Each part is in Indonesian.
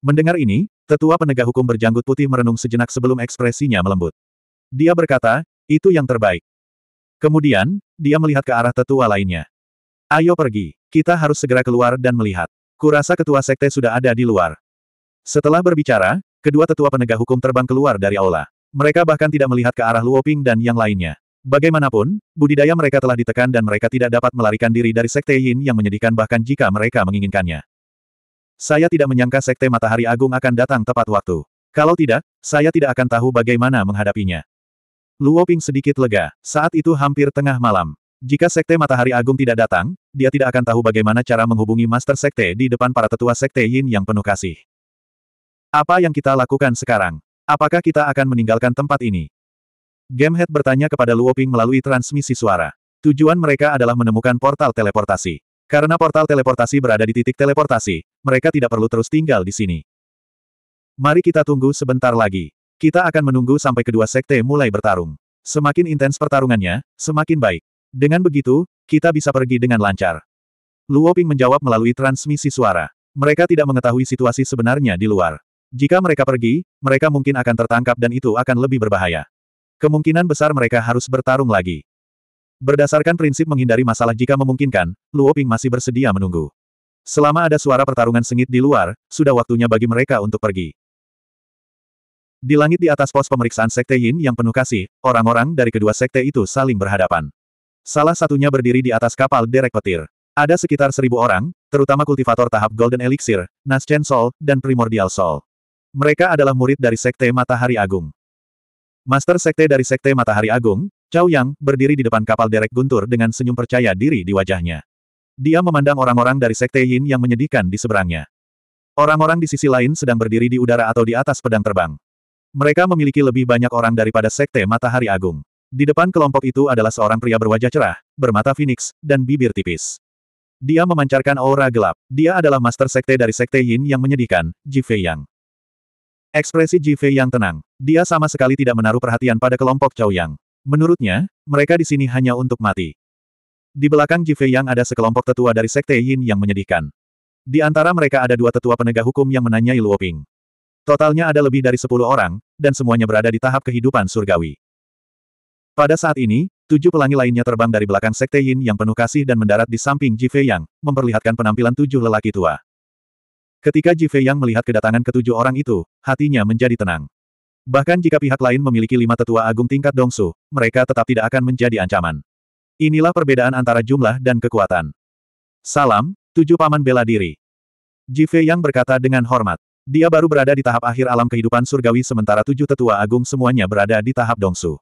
Mendengar ini, tetua penegak hukum berjanggut putih merenung sejenak sebelum ekspresinya melembut. Dia berkata, itu yang terbaik. Kemudian, dia melihat ke arah tetua lainnya. Ayo pergi, kita harus segera keluar dan melihat. Kurasa ketua sekte sudah ada di luar. Setelah berbicara, kedua tetua penegak hukum terbang keluar dari aula. Mereka bahkan tidak melihat ke arah Luoping dan yang lainnya. Bagaimanapun, budidaya mereka telah ditekan dan mereka tidak dapat melarikan diri dari sekte Yin yang menyedihkan bahkan jika mereka menginginkannya. Saya tidak menyangka Sekte Matahari Agung akan datang tepat waktu. Kalau tidak, saya tidak akan tahu bagaimana menghadapinya. Luo Ping sedikit lega, saat itu hampir tengah malam. Jika Sekte Matahari Agung tidak datang, dia tidak akan tahu bagaimana cara menghubungi Master Sekte di depan para tetua Sekte Yin yang penuh kasih. Apa yang kita lakukan sekarang? Apakah kita akan meninggalkan tempat ini? Gamehead bertanya kepada Luoping melalui transmisi suara. Tujuan mereka adalah menemukan portal teleportasi. Karena portal teleportasi berada di titik teleportasi, mereka tidak perlu terus tinggal di sini. Mari kita tunggu sebentar lagi. Kita akan menunggu sampai kedua sekte mulai bertarung. Semakin intens pertarungannya, semakin baik. Dengan begitu, kita bisa pergi dengan lancar. Luo Ping menjawab melalui transmisi suara. Mereka tidak mengetahui situasi sebenarnya di luar. Jika mereka pergi, mereka mungkin akan tertangkap dan itu akan lebih berbahaya. Kemungkinan besar mereka harus bertarung lagi. Berdasarkan prinsip menghindari masalah jika memungkinkan, Luo Ping masih bersedia menunggu. Selama ada suara pertarungan sengit di luar, sudah waktunya bagi mereka untuk pergi. Di langit di atas pos pemeriksaan Sekte Yin yang penuh kasih, orang-orang dari kedua sekte itu saling berhadapan. Salah satunya berdiri di atas kapal derek petir. Ada sekitar seribu orang, terutama kultivator tahap Golden Elixir, Naschen Sol, dan Primordial Sol. Mereka adalah murid dari Sekte Matahari Agung. Master Sekte dari Sekte Matahari Agung, Cao Yang, berdiri di depan kapal derek guntur dengan senyum percaya diri di wajahnya. Dia memandang orang-orang dari Sekte Yin yang menyedihkan di seberangnya. Orang-orang di sisi lain sedang berdiri di udara atau di atas pedang terbang. Mereka memiliki lebih banyak orang daripada Sekte Matahari Agung. Di depan kelompok itu adalah seorang pria berwajah cerah, bermata phoenix, dan bibir tipis. Dia memancarkan aura gelap. Dia adalah master sekte dari Sekte Yin yang menyedihkan, Ji Fei Yang. Ekspresi Ji Fei Yang tenang. Dia sama sekali tidak menaruh perhatian pada kelompok Chao Yang. Menurutnya, mereka di sini hanya untuk mati. Di belakang Jive Yang ada sekelompok tetua dari Sekte Yin yang menyedihkan. Di antara mereka ada dua tetua penegak hukum yang menanyai Luo Ping. Totalnya ada lebih dari sepuluh orang, dan semuanya berada di tahap kehidupan surgawi. Pada saat ini, tujuh pelangi lainnya terbang dari belakang Sekte Yin yang penuh kasih dan mendarat di samping Jive Yang, memperlihatkan penampilan tujuh lelaki tua. Ketika Jive Yang melihat kedatangan ketujuh orang itu, hatinya menjadi tenang. Bahkan jika pihak lain memiliki lima tetua agung tingkat Dongsu, mereka tetap tidak akan menjadi ancaman. Inilah perbedaan antara jumlah dan kekuatan. Salam, tujuh paman bela diri. Jive yang berkata dengan hormat. Dia baru berada di tahap akhir alam kehidupan surgawi sementara tujuh tetua agung semuanya berada di tahap dongsu.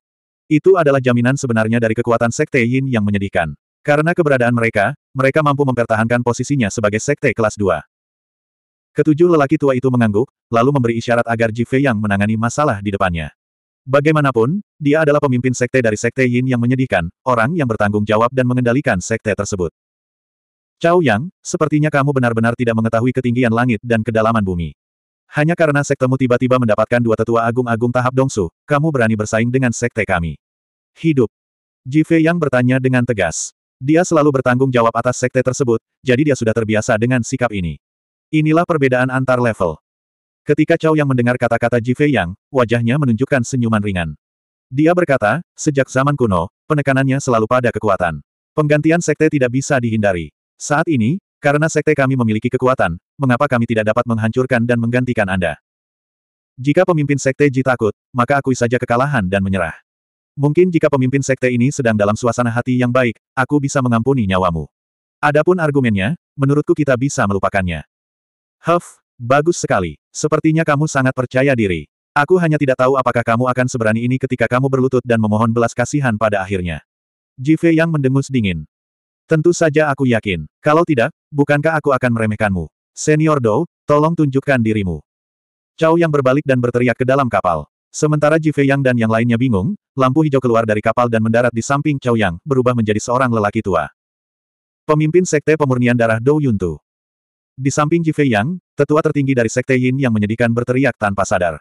Itu adalah jaminan sebenarnya dari kekuatan Sekte Yin yang menyedihkan. Karena keberadaan mereka, mereka mampu mempertahankan posisinya sebagai Sekte kelas 2. Ketujuh lelaki tua itu mengangguk, lalu memberi isyarat agar Ji Fei yang menangani masalah di depannya. Bagaimanapun, dia adalah pemimpin sekte dari sekte Yin yang menyedihkan, orang yang bertanggung jawab dan mengendalikan sekte tersebut. Cao Yang, sepertinya kamu benar-benar tidak mengetahui ketinggian langit dan kedalaman bumi. Hanya karena sektemu tiba-tiba mendapatkan dua tetua agung-agung tahap dongsu, kamu berani bersaing dengan sekte kami. Hidup. Ji Fei Yang bertanya dengan tegas. Dia selalu bertanggung jawab atas sekte tersebut, jadi dia sudah terbiasa dengan sikap ini. Inilah perbedaan antar level. Ketika Cao Yang mendengar kata-kata Ji Fei Yang, wajahnya menunjukkan senyuman ringan. Dia berkata, sejak zaman kuno, penekanannya selalu pada kekuatan. Penggantian sekte tidak bisa dihindari. Saat ini, karena sekte kami memiliki kekuatan, mengapa kami tidak dapat menghancurkan dan menggantikan Anda? Jika pemimpin sekte Ji takut, maka akui saja kekalahan dan menyerah. Mungkin jika pemimpin sekte ini sedang dalam suasana hati yang baik, aku bisa mengampuni nyawamu. Adapun argumennya, menurutku kita bisa melupakannya. Huff, bagus sekali. Sepertinya kamu sangat percaya diri. Aku hanya tidak tahu apakah kamu akan seberani ini ketika kamu berlutut dan memohon belas kasihan pada akhirnya. Jive yang mendengus dingin. Tentu saja aku yakin. Kalau tidak, bukankah aku akan meremehkanmu? Senior Dou, tolong tunjukkan dirimu. Cao yang berbalik dan berteriak ke dalam kapal. Sementara Jive Yang dan yang lainnya bingung, lampu hijau keluar dari kapal dan mendarat di samping Cao Yang, berubah menjadi seorang lelaki tua. Pemimpin Sekte Pemurnian Darah Dou Yuntu. Di samping Ji Fei Yang, tetua tertinggi dari Sekte Yin yang menyedihkan berteriak tanpa sadar.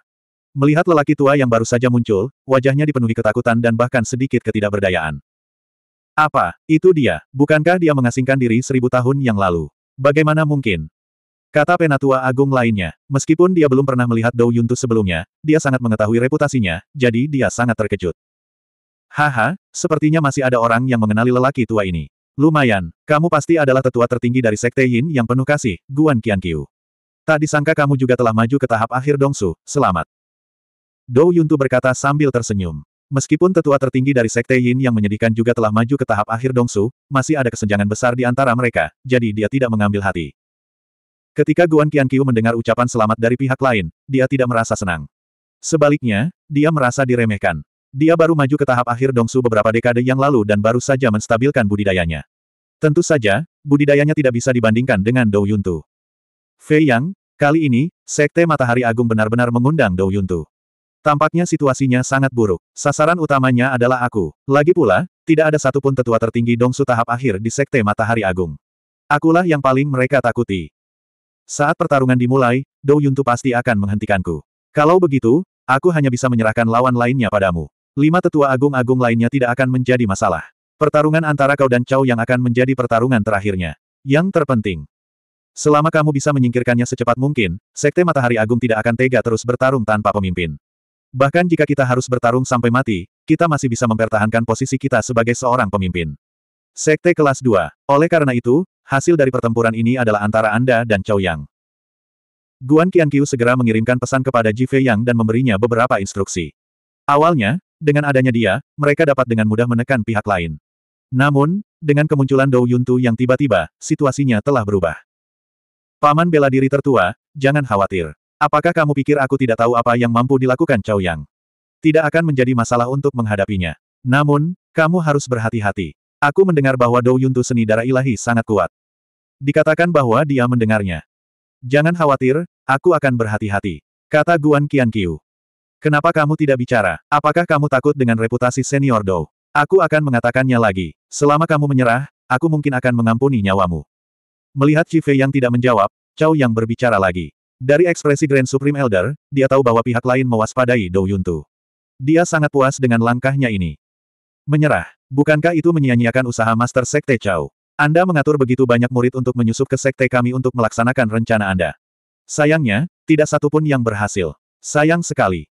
Melihat lelaki tua yang baru saja muncul, wajahnya dipenuhi ketakutan dan bahkan sedikit ketidakberdayaan. Apa, itu dia, bukankah dia mengasingkan diri seribu tahun yang lalu? Bagaimana mungkin? Kata penatua agung lainnya, meskipun dia belum pernah melihat Dou Yuntu sebelumnya, dia sangat mengetahui reputasinya, jadi dia sangat terkejut. Haha, sepertinya masih ada orang yang mengenali lelaki tua ini. Lumayan, kamu pasti adalah tetua tertinggi dari Sekte Yin yang penuh kasih, Guan Qianqiu. Tak disangka kamu juga telah maju ke tahap akhir Dongsu, selamat. Dou Yuntu berkata sambil tersenyum. Meskipun tetua tertinggi dari Sekte Yin yang menyedihkan juga telah maju ke tahap akhir Dongsu, masih ada kesenjangan besar di antara mereka, jadi dia tidak mengambil hati. Ketika Guan Qianqiu mendengar ucapan selamat dari pihak lain, dia tidak merasa senang. Sebaliknya, dia merasa diremehkan. Dia baru maju ke tahap akhir Dongsu beberapa dekade yang lalu dan baru saja menstabilkan budidayanya. Tentu saja, budidayanya tidak bisa dibandingkan dengan Dou Yuntu. Fei Yang, kali ini, Sekte Matahari Agung benar-benar mengundang Dou Yuntu. Tampaknya situasinya sangat buruk. Sasaran utamanya adalah aku. Lagi pula, tidak ada satupun tetua tertinggi Dongsu tahap akhir di Sekte Matahari Agung. Akulah yang paling mereka takuti. Saat pertarungan dimulai, Dou Yuntu pasti akan menghentikanku. Kalau begitu, aku hanya bisa menyerahkan lawan lainnya padamu. Lima tetua agung-agung lainnya tidak akan menjadi masalah. Pertarungan antara kau dan Chow yang akan menjadi pertarungan terakhirnya. Yang terpenting. Selama kamu bisa menyingkirkannya secepat mungkin, Sekte Matahari Agung tidak akan tega terus bertarung tanpa pemimpin. Bahkan jika kita harus bertarung sampai mati, kita masih bisa mempertahankan posisi kita sebagai seorang pemimpin. Sekte kelas 2. Oleh karena itu, hasil dari pertempuran ini adalah antara Anda dan Chow Yang. Guan Qianqiu segera mengirimkan pesan kepada Ji Fei Yang dan memberinya beberapa instruksi. Awalnya, dengan adanya dia, mereka dapat dengan mudah menekan pihak lain. Namun, dengan kemunculan Dou Yuntu yang tiba-tiba, situasinya telah berubah. Paman bela diri tertua, jangan khawatir. Apakah kamu pikir aku tidak tahu apa yang mampu dilakukan Cao Yang? Tidak akan menjadi masalah untuk menghadapinya. Namun, kamu harus berhati-hati. Aku mendengar bahwa Dou Yuntu seni darah ilahi sangat kuat. Dikatakan bahwa dia mendengarnya. Jangan khawatir, aku akan berhati-hati. Kata Guan Qian Qiu. Kenapa kamu tidak bicara? Apakah kamu takut dengan reputasi senior Dou? Aku akan mengatakannya lagi. Selama kamu menyerah, aku mungkin akan mengampuni nyawamu. Melihat Fei yang tidak menjawab, Cao Yang berbicara lagi. Dari ekspresi Grand Supreme Elder, dia tahu bahwa pihak lain mewaspadai Dou Yuntu. Dia sangat puas dengan langkahnya ini. Menyerah. Bukankah itu menyia-nyiakan usaha Master Sekte Cao? Anda mengatur begitu banyak murid untuk menyusup ke sekte kami untuk melaksanakan rencana Anda. Sayangnya, tidak satupun yang berhasil. Sayang sekali.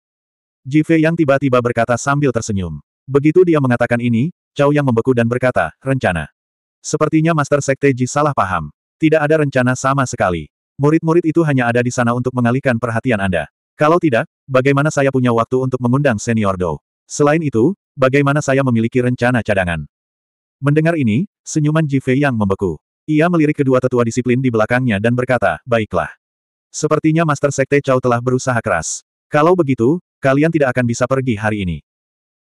Jive yang tiba-tiba berkata sambil tersenyum. Begitu dia mengatakan ini, Cao yang membeku dan berkata, rencana. Sepertinya Master Sekte Ji salah paham. Tidak ada rencana sama sekali. Murid-murid itu hanya ada di sana untuk mengalihkan perhatian Anda. Kalau tidak, bagaimana saya punya waktu untuk mengundang senior Dou? Selain itu, bagaimana saya memiliki rencana cadangan? Mendengar ini, senyuman Jive yang membeku. Ia melirik kedua tetua disiplin di belakangnya dan berkata, baiklah. Sepertinya Master Sekte Chow telah berusaha keras. Kalau begitu, Kalian tidak akan bisa pergi hari ini.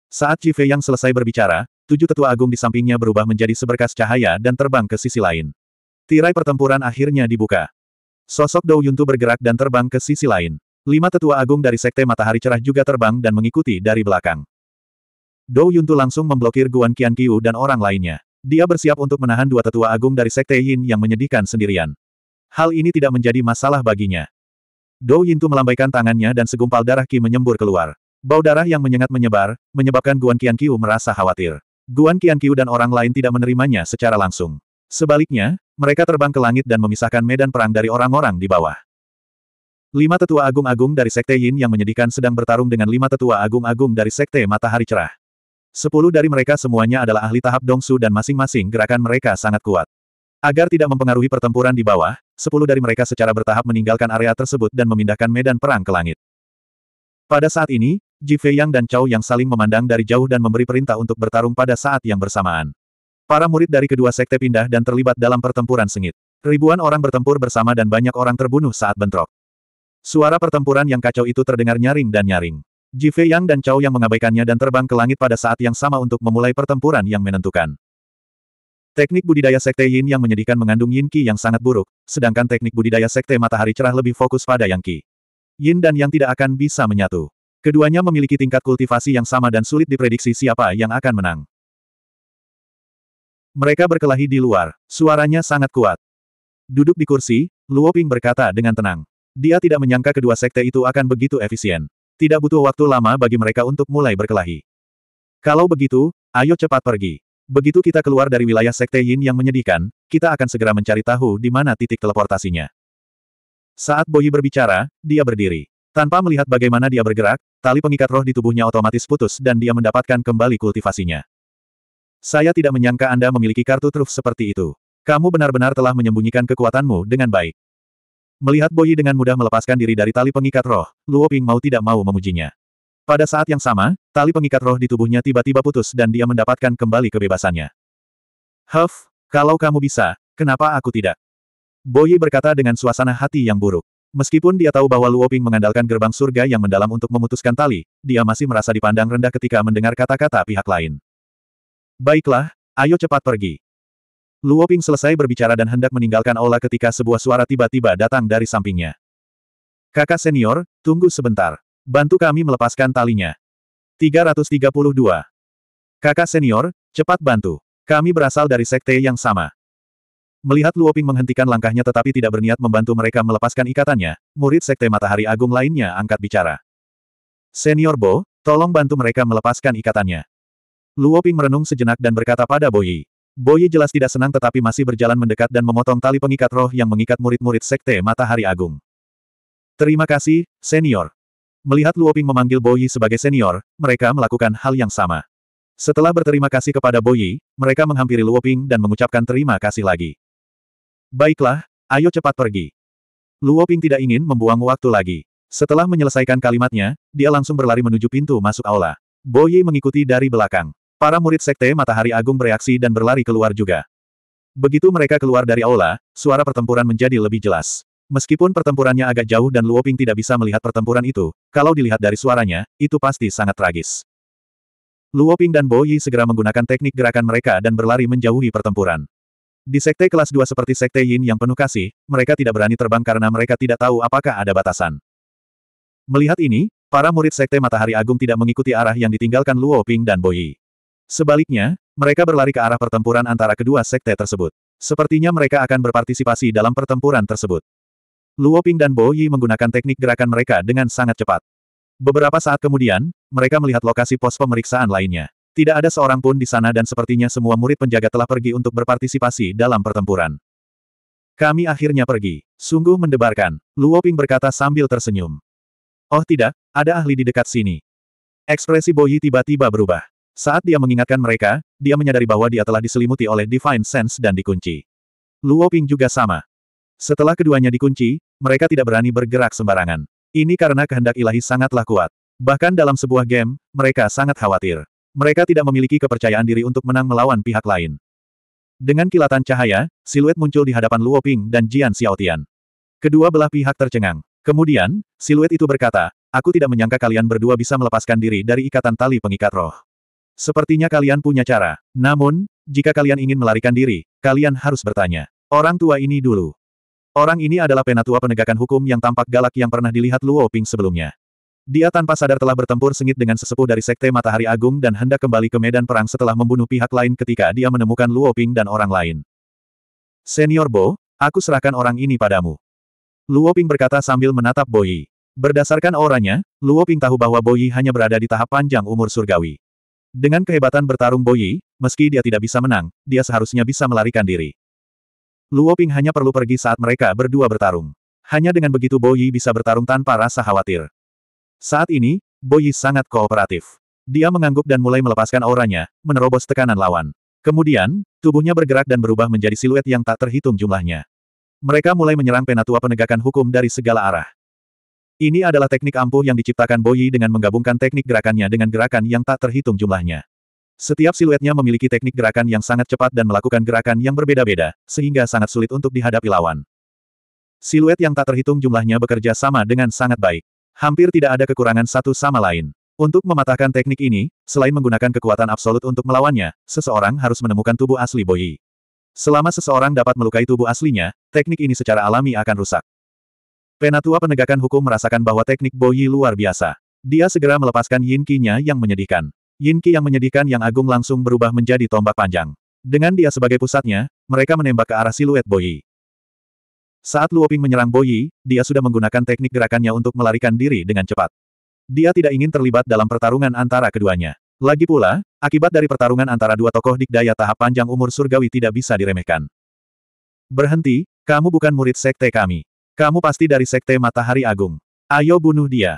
Saat Cive yang selesai berbicara, tujuh tetua agung di sampingnya berubah menjadi seberkas cahaya dan terbang ke sisi lain. Tirai pertempuran akhirnya dibuka. Sosok Dou Yuntu bergerak dan terbang ke sisi lain. Lima tetua agung dari Sekte Matahari Cerah juga terbang dan mengikuti dari belakang. Dou Yuntu langsung memblokir Guan Qianqiu dan orang lainnya. Dia bersiap untuk menahan dua tetua agung dari Sekte Yin yang menyedihkan sendirian. Hal ini tidak menjadi masalah baginya. Dou Yintu melambaikan tangannya dan segumpal darah Qi menyembur keluar. Bau darah yang menyengat menyebar, menyebabkan Guan Qianqiu merasa khawatir. Guan Qianqiu dan orang lain tidak menerimanya secara langsung. Sebaliknya, mereka terbang ke langit dan memisahkan medan perang dari orang-orang di bawah. Lima tetua agung-agung dari Sekte Yin yang menyedihkan sedang bertarung dengan lima tetua agung-agung dari Sekte Matahari Cerah. Sepuluh dari mereka semuanya adalah ahli tahap Dongsu dan masing-masing gerakan mereka sangat kuat. Agar tidak mempengaruhi pertempuran di bawah, sepuluh dari mereka secara bertahap meninggalkan area tersebut dan memindahkan medan perang ke langit. Pada saat ini, Ji Yang dan Chao Yang saling memandang dari jauh dan memberi perintah untuk bertarung pada saat yang bersamaan. Para murid dari kedua sekte pindah dan terlibat dalam pertempuran sengit. Ribuan orang bertempur bersama dan banyak orang terbunuh saat bentrok. Suara pertempuran yang kacau itu terdengar nyaring dan nyaring. Ji Yang dan Chao Yang mengabaikannya dan terbang ke langit pada saat yang sama untuk memulai pertempuran yang menentukan. Teknik budidaya sekte Yin yang menyedihkan mengandung Yin Qi yang sangat buruk, sedangkan teknik budidaya sekte matahari cerah lebih fokus pada Yang Qi. Yin dan Yang tidak akan bisa menyatu. Keduanya memiliki tingkat kultivasi yang sama dan sulit diprediksi siapa yang akan menang. Mereka berkelahi di luar, suaranya sangat kuat. Duduk di kursi, Luo Ping berkata dengan tenang. Dia tidak menyangka kedua sekte itu akan begitu efisien. Tidak butuh waktu lama bagi mereka untuk mulai berkelahi. Kalau begitu, ayo cepat pergi. Begitu kita keluar dari wilayah Sekte Yin yang menyedihkan, kita akan segera mencari tahu di mana titik teleportasinya. Saat Boyi berbicara, dia berdiri. Tanpa melihat bagaimana dia bergerak, tali pengikat roh di tubuhnya otomatis putus dan dia mendapatkan kembali kultivasinya. Saya tidak menyangka Anda memiliki kartu truf seperti itu. Kamu benar-benar telah menyembunyikan kekuatanmu dengan baik. Melihat Boyi dengan mudah melepaskan diri dari tali pengikat roh, Luo Ping mau tidak mau memujinya. Pada saat yang sama, tali pengikat roh di tubuhnya tiba-tiba putus dan dia mendapatkan kembali kebebasannya. Huff, kalau kamu bisa, kenapa aku tidak? Boyi berkata dengan suasana hati yang buruk. Meskipun dia tahu bahwa Luoping mengandalkan gerbang surga yang mendalam untuk memutuskan tali, dia masih merasa dipandang rendah ketika mendengar kata-kata pihak lain. Baiklah, ayo cepat pergi. Luoping selesai berbicara dan hendak meninggalkan Ola ketika sebuah suara tiba-tiba datang dari sampingnya. Kakak senior, tunggu sebentar. Bantu kami melepaskan talinya. 332. Kakak senior, cepat bantu. Kami berasal dari sekte yang sama. Melihat Luoping menghentikan langkahnya tetapi tidak berniat membantu mereka melepaskan ikatannya, murid sekte matahari agung lainnya angkat bicara. Senior Bo, tolong bantu mereka melepaskan ikatannya. Luoping merenung sejenak dan berkata pada Boyi. Boyi jelas tidak senang tetapi masih berjalan mendekat dan memotong tali pengikat roh yang mengikat murid-murid sekte matahari agung. Terima kasih, senior. Melihat Luoping memanggil Boyi sebagai senior, mereka melakukan hal yang sama. Setelah berterima kasih kepada Boyi, mereka menghampiri Luoping dan mengucapkan terima kasih lagi. Baiklah, ayo cepat pergi. Luoping tidak ingin membuang waktu lagi. Setelah menyelesaikan kalimatnya, dia langsung berlari menuju pintu masuk aula. Boyi mengikuti dari belakang. Para murid Sekte Matahari Agung bereaksi dan berlari keluar juga. Begitu mereka keluar dari aula, suara pertempuran menjadi lebih jelas. Meskipun pertempurannya agak jauh dan Luo Ping tidak bisa melihat pertempuran itu, kalau dilihat dari suaranya, itu pasti sangat tragis. Luo Ping dan Bo Yi segera menggunakan teknik gerakan mereka dan berlari menjauhi pertempuran. Di sekte kelas 2 seperti sekte Yin yang penuh kasih, mereka tidak berani terbang karena mereka tidak tahu apakah ada batasan. Melihat ini, para murid sekte Matahari Agung tidak mengikuti arah yang ditinggalkan Luo Ping dan Bo Yi. Sebaliknya, mereka berlari ke arah pertempuran antara kedua sekte tersebut. Sepertinya mereka akan berpartisipasi dalam pertempuran tersebut. Luo Ping dan Bo Yi menggunakan teknik gerakan mereka dengan sangat cepat. Beberapa saat kemudian, mereka melihat lokasi pos pemeriksaan lainnya. Tidak ada seorang pun di sana dan sepertinya semua murid penjaga telah pergi untuk berpartisipasi dalam pertempuran. Kami akhirnya pergi. Sungguh mendebarkan, Luo Ping berkata sambil tersenyum. Oh tidak, ada ahli di dekat sini. Ekspresi Bo Yi tiba-tiba berubah. Saat dia mengingatkan mereka, dia menyadari bahwa dia telah diselimuti oleh Divine Sense dan dikunci. Luo Ping juga sama. Setelah keduanya dikunci, mereka tidak berani bergerak sembarangan. Ini karena kehendak ilahi sangatlah kuat. Bahkan dalam sebuah game, mereka sangat khawatir. Mereka tidak memiliki kepercayaan diri untuk menang melawan pihak lain. Dengan kilatan cahaya, siluet muncul di hadapan Luo Ping dan Jian Xiaotian. Kedua belah pihak tercengang. Kemudian, siluet itu berkata, Aku tidak menyangka kalian berdua bisa melepaskan diri dari ikatan tali pengikat roh. Sepertinya kalian punya cara. Namun, jika kalian ingin melarikan diri, kalian harus bertanya. Orang tua ini dulu. Orang ini adalah penatua penegakan hukum yang tampak galak yang pernah dilihat Luo Ping sebelumnya. Dia tanpa sadar telah bertempur sengit dengan sesepuh dari Sekte Matahari Agung dan hendak kembali ke medan perang setelah membunuh pihak lain ketika dia menemukan Luo Ping dan orang lain. Senior Bo, aku serahkan orang ini padamu. Luo Ping berkata sambil menatap Boyi. Berdasarkan auranya, Luo Ping tahu bahwa Boyi hanya berada di tahap panjang umur surgawi. Dengan kehebatan bertarung Boyi, meski dia tidak bisa menang, dia seharusnya bisa melarikan diri. Luo Ping hanya perlu pergi saat mereka berdua bertarung. Hanya dengan begitu Boyi bisa bertarung tanpa rasa khawatir. Saat ini, Boyi sangat kooperatif. Dia mengangguk dan mulai melepaskan auranya, menerobos tekanan lawan. Kemudian, tubuhnya bergerak dan berubah menjadi siluet yang tak terhitung jumlahnya. Mereka mulai menyerang penatua penegakan hukum dari segala arah. Ini adalah teknik ampuh yang diciptakan Boyi dengan menggabungkan teknik gerakannya dengan gerakan yang tak terhitung jumlahnya. Setiap siluetnya memiliki teknik gerakan yang sangat cepat dan melakukan gerakan yang berbeda-beda, sehingga sangat sulit untuk dihadapi lawan. Siluet yang tak terhitung jumlahnya bekerja sama dengan sangat baik. Hampir tidak ada kekurangan satu sama lain. Untuk mematahkan teknik ini, selain menggunakan kekuatan absolut untuk melawannya, seseorang harus menemukan tubuh asli Boyi. Selama seseorang dapat melukai tubuh aslinya, teknik ini secara alami akan rusak. Penatua penegakan hukum merasakan bahwa teknik Boyi luar biasa. Dia segera melepaskan yin qi nya yang menyedihkan. Yin Qi yang menyedihkan yang agung langsung berubah menjadi tombak panjang. Dengan dia sebagai pusatnya, mereka menembak ke arah siluet Boyi. Saat Luoping menyerang Boyi, dia sudah menggunakan teknik gerakannya untuk melarikan diri dengan cepat. Dia tidak ingin terlibat dalam pertarungan antara keduanya. Lagi pula, akibat dari pertarungan antara dua tokoh dikdaya tahap panjang umur surgawi tidak bisa diremehkan. Berhenti, kamu bukan murid sekte kami. Kamu pasti dari sekte Matahari Agung. Ayo bunuh dia.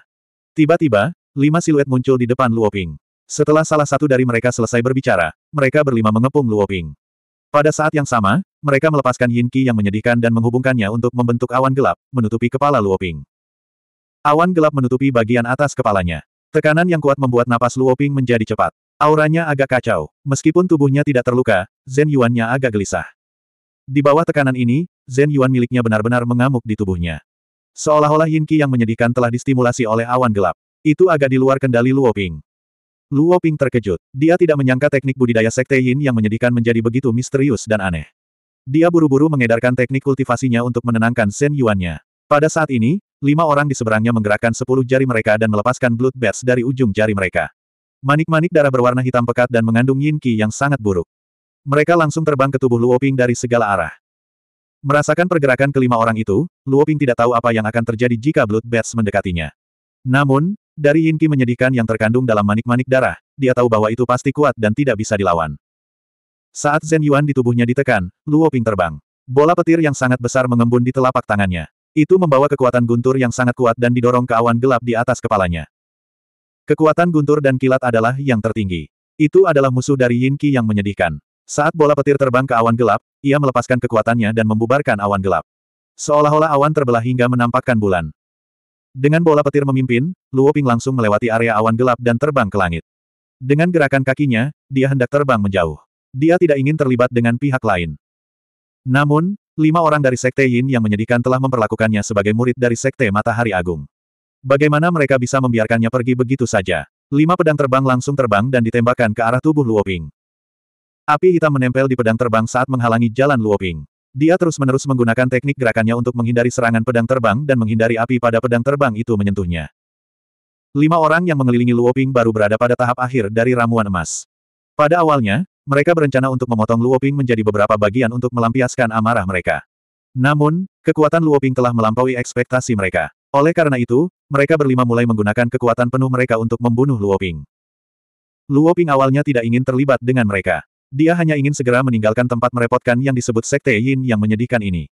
Tiba-tiba, lima siluet muncul di depan Luoping. Setelah salah satu dari mereka selesai berbicara, mereka berlima mengepung Luo Ping. Pada saat yang sama, mereka melepaskan Yin Qi yang menyedihkan dan menghubungkannya untuk membentuk awan gelap, menutupi kepala Luo Ping. Awan gelap menutupi bagian atas kepalanya. Tekanan yang kuat membuat napas Luo Ping menjadi cepat. Auranya agak kacau. Meskipun tubuhnya tidak terluka, Zen Yuan-nya agak gelisah. Di bawah tekanan ini, Zen Yuan miliknya benar-benar mengamuk di tubuhnya. Seolah-olah Yin Qi yang menyedihkan telah distimulasi oleh awan gelap. Itu agak di luar kendali Luo Ping. Luo Ping terkejut. Dia tidak menyangka teknik budidaya Sekte Yin yang menyedihkan menjadi begitu misterius dan aneh. Dia buru-buru mengedarkan teknik kultivasinya untuk menenangkan Shen Yuan-nya. Pada saat ini, lima orang di seberangnya menggerakkan sepuluh jari mereka dan melepaskan blood bats dari ujung jari mereka. Manik-manik darah berwarna hitam pekat dan mengandung yin qi yang sangat buruk. Mereka langsung terbang ke tubuh Luo Ping dari segala arah. Merasakan pergerakan kelima orang itu, Luo Ping tidak tahu apa yang akan terjadi jika blood bats mendekatinya. Namun, dari inti menyedihkan yang terkandung dalam manik-manik darah, dia tahu bahwa itu pasti kuat dan tidak bisa dilawan. Saat Zen Yuan di tubuhnya ditekan, Luo Ping terbang. Bola petir yang sangat besar mengembun di telapak tangannya. Itu membawa kekuatan guntur yang sangat kuat dan didorong ke awan gelap di atas kepalanya. Kekuatan guntur dan kilat adalah yang tertinggi. Itu adalah musuh dari Yin Qi yang menyedihkan. Saat bola petir terbang ke awan gelap, ia melepaskan kekuatannya dan membubarkan awan gelap. Seolah-olah awan terbelah hingga menampakkan bulan. Dengan bola petir memimpin, Luo Ping langsung melewati area awan gelap dan terbang ke langit. Dengan gerakan kakinya, dia hendak terbang menjauh. Dia tidak ingin terlibat dengan pihak lain. Namun, lima orang dari Sekte Yin yang menyedihkan telah memperlakukannya sebagai murid dari Sekte Matahari Agung. Bagaimana mereka bisa membiarkannya pergi begitu saja? Lima pedang terbang langsung terbang dan ditembakkan ke arah tubuh Luo Ping. Api hitam menempel di pedang terbang saat menghalangi jalan Luo Ping. Dia terus-menerus menggunakan teknik gerakannya untuk menghindari serangan pedang terbang dan menghindari api pada pedang terbang itu menyentuhnya. Lima orang yang mengelilingi Luoping baru berada pada tahap akhir dari ramuan emas. Pada awalnya, mereka berencana untuk memotong Luoping menjadi beberapa bagian untuk melampiaskan amarah mereka. Namun, kekuatan Luoping telah melampaui ekspektasi mereka. Oleh karena itu, mereka berlima mulai menggunakan kekuatan penuh mereka untuk membunuh Luoping. Luoping awalnya tidak ingin terlibat dengan mereka. Dia hanya ingin segera meninggalkan tempat merepotkan yang disebut Sekte Yin yang menyedihkan ini.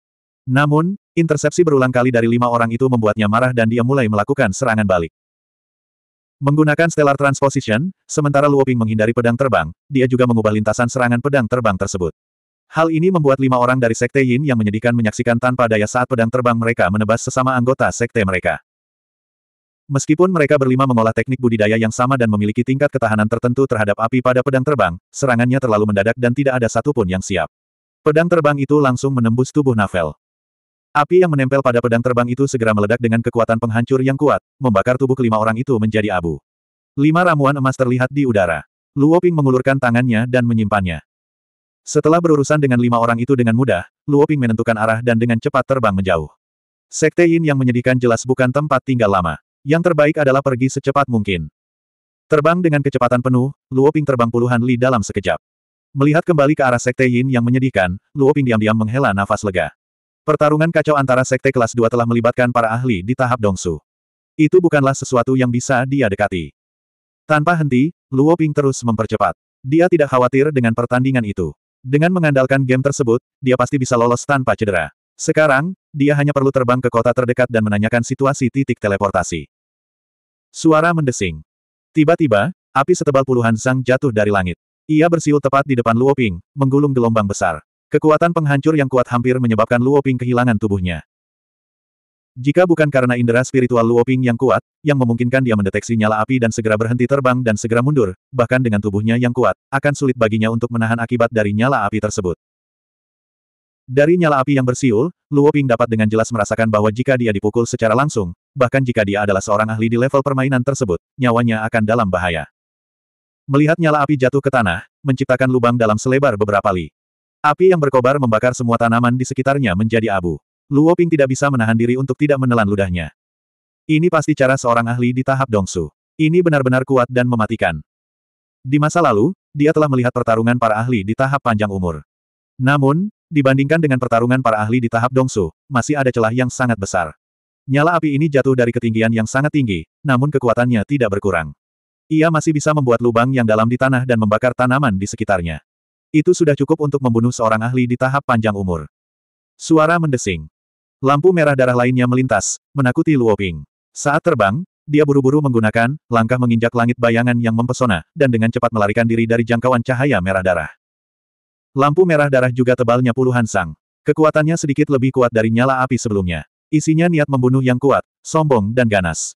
Namun, intersepsi berulang kali dari lima orang itu membuatnya marah dan dia mulai melakukan serangan balik. Menggunakan Stellar Transposition, sementara Luoping menghindari pedang terbang, dia juga mengubah lintasan serangan pedang terbang tersebut. Hal ini membuat lima orang dari Sekte Yin yang menyedihkan menyaksikan tanpa daya saat pedang terbang mereka menebas sesama anggota Sekte mereka. Meskipun mereka berlima mengolah teknik budidaya yang sama dan memiliki tingkat ketahanan tertentu terhadap api pada pedang terbang, serangannya terlalu mendadak dan tidak ada satupun yang siap. Pedang terbang itu langsung menembus tubuh Navel. Api yang menempel pada pedang terbang itu segera meledak dengan kekuatan penghancur yang kuat, membakar tubuh kelima orang itu menjadi abu. Lima ramuan emas terlihat di udara. Luo Ping mengulurkan tangannya dan menyimpannya. Setelah berurusan dengan lima orang itu dengan mudah, Luo Ping menentukan arah dan dengan cepat terbang menjauh. Sekte Yin yang menyedihkan jelas bukan tempat tinggal lama. Yang terbaik adalah pergi secepat mungkin. Terbang dengan kecepatan penuh, Luoping terbang puluhan li dalam sekejap. Melihat kembali ke arah Sekte Yin yang menyedihkan, Luoping diam-diam menghela nafas lega. Pertarungan kacau antara Sekte kelas 2 telah melibatkan para ahli di tahap Dongsu. Itu bukanlah sesuatu yang bisa dia dekati. Tanpa henti, Luoping terus mempercepat. Dia tidak khawatir dengan pertandingan itu. Dengan mengandalkan game tersebut, dia pasti bisa lolos tanpa cedera. Sekarang, dia hanya perlu terbang ke kota terdekat dan menanyakan situasi titik teleportasi. Suara mendesing. Tiba-tiba, api setebal puluhan sang jatuh dari langit. Ia bersiul tepat di depan Luo Ping, menggulung gelombang besar. Kekuatan penghancur yang kuat hampir menyebabkan Luo Ping kehilangan tubuhnya. Jika bukan karena indera spiritual Luoping yang kuat, yang memungkinkan dia mendeteksi nyala api dan segera berhenti terbang dan segera mundur, bahkan dengan tubuhnya yang kuat, akan sulit baginya untuk menahan akibat dari nyala api tersebut. Dari nyala api yang bersiul, Luo Ping dapat dengan jelas merasakan bahwa jika dia dipukul secara langsung, bahkan jika dia adalah seorang ahli di level permainan tersebut, nyawanya akan dalam bahaya. Melihat nyala api jatuh ke tanah, menciptakan lubang dalam selebar beberapa li. Api yang berkobar membakar semua tanaman di sekitarnya menjadi abu. Luo Ping tidak bisa menahan diri untuk tidak menelan ludahnya. Ini pasti cara seorang ahli di tahap dongsu. Ini benar-benar kuat dan mematikan. Di masa lalu, dia telah melihat pertarungan para ahli di tahap panjang umur. Namun, dibandingkan dengan pertarungan para ahli di tahap Dongsu, masih ada celah yang sangat besar. Nyala api ini jatuh dari ketinggian yang sangat tinggi, namun kekuatannya tidak berkurang. Ia masih bisa membuat lubang yang dalam di tanah dan membakar tanaman di sekitarnya. Itu sudah cukup untuk membunuh seorang ahli di tahap panjang umur. Suara mendesing. Lampu merah darah lainnya melintas, menakuti Luoping. Saat terbang, dia buru-buru menggunakan langkah menginjak langit bayangan yang mempesona, dan dengan cepat melarikan diri dari jangkauan cahaya merah darah. Lampu merah darah juga tebalnya puluhan sang. Kekuatannya sedikit lebih kuat dari nyala api sebelumnya. Isinya niat membunuh yang kuat, sombong dan ganas.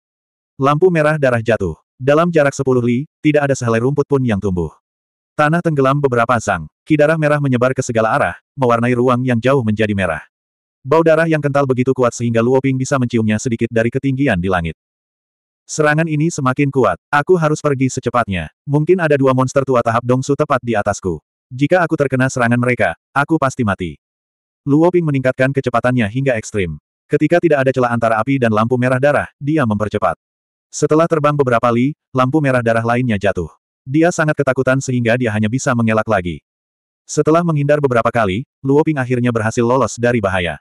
Lampu merah darah jatuh. Dalam jarak sepuluh li, tidak ada sehelai rumput pun yang tumbuh. Tanah tenggelam beberapa sang. Kidarah merah menyebar ke segala arah, mewarnai ruang yang jauh menjadi merah. Bau darah yang kental begitu kuat sehingga Luoping bisa menciumnya sedikit dari ketinggian di langit. Serangan ini semakin kuat. Aku harus pergi secepatnya. Mungkin ada dua monster tua tahap dongsu tepat di atasku. Jika aku terkena serangan mereka, aku pasti mati. Luo Ping meningkatkan kecepatannya hingga ekstrim. Ketika tidak ada celah antara api dan lampu merah darah, dia mempercepat. Setelah terbang beberapa li, lampu merah darah lainnya jatuh. Dia sangat ketakutan sehingga dia hanya bisa mengelak lagi. Setelah menghindar beberapa kali, Luo Ping akhirnya berhasil lolos dari bahaya.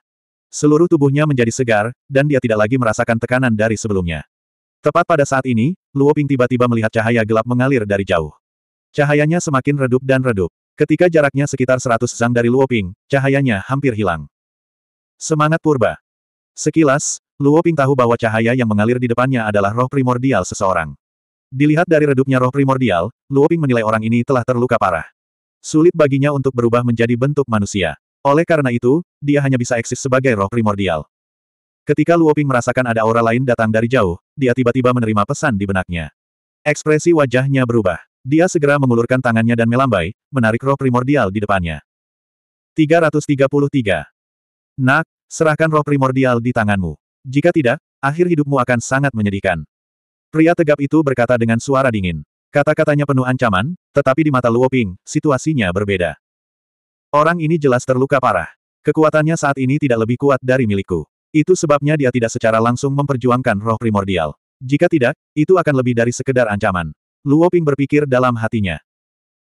Seluruh tubuhnya menjadi segar, dan dia tidak lagi merasakan tekanan dari sebelumnya. Tepat pada saat ini, Luo Ping tiba-tiba melihat cahaya gelap mengalir dari jauh. Cahayanya semakin redup dan redup. Ketika jaraknya sekitar 100 zang dari Luoping, cahayanya hampir hilang. Semangat purba. Sekilas, Luoping tahu bahwa cahaya yang mengalir di depannya adalah roh primordial seseorang. Dilihat dari redupnya roh primordial, Luoping menilai orang ini telah terluka parah. Sulit baginya untuk berubah menjadi bentuk manusia. Oleh karena itu, dia hanya bisa eksis sebagai roh primordial. Ketika Luoping merasakan ada aura lain datang dari jauh, dia tiba-tiba menerima pesan di benaknya. Ekspresi wajahnya berubah. Dia segera mengulurkan tangannya dan melambai, menarik roh primordial di depannya. 333. Nak, serahkan roh primordial di tanganmu. Jika tidak, akhir hidupmu akan sangat menyedihkan. Pria tegap itu berkata dengan suara dingin. Kata-katanya penuh ancaman, tetapi di mata Luoping, situasinya berbeda. Orang ini jelas terluka parah. Kekuatannya saat ini tidak lebih kuat dari milikku. Itu sebabnya dia tidak secara langsung memperjuangkan roh primordial. Jika tidak, itu akan lebih dari sekedar ancaman. Luo Ping berpikir dalam hatinya.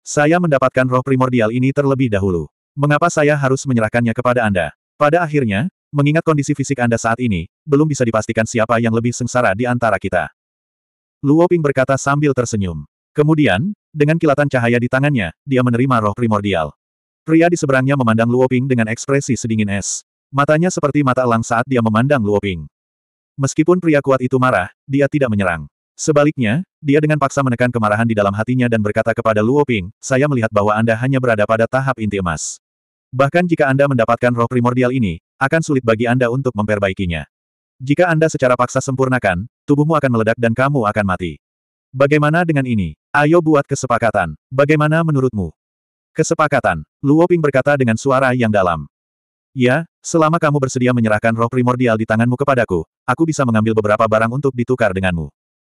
Saya mendapatkan roh primordial ini terlebih dahulu. Mengapa saya harus menyerahkannya kepada Anda? Pada akhirnya, mengingat kondisi fisik Anda saat ini, belum bisa dipastikan siapa yang lebih sengsara di antara kita. Luo Ping berkata sambil tersenyum. Kemudian, dengan kilatan cahaya di tangannya, dia menerima roh primordial. Pria di seberangnya memandang Luo Ping dengan ekspresi sedingin es. Matanya seperti mata elang saat dia memandang Luo Ping. Meskipun pria kuat itu marah, dia tidak menyerang. Sebaliknya, dia dengan paksa menekan kemarahan di dalam hatinya dan berkata kepada Luo Ping, saya melihat bahwa Anda hanya berada pada tahap inti emas. Bahkan jika Anda mendapatkan roh primordial ini, akan sulit bagi Anda untuk memperbaikinya. Jika Anda secara paksa sempurnakan, tubuhmu akan meledak dan kamu akan mati. Bagaimana dengan ini? Ayo buat kesepakatan. Bagaimana menurutmu? Kesepakatan. Luo Ping berkata dengan suara yang dalam. Ya, selama kamu bersedia menyerahkan roh primordial di tanganmu kepadaku, aku bisa mengambil beberapa barang untuk ditukar denganmu.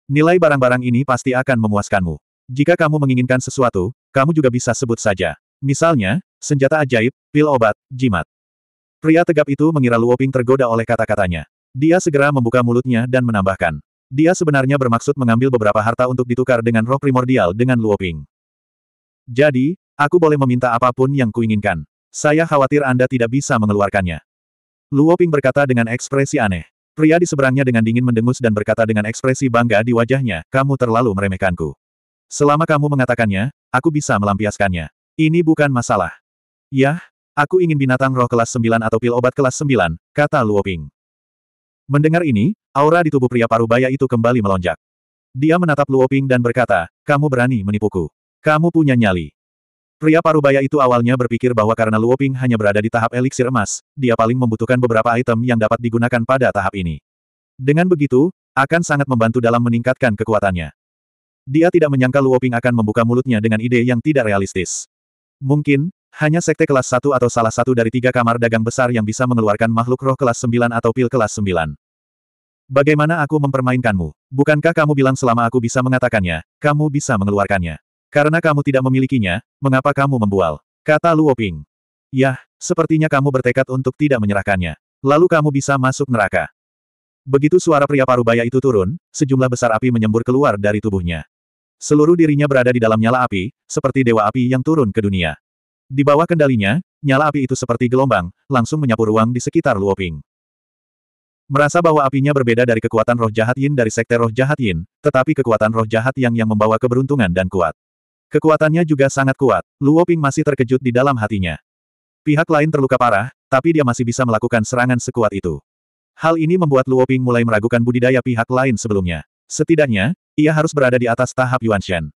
Nilai barang-barang ini pasti akan memuaskanmu. Jika kamu menginginkan sesuatu, kamu juga bisa sebut saja. Misalnya, senjata ajaib, pil obat, jimat. Pria tegap itu mengira Luoping tergoda oleh kata-katanya. Dia segera membuka mulutnya dan menambahkan. Dia sebenarnya bermaksud mengambil beberapa harta untuk ditukar dengan roh primordial dengan Luoping. Jadi, aku boleh meminta apapun yang kuinginkan. Saya khawatir Anda tidak bisa mengeluarkannya. Luoping berkata dengan ekspresi aneh. Pria di seberangnya dengan dingin mendengus dan berkata dengan ekspresi bangga di wajahnya, kamu terlalu meremehkanku. Selama kamu mengatakannya, aku bisa melampiaskannya. Ini bukan masalah. Yah, aku ingin binatang roh kelas 9 atau pil obat kelas 9, kata Luoping. Mendengar ini, aura di tubuh pria parubaya itu kembali melonjak. Dia menatap Luoping dan berkata, kamu berani menipuku. Kamu punya nyali. Pria parubaya itu awalnya berpikir bahwa karena Luoping hanya berada di tahap eliksir emas, dia paling membutuhkan beberapa item yang dapat digunakan pada tahap ini. Dengan begitu, akan sangat membantu dalam meningkatkan kekuatannya. Dia tidak menyangka Luoping akan membuka mulutnya dengan ide yang tidak realistis. Mungkin, hanya sekte kelas 1 atau salah satu dari tiga kamar dagang besar yang bisa mengeluarkan makhluk roh kelas 9 atau pil kelas 9. Bagaimana aku mempermainkanmu? Bukankah kamu bilang selama aku bisa mengatakannya, kamu bisa mengeluarkannya? Karena kamu tidak memilikinya, mengapa kamu membual? Kata Luo Ping. Yah, sepertinya kamu bertekad untuk tidak menyerahkannya. Lalu kamu bisa masuk neraka. Begitu suara pria parubaya itu turun, sejumlah besar api menyembur keluar dari tubuhnya. Seluruh dirinya berada di dalam nyala api, seperti dewa api yang turun ke dunia. Di bawah kendalinya, nyala api itu seperti gelombang, langsung menyapu ruang di sekitar Luo Ping. Merasa bahwa apinya berbeda dari kekuatan roh jahat Yin dari sekte roh jahat Yin, tetapi kekuatan roh jahat yang yang membawa keberuntungan dan kuat. Kekuatannya juga sangat kuat, Luo Ping masih terkejut di dalam hatinya. Pihak lain terluka parah, tapi dia masih bisa melakukan serangan sekuat itu. Hal ini membuat Luo Ping mulai meragukan budidaya pihak lain sebelumnya. Setidaknya, ia harus berada di atas tahap Yuan Shen.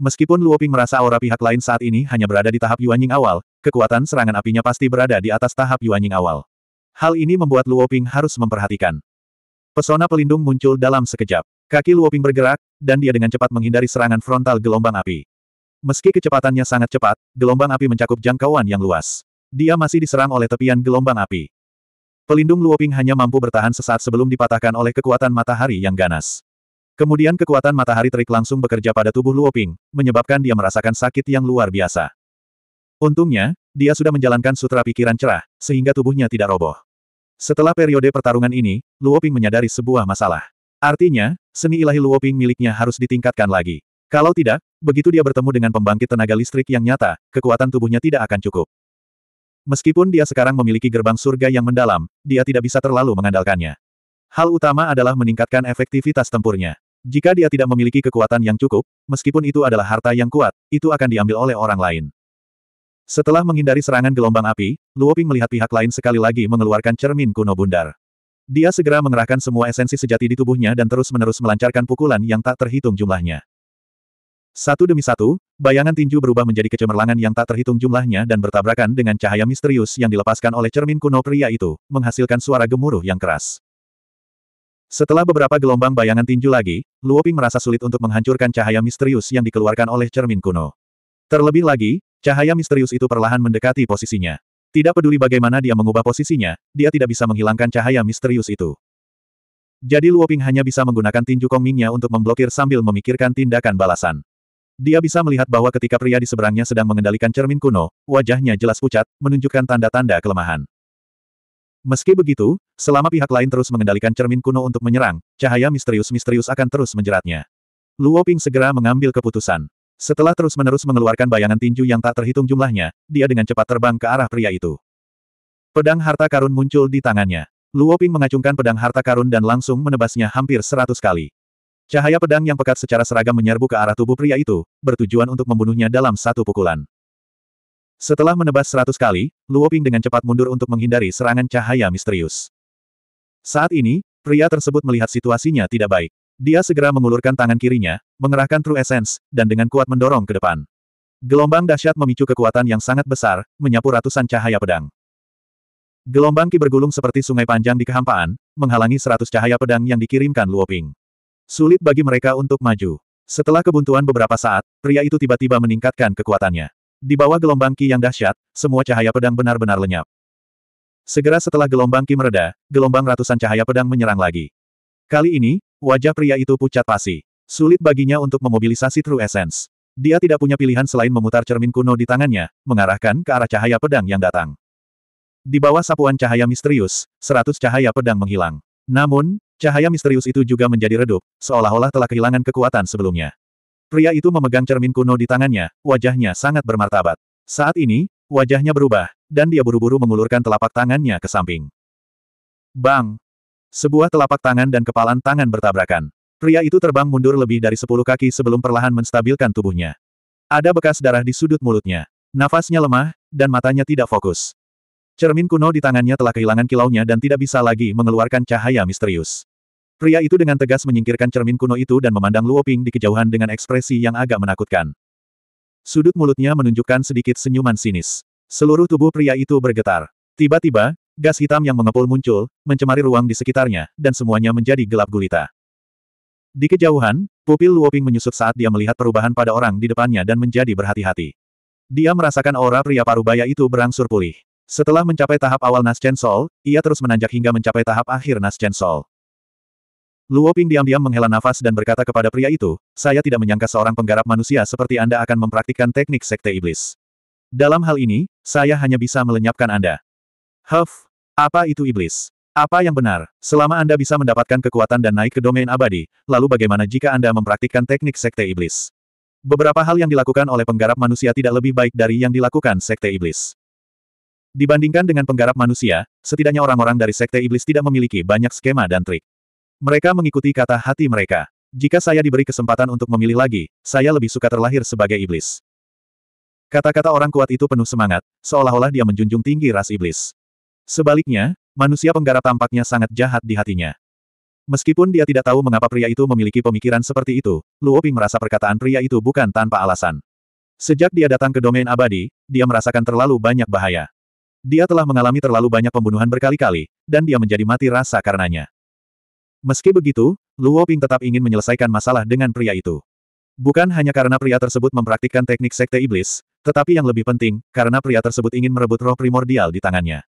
Meskipun Luoping merasa aura pihak lain saat ini hanya berada di tahap Yuan Ying awal, kekuatan serangan apinya pasti berada di atas tahap Yuan Ying awal. Hal ini membuat Luoping harus memperhatikan. Pesona pelindung muncul dalam sekejap. Kaki Luoping bergerak, dan dia dengan cepat menghindari serangan frontal gelombang api. Meski kecepatannya sangat cepat, gelombang api mencakup jangkauan yang luas. Dia masih diserang oleh tepian gelombang api. Pelindung Luoping hanya mampu bertahan sesaat sebelum dipatahkan oleh kekuatan matahari yang ganas. Kemudian kekuatan matahari terik langsung bekerja pada tubuh Luoping, menyebabkan dia merasakan sakit yang luar biasa. Untungnya, dia sudah menjalankan sutra pikiran cerah, sehingga tubuhnya tidak roboh. Setelah periode pertarungan ini, Luoping menyadari sebuah masalah. Artinya, seni ilahi Luoping miliknya harus ditingkatkan lagi. Kalau tidak, begitu dia bertemu dengan pembangkit tenaga listrik yang nyata, kekuatan tubuhnya tidak akan cukup. Meskipun dia sekarang memiliki gerbang surga yang mendalam, dia tidak bisa terlalu mengandalkannya. Hal utama adalah meningkatkan efektivitas tempurnya. Jika dia tidak memiliki kekuatan yang cukup, meskipun itu adalah harta yang kuat, itu akan diambil oleh orang lain. Setelah menghindari serangan gelombang api, Luoping melihat pihak lain sekali lagi mengeluarkan cermin kuno bundar. Dia segera mengerahkan semua esensi sejati di tubuhnya dan terus-menerus melancarkan pukulan yang tak terhitung jumlahnya. Satu demi satu, bayangan tinju berubah menjadi kecemerlangan yang tak terhitung jumlahnya dan bertabrakan dengan cahaya misterius yang dilepaskan oleh cermin kuno pria itu, menghasilkan suara gemuruh yang keras. Setelah beberapa gelombang bayangan tinju lagi, Luoping merasa sulit untuk menghancurkan cahaya misterius yang dikeluarkan oleh cermin kuno. Terlebih lagi, cahaya misterius itu perlahan mendekati posisinya. Tidak peduli bagaimana dia mengubah posisinya, dia tidak bisa menghilangkan cahaya misterius itu. Jadi Luoping hanya bisa menggunakan tinju Kongmingnya untuk memblokir sambil memikirkan tindakan balasan. Dia bisa melihat bahwa ketika pria di seberangnya sedang mengendalikan cermin kuno, wajahnya jelas pucat, menunjukkan tanda-tanda kelemahan. Meski begitu, selama pihak lain terus mengendalikan cermin kuno untuk menyerang, cahaya misterius-misterius akan terus menjeratnya. Luoping segera mengambil keputusan. Setelah terus-menerus mengeluarkan bayangan tinju yang tak terhitung jumlahnya, dia dengan cepat terbang ke arah pria itu. Pedang harta karun muncul di tangannya. Luo Ping mengacungkan pedang harta karun dan langsung menebasnya hampir seratus kali. Cahaya pedang yang pekat secara seragam menyerbu ke arah tubuh pria itu, bertujuan untuk membunuhnya dalam satu pukulan. Setelah menebas seratus kali, Luo Ping dengan cepat mundur untuk menghindari serangan cahaya misterius. Saat ini, pria tersebut melihat situasinya tidak baik. Dia segera mengulurkan tangan kirinya, mengerahkan True Essence, dan dengan kuat mendorong ke depan. Gelombang dahsyat memicu kekuatan yang sangat besar, menyapu ratusan cahaya pedang. Gelombang ki bergulung seperti sungai panjang di kehampaan, menghalangi seratus cahaya pedang yang dikirimkan Luoping. Sulit bagi mereka untuk maju. Setelah kebuntuan beberapa saat, pria itu tiba-tiba meningkatkan kekuatannya. Di bawah gelombang ki yang dahsyat, semua cahaya pedang benar-benar lenyap. Segera setelah gelombang Ki mereda, gelombang ratusan cahaya pedang menyerang lagi. Kali ini, Wajah pria itu pucat pasi. Sulit baginya untuk memobilisasi True Essence. Dia tidak punya pilihan selain memutar cermin kuno di tangannya, mengarahkan ke arah cahaya pedang yang datang. Di bawah sapuan cahaya misterius, seratus cahaya pedang menghilang. Namun, cahaya misterius itu juga menjadi redup, seolah-olah telah kehilangan kekuatan sebelumnya. Pria itu memegang cermin kuno di tangannya, wajahnya sangat bermartabat. Saat ini, wajahnya berubah, dan dia buru-buru mengulurkan telapak tangannya ke samping. Bang! Sebuah telapak tangan dan kepalan tangan bertabrakan. Pria itu terbang mundur lebih dari sepuluh kaki sebelum perlahan menstabilkan tubuhnya. Ada bekas darah di sudut mulutnya. Nafasnya lemah, dan matanya tidak fokus. Cermin kuno di tangannya telah kehilangan kilaunya dan tidak bisa lagi mengeluarkan cahaya misterius. Pria itu dengan tegas menyingkirkan cermin kuno itu dan memandang Luoping di kejauhan dengan ekspresi yang agak menakutkan. Sudut mulutnya menunjukkan sedikit senyuman sinis. Seluruh tubuh pria itu bergetar. Tiba-tiba, Gas hitam yang mengepul muncul, mencemari ruang di sekitarnya, dan semuanya menjadi gelap gulita. Di kejauhan, pupil Luoping menyusut saat dia melihat perubahan pada orang di depannya dan menjadi berhati-hati. Dia merasakan aura pria parubaya itu berangsur pulih. Setelah mencapai tahap awal nascent Sol, ia terus menanjak hingga mencapai tahap akhir nascent Sol. Luoping diam-diam menghela nafas dan berkata kepada pria itu, saya tidak menyangka seorang penggarap manusia seperti Anda akan mempraktikkan teknik sekte iblis. Dalam hal ini, saya hanya bisa melenyapkan Anda. Huff, apa itu iblis? Apa yang benar? Selama Anda bisa mendapatkan kekuatan dan naik ke domain abadi, lalu bagaimana jika Anda mempraktikkan teknik sekte iblis? Beberapa hal yang dilakukan oleh penggarap manusia tidak lebih baik dari yang dilakukan sekte iblis. Dibandingkan dengan penggarap manusia, setidaknya orang-orang dari sekte iblis tidak memiliki banyak skema dan trik. Mereka mengikuti kata hati mereka. Jika saya diberi kesempatan untuk memilih lagi, saya lebih suka terlahir sebagai iblis. Kata-kata orang kuat itu penuh semangat, seolah-olah dia menjunjung tinggi ras iblis. Sebaliknya, manusia penggarap tampaknya sangat jahat di hatinya. Meskipun dia tidak tahu mengapa pria itu memiliki pemikiran seperti itu, Luoping merasa perkataan pria itu bukan tanpa alasan. Sejak dia datang ke domain abadi, dia merasakan terlalu banyak bahaya. Dia telah mengalami terlalu banyak pembunuhan berkali-kali, dan dia menjadi mati rasa karenanya. Meski begitu, Luoping tetap ingin menyelesaikan masalah dengan pria itu. Bukan hanya karena pria tersebut mempraktikkan teknik sekte iblis, tetapi yang lebih penting, karena pria tersebut ingin merebut roh primordial di tangannya.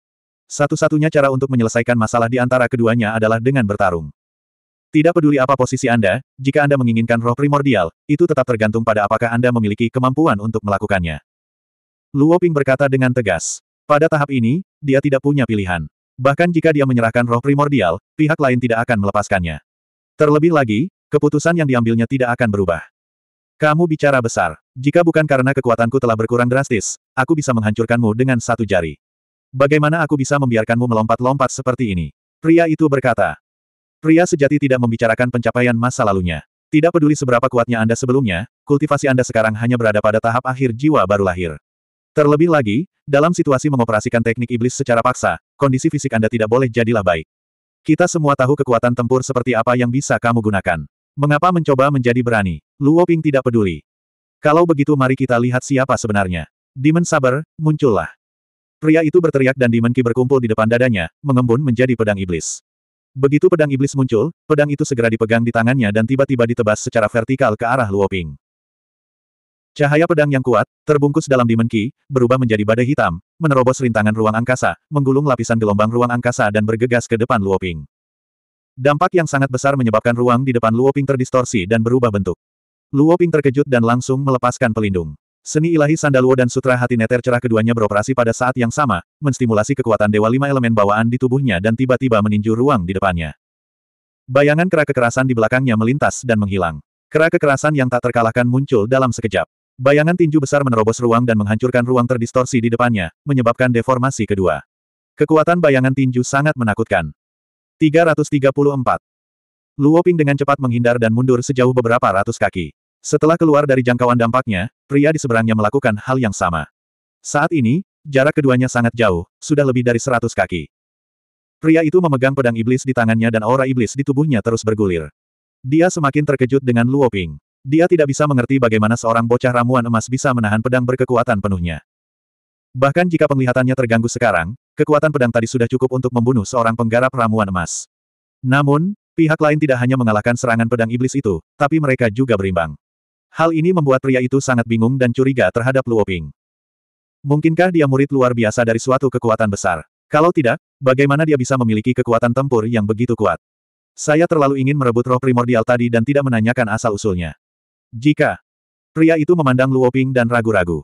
Satu-satunya cara untuk menyelesaikan masalah di antara keduanya adalah dengan bertarung. Tidak peduli apa posisi Anda, jika Anda menginginkan roh primordial, itu tetap tergantung pada apakah Anda memiliki kemampuan untuk melakukannya. Luo Ping berkata dengan tegas. Pada tahap ini, dia tidak punya pilihan. Bahkan jika dia menyerahkan roh primordial, pihak lain tidak akan melepaskannya. Terlebih lagi, keputusan yang diambilnya tidak akan berubah. Kamu bicara besar. Jika bukan karena kekuatanku telah berkurang drastis, aku bisa menghancurkanmu dengan satu jari. Bagaimana aku bisa membiarkanmu melompat-lompat seperti ini? Pria itu berkata. Pria sejati tidak membicarakan pencapaian masa lalunya. Tidak peduli seberapa kuatnya Anda sebelumnya, kultivasi Anda sekarang hanya berada pada tahap akhir jiwa baru lahir. Terlebih lagi, dalam situasi mengoperasikan teknik iblis secara paksa, kondisi fisik Anda tidak boleh jadilah baik. Kita semua tahu kekuatan tempur seperti apa yang bisa kamu gunakan. Mengapa mencoba menjadi berani? Luo Ping tidak peduli. Kalau begitu mari kita lihat siapa sebenarnya. Demon Saber, muncullah. Pria itu berteriak dan Demon berkumpul di depan dadanya, mengembun menjadi pedang iblis. Begitu pedang iblis muncul, pedang itu segera dipegang di tangannya dan tiba-tiba ditebas secara vertikal ke arah Luoping. Cahaya pedang yang kuat, terbungkus dalam Demon berubah menjadi badai hitam, menerobos rintangan ruang angkasa, menggulung lapisan gelombang ruang angkasa dan bergegas ke depan Luoping. Dampak yang sangat besar menyebabkan ruang di depan Luoping terdistorsi dan berubah bentuk. Luoping terkejut dan langsung melepaskan pelindung. Seni ilahi Sandaluo dan Sutra Hati Neter Cerah keduanya beroperasi pada saat yang sama, menstimulasi kekuatan Dewa Lima Elemen bawaan di tubuhnya dan tiba-tiba meninju ruang di depannya. Bayangan kera kekerasan di belakangnya melintas dan menghilang. Kera kekerasan yang tak terkalahkan muncul dalam sekejap. Bayangan tinju besar menerobos ruang dan menghancurkan ruang terdistorsi di depannya, menyebabkan deformasi kedua. Kekuatan bayangan tinju sangat menakutkan. 334. Luoping dengan cepat menghindar dan mundur sejauh beberapa ratus kaki. Setelah keluar dari jangkauan dampaknya, pria di seberangnya melakukan hal yang sama. Saat ini, jarak keduanya sangat jauh, sudah lebih dari seratus kaki. Pria itu memegang pedang iblis di tangannya dan aura iblis di tubuhnya terus bergulir. Dia semakin terkejut dengan Luo Ping. Dia tidak bisa mengerti bagaimana seorang bocah ramuan emas bisa menahan pedang berkekuatan penuhnya. Bahkan jika penglihatannya terganggu sekarang, kekuatan pedang tadi sudah cukup untuk membunuh seorang penggarap ramuan emas. Namun, pihak lain tidak hanya mengalahkan serangan pedang iblis itu, tapi mereka juga berimbang. Hal ini membuat pria itu sangat bingung dan curiga terhadap Luoping. Mungkinkah dia murid luar biasa dari suatu kekuatan besar? Kalau tidak, bagaimana dia bisa memiliki kekuatan tempur yang begitu kuat? Saya terlalu ingin merebut roh primordial tadi dan tidak menanyakan asal-usulnya. Jika pria itu memandang Luoping dan ragu-ragu.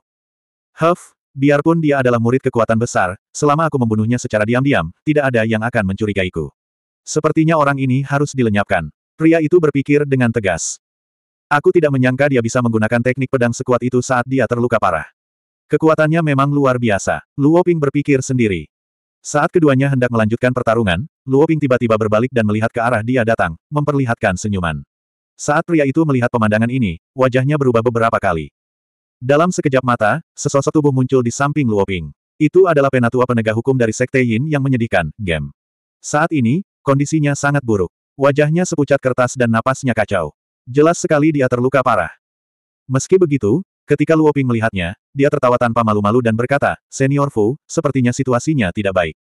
Huff, biarpun dia adalah murid kekuatan besar, selama aku membunuhnya secara diam-diam, tidak ada yang akan mencurigaiku. Sepertinya orang ini harus dilenyapkan. Pria itu berpikir dengan tegas. Aku tidak menyangka dia bisa menggunakan teknik pedang sekuat itu saat dia terluka parah. Kekuatannya memang luar biasa, Luo Ping berpikir sendiri. Saat keduanya hendak melanjutkan pertarungan, Luo Ping tiba-tiba berbalik dan melihat ke arah dia datang, memperlihatkan senyuman. Saat pria itu melihat pemandangan ini, wajahnya berubah beberapa kali. Dalam sekejap mata, sesosok tubuh muncul di samping Luo Ping. Itu adalah penatua penegak hukum dari Sekte Yin yang menyedihkan, Gem. Saat ini, kondisinya sangat buruk. Wajahnya sepucat kertas dan napasnya kacau. Jelas sekali dia terluka parah. Meski begitu, ketika Luo Ping melihatnya, dia tertawa tanpa malu-malu dan berkata, Senior Fu, sepertinya situasinya tidak baik.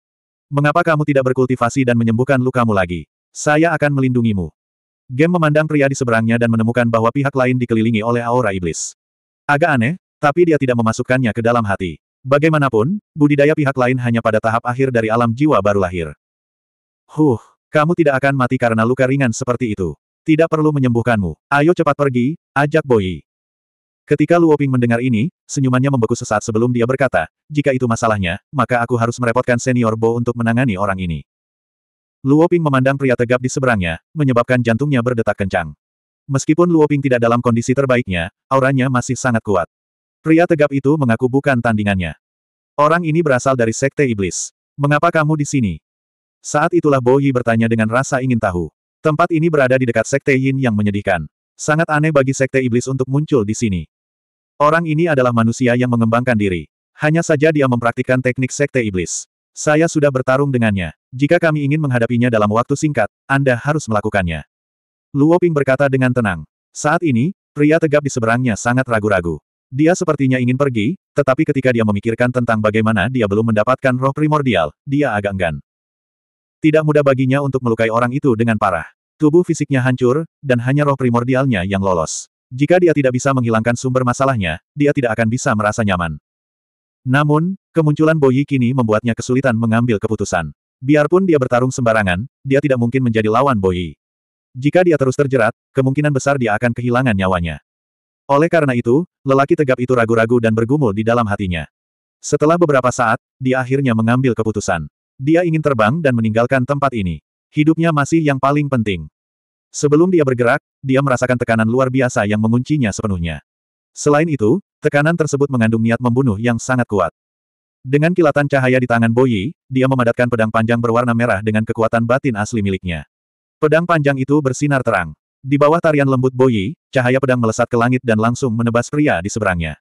Mengapa kamu tidak berkultivasi dan menyembuhkan lukamu lagi? Saya akan melindungimu. Gem memandang pria di seberangnya dan menemukan bahwa pihak lain dikelilingi oleh aura iblis. Agak aneh, tapi dia tidak memasukkannya ke dalam hati. Bagaimanapun, budidaya pihak lain hanya pada tahap akhir dari alam jiwa baru lahir. Huh, kamu tidak akan mati karena luka ringan seperti itu tidak perlu menyembuhkanmu. Ayo cepat pergi, ajak Boyi. Ketika Luoping mendengar ini, senyumannya membeku sesaat sebelum dia berkata, jika itu masalahnya, maka aku harus merepotkan senior Bo untuk menangani orang ini. Luoping memandang pria tegap di seberangnya, menyebabkan jantungnya berdetak kencang. Meskipun Luoping tidak dalam kondisi terbaiknya, auranya masih sangat kuat. Pria tegap itu mengaku bukan tandingannya. Orang ini berasal dari Sekte Iblis. Mengapa kamu di sini? Saat itulah Bo Yi bertanya dengan rasa ingin tahu. Tempat ini berada di dekat Sekte Yin yang menyedihkan. Sangat aneh bagi Sekte Iblis untuk muncul di sini. Orang ini adalah manusia yang mengembangkan diri. Hanya saja dia mempraktikkan teknik Sekte Iblis. Saya sudah bertarung dengannya. Jika kami ingin menghadapinya dalam waktu singkat, Anda harus melakukannya. Luo Ping berkata dengan tenang. Saat ini, pria tegap di seberangnya sangat ragu-ragu. Dia sepertinya ingin pergi, tetapi ketika dia memikirkan tentang bagaimana dia belum mendapatkan roh primordial, dia agak enggan. Tidak mudah baginya untuk melukai orang itu dengan parah. Tubuh fisiknya hancur, dan hanya roh primordialnya yang lolos. Jika dia tidak bisa menghilangkan sumber masalahnya, dia tidak akan bisa merasa nyaman. Namun, kemunculan Boyi kini membuatnya kesulitan mengambil keputusan. Biarpun dia bertarung sembarangan, dia tidak mungkin menjadi lawan Boyi. Jika dia terus terjerat, kemungkinan besar dia akan kehilangan nyawanya. Oleh karena itu, lelaki tegap itu ragu-ragu dan bergumul di dalam hatinya. Setelah beberapa saat, dia akhirnya mengambil keputusan. Dia ingin terbang dan meninggalkan tempat ini. Hidupnya masih yang paling penting. Sebelum dia bergerak, dia merasakan tekanan luar biasa yang menguncinya sepenuhnya. Selain itu, tekanan tersebut mengandung niat membunuh yang sangat kuat. Dengan kilatan cahaya di tangan Boyi, dia memadatkan pedang panjang berwarna merah dengan kekuatan batin asli miliknya. Pedang panjang itu bersinar terang. Di bawah tarian lembut Boyi, cahaya pedang melesat ke langit dan langsung menebas pria di seberangnya.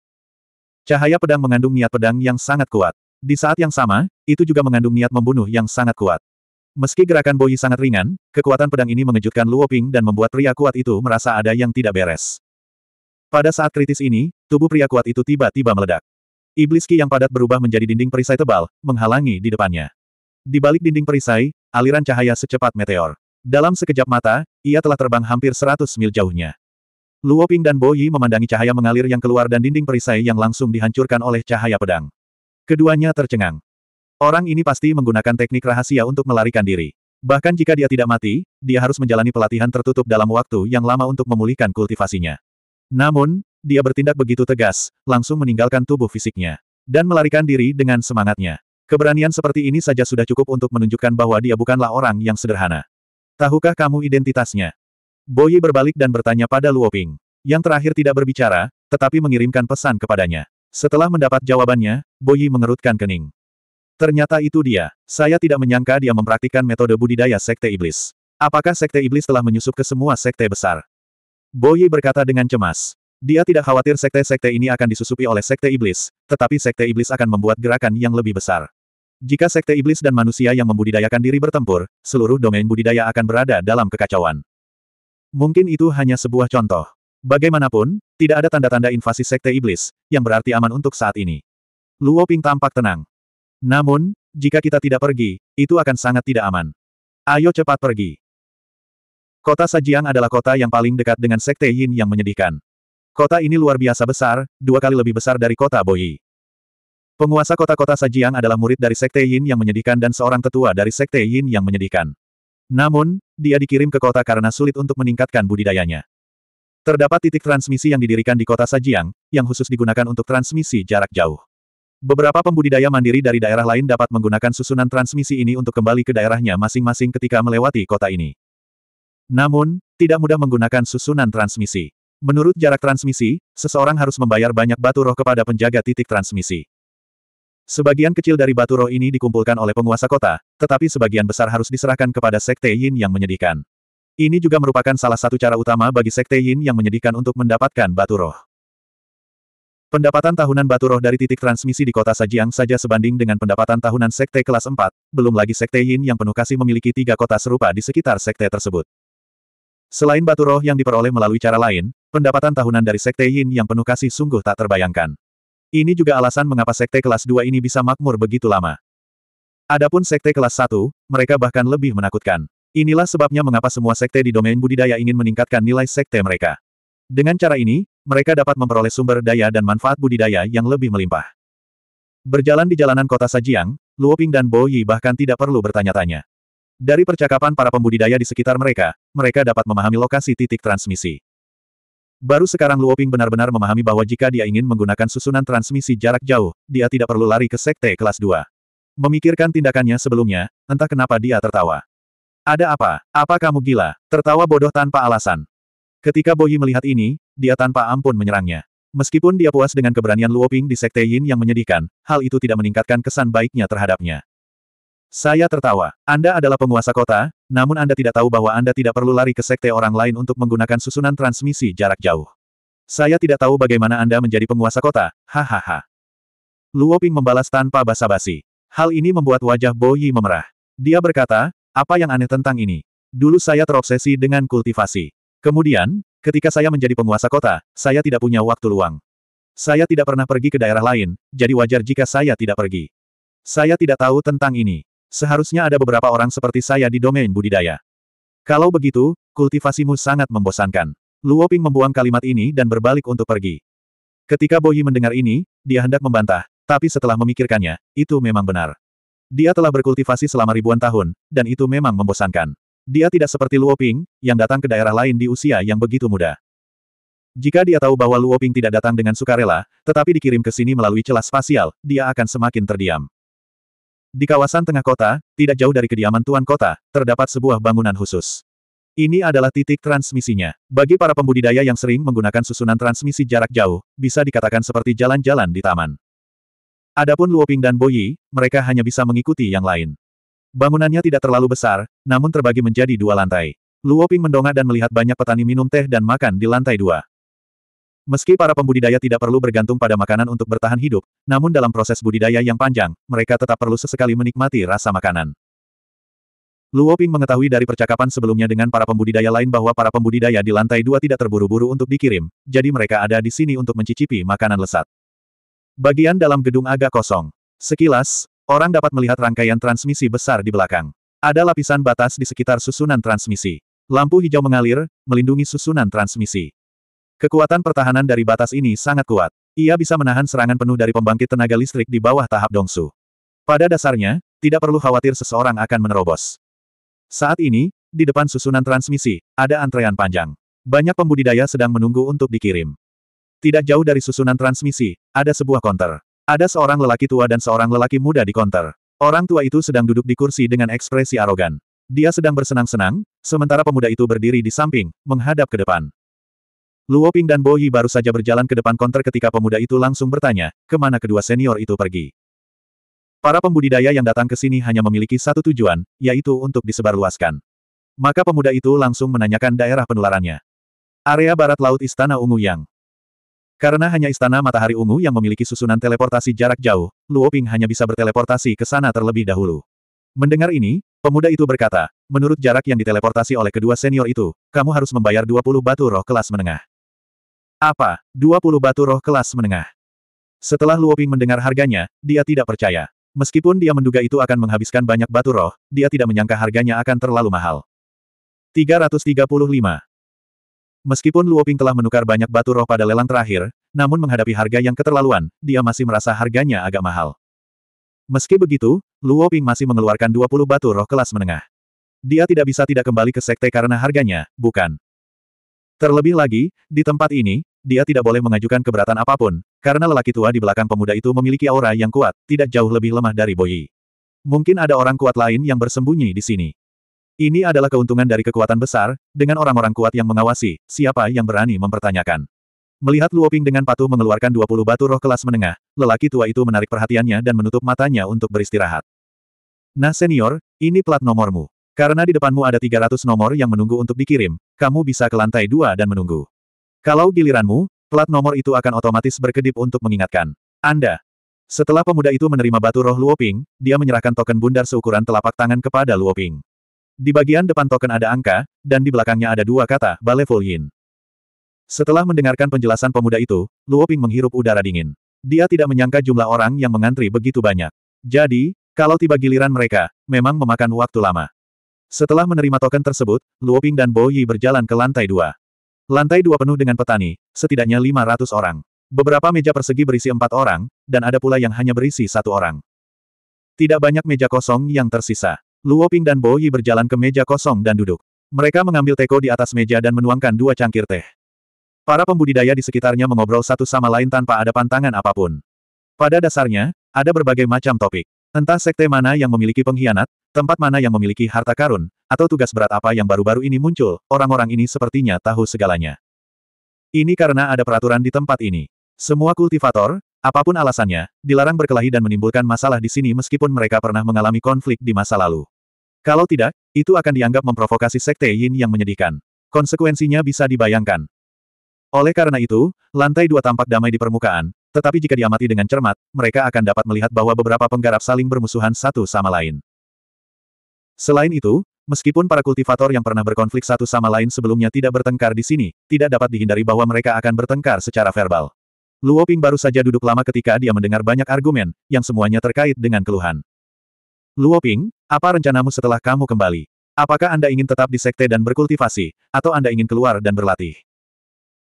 Cahaya pedang mengandung niat pedang yang sangat kuat. Di saat yang sama, itu juga mengandung niat membunuh yang sangat kuat. Meski gerakan Boyi sangat ringan, kekuatan pedang ini mengejutkan Luo Ping dan membuat pria kuat itu merasa ada yang tidak beres. Pada saat kritis ini, tubuh pria kuat itu tiba-tiba meledak. Iblis ki yang padat berubah menjadi dinding perisai tebal, menghalangi di depannya. Di balik dinding perisai, aliran cahaya secepat meteor. Dalam sekejap mata, ia telah terbang hampir 100 mil jauhnya. Luo Ping dan Boyi memandangi cahaya mengalir yang keluar dan dinding perisai yang langsung dihancurkan oleh cahaya pedang. Keduanya tercengang. Orang ini pasti menggunakan teknik rahasia untuk melarikan diri. Bahkan jika dia tidak mati, dia harus menjalani pelatihan tertutup dalam waktu yang lama untuk memulihkan kultivasinya. Namun, dia bertindak begitu tegas, langsung meninggalkan tubuh fisiknya. Dan melarikan diri dengan semangatnya. Keberanian seperti ini saja sudah cukup untuk menunjukkan bahwa dia bukanlah orang yang sederhana. Tahukah kamu identitasnya? Boyi berbalik dan bertanya pada Luoping. Yang terakhir tidak berbicara, tetapi mengirimkan pesan kepadanya. Setelah mendapat jawabannya, Boyi mengerutkan kening. Ternyata itu dia. Saya tidak menyangka dia mempraktikkan metode budidaya sekte iblis. Apakah sekte iblis telah menyusup ke semua sekte besar? Boyi berkata dengan cemas. Dia tidak khawatir sekte-sekte ini akan disusupi oleh sekte iblis, tetapi sekte iblis akan membuat gerakan yang lebih besar. Jika sekte iblis dan manusia yang membudidayakan diri bertempur, seluruh domain budidaya akan berada dalam kekacauan. Mungkin itu hanya sebuah contoh. Bagaimanapun, tidak ada tanda-tanda invasi sekte iblis, yang berarti aman untuk saat ini. Luo Ping tampak tenang. Namun, jika kita tidak pergi, itu akan sangat tidak aman. Ayo cepat pergi. Kota Sajiang adalah kota yang paling dekat dengan Sekte Yin yang menyedihkan. Kota ini luar biasa besar, dua kali lebih besar dari kota Boyi. Penguasa kota-kota Sajiang adalah murid dari Sekte Yin yang menyedihkan dan seorang tetua dari Sekte Yin yang menyedihkan. Namun, dia dikirim ke kota karena sulit untuk meningkatkan budidayanya. Terdapat titik transmisi yang didirikan di kota Sajiang, yang khusus digunakan untuk transmisi jarak jauh. Beberapa pembudidaya mandiri dari daerah lain dapat menggunakan susunan transmisi ini untuk kembali ke daerahnya masing-masing ketika melewati kota ini. Namun, tidak mudah menggunakan susunan transmisi. Menurut jarak transmisi, seseorang harus membayar banyak batu roh kepada penjaga titik transmisi. Sebagian kecil dari batu roh ini dikumpulkan oleh penguasa kota, tetapi sebagian besar harus diserahkan kepada Sekte Yin yang menyedihkan. Ini juga merupakan salah satu cara utama bagi Sekte Yin yang menyedihkan untuk mendapatkan batu roh. Pendapatan tahunan batu roh dari titik transmisi di kota Sajiang saja sebanding dengan pendapatan tahunan Sekte kelas 4, belum lagi Sekte Yin yang penuh kasih memiliki tiga kota serupa di sekitar Sekte tersebut. Selain batu roh yang diperoleh melalui cara lain, pendapatan tahunan dari Sekte Yin yang penuh kasih sungguh tak terbayangkan. Ini juga alasan mengapa Sekte kelas 2 ini bisa makmur begitu lama. Adapun Sekte kelas 1, mereka bahkan lebih menakutkan. Inilah sebabnya mengapa semua sekte di domain budidaya ingin meningkatkan nilai sekte mereka. Dengan cara ini, mereka dapat memperoleh sumber daya dan manfaat budidaya yang lebih melimpah. Berjalan di jalanan kota Sajiang, Luoping dan Bo Yi bahkan tidak perlu bertanya-tanya. Dari percakapan para pembudidaya di sekitar mereka, mereka dapat memahami lokasi titik transmisi. Baru sekarang Luoping benar-benar memahami bahwa jika dia ingin menggunakan susunan transmisi jarak jauh, dia tidak perlu lari ke sekte kelas 2. Memikirkan tindakannya sebelumnya, entah kenapa dia tertawa. Ada apa? Apa kamu gila? Tertawa bodoh tanpa alasan. Ketika Boyi melihat ini, dia tanpa ampun menyerangnya. Meskipun dia puas dengan keberanian Luoping di Sekte Yin yang menyedihkan, hal itu tidak meningkatkan kesan baiknya terhadapnya. Saya tertawa. Anda adalah penguasa kota, namun Anda tidak tahu bahwa Anda tidak perlu lari ke Sekte orang lain untuk menggunakan susunan transmisi jarak jauh. Saya tidak tahu bagaimana Anda menjadi penguasa kota, hahaha. Luoping membalas tanpa basa-basi. Hal ini membuat wajah Boyi memerah. Dia berkata, apa yang aneh tentang ini? Dulu saya terobsesi dengan kultivasi. Kemudian, ketika saya menjadi penguasa kota, saya tidak punya waktu luang. Saya tidak pernah pergi ke daerah lain, jadi wajar jika saya tidak pergi. Saya tidak tahu tentang ini. Seharusnya ada beberapa orang seperti saya di domain budidaya. Kalau begitu, kultivasimu sangat membosankan. Luoping membuang kalimat ini dan berbalik untuk pergi. Ketika Boyi mendengar ini, dia hendak membantah, tapi setelah memikirkannya, itu memang benar. Dia telah berkultivasi selama ribuan tahun, dan itu memang membosankan. Dia tidak seperti Luo Ping, yang datang ke daerah lain di usia yang begitu muda. Jika dia tahu bahwa Luo Ping tidak datang dengan sukarela, tetapi dikirim ke sini melalui celah spasial, dia akan semakin terdiam. Di kawasan tengah kota, tidak jauh dari kediaman tuan kota, terdapat sebuah bangunan khusus. Ini adalah titik transmisinya. Bagi para pembudidaya yang sering menggunakan susunan transmisi jarak jauh, bisa dikatakan seperti jalan-jalan di taman. Adapun Luo Ping dan Boyi, mereka hanya bisa mengikuti yang lain. Bangunannya tidak terlalu besar, namun terbagi menjadi dua lantai. Luo Ping mendongak dan melihat banyak petani minum teh dan makan di lantai dua. Meski para pembudidaya tidak perlu bergantung pada makanan untuk bertahan hidup, namun dalam proses budidaya yang panjang, mereka tetap perlu sesekali menikmati rasa makanan. Luo Ping mengetahui dari percakapan sebelumnya dengan para pembudidaya lain bahwa para pembudidaya di lantai dua tidak terburu-buru untuk dikirim, jadi mereka ada di sini untuk mencicipi makanan lesat. Bagian dalam gedung agak kosong. Sekilas, Orang dapat melihat rangkaian transmisi besar di belakang. Ada lapisan batas di sekitar susunan transmisi. Lampu hijau mengalir, melindungi susunan transmisi. Kekuatan pertahanan dari batas ini sangat kuat. Ia bisa menahan serangan penuh dari pembangkit tenaga listrik di bawah tahap dongsu. Pada dasarnya, tidak perlu khawatir seseorang akan menerobos. Saat ini, di depan susunan transmisi, ada antrean panjang. Banyak pembudidaya sedang menunggu untuk dikirim. Tidak jauh dari susunan transmisi, ada sebuah konter. Ada seorang lelaki tua dan seorang lelaki muda di konter. Orang tua itu sedang duduk di kursi dengan ekspresi arogan. Dia sedang bersenang-senang, sementara pemuda itu berdiri di samping, menghadap ke depan. Luo Ping dan Bo baru saja berjalan ke depan konter ketika pemuda itu langsung bertanya, kemana kedua senior itu pergi. Para pembudidaya yang datang ke sini hanya memiliki satu tujuan, yaitu untuk disebarluaskan. Maka pemuda itu langsung menanyakan daerah penularannya. Area barat laut Istana Ungu Yang. Karena hanya Istana Matahari Ungu yang memiliki susunan teleportasi jarak jauh, Luo Ping hanya bisa berteleportasi ke sana terlebih dahulu. Mendengar ini, pemuda itu berkata, menurut jarak yang diteleportasi oleh kedua senior itu, kamu harus membayar 20 batu roh kelas menengah. Apa, 20 batu roh kelas menengah? Setelah Luo Ping mendengar harganya, dia tidak percaya. Meskipun dia menduga itu akan menghabiskan banyak batu roh, dia tidak menyangka harganya akan terlalu mahal. 335. Meskipun Luoping telah menukar banyak batu roh pada lelang terakhir, namun menghadapi harga yang keterlaluan, dia masih merasa harganya agak mahal. Meski begitu, Luoping masih mengeluarkan 20 batu roh kelas menengah. Dia tidak bisa tidak kembali ke sekte karena harganya, bukan. Terlebih lagi, di tempat ini, dia tidak boleh mengajukan keberatan apapun, karena lelaki tua di belakang pemuda itu memiliki aura yang kuat, tidak jauh lebih lemah dari Boyi. Mungkin ada orang kuat lain yang bersembunyi di sini. Ini adalah keuntungan dari kekuatan besar, dengan orang-orang kuat yang mengawasi, siapa yang berani mempertanyakan. Melihat Luoping dengan patuh mengeluarkan 20 batu roh kelas menengah, lelaki tua itu menarik perhatiannya dan menutup matanya untuk beristirahat. Nah senior, ini plat nomormu. Karena di depanmu ada 300 nomor yang menunggu untuk dikirim, kamu bisa ke lantai dua dan menunggu. Kalau giliranmu, plat nomor itu akan otomatis berkedip untuk mengingatkan. Anda. Setelah pemuda itu menerima batu roh Luoping, dia menyerahkan token bundar seukuran telapak tangan kepada Luoping. Di bagian depan token ada angka, dan di belakangnya ada dua kata, Baleful Yin. Setelah mendengarkan penjelasan pemuda itu, Luo Ping menghirup udara dingin. Dia tidak menyangka jumlah orang yang mengantri begitu banyak. Jadi, kalau tiba giliran mereka, memang memakan waktu lama. Setelah menerima token tersebut, Luo Ping dan Bo Yi berjalan ke lantai dua. Lantai dua penuh dengan petani, setidaknya 500 orang. Beberapa meja persegi berisi empat orang, dan ada pula yang hanya berisi satu orang. Tidak banyak meja kosong yang tersisa. Luo Ping dan Bo Yi berjalan ke meja kosong dan duduk. Mereka mengambil teko di atas meja dan menuangkan dua cangkir teh. Para pembudidaya di sekitarnya mengobrol satu sama lain tanpa ada pantangan apapun. Pada dasarnya, ada berbagai macam topik. Entah sekte mana yang memiliki pengkhianat, tempat mana yang memiliki harta karun, atau tugas berat apa yang baru-baru ini muncul, orang-orang ini sepertinya tahu segalanya. Ini karena ada peraturan di tempat ini. Semua kultivator, apapun alasannya, dilarang berkelahi dan menimbulkan masalah di sini meskipun mereka pernah mengalami konflik di masa lalu. Kalau tidak, itu akan dianggap memprovokasi sekte Yin yang menyedihkan. Konsekuensinya bisa dibayangkan. Oleh karena itu, lantai dua tampak damai di permukaan, tetapi jika diamati dengan cermat, mereka akan dapat melihat bahwa beberapa penggarap saling bermusuhan satu sama lain. Selain itu, meskipun para kultivator yang pernah berkonflik satu sama lain sebelumnya tidak bertengkar di sini, tidak dapat dihindari bahwa mereka akan bertengkar secara verbal. Luo Ping baru saja duduk lama ketika dia mendengar banyak argumen, yang semuanya terkait dengan keluhan. Luo Ping, apa rencanamu setelah kamu kembali? Apakah Anda ingin tetap di sekte dan berkultivasi, atau Anda ingin keluar dan berlatih?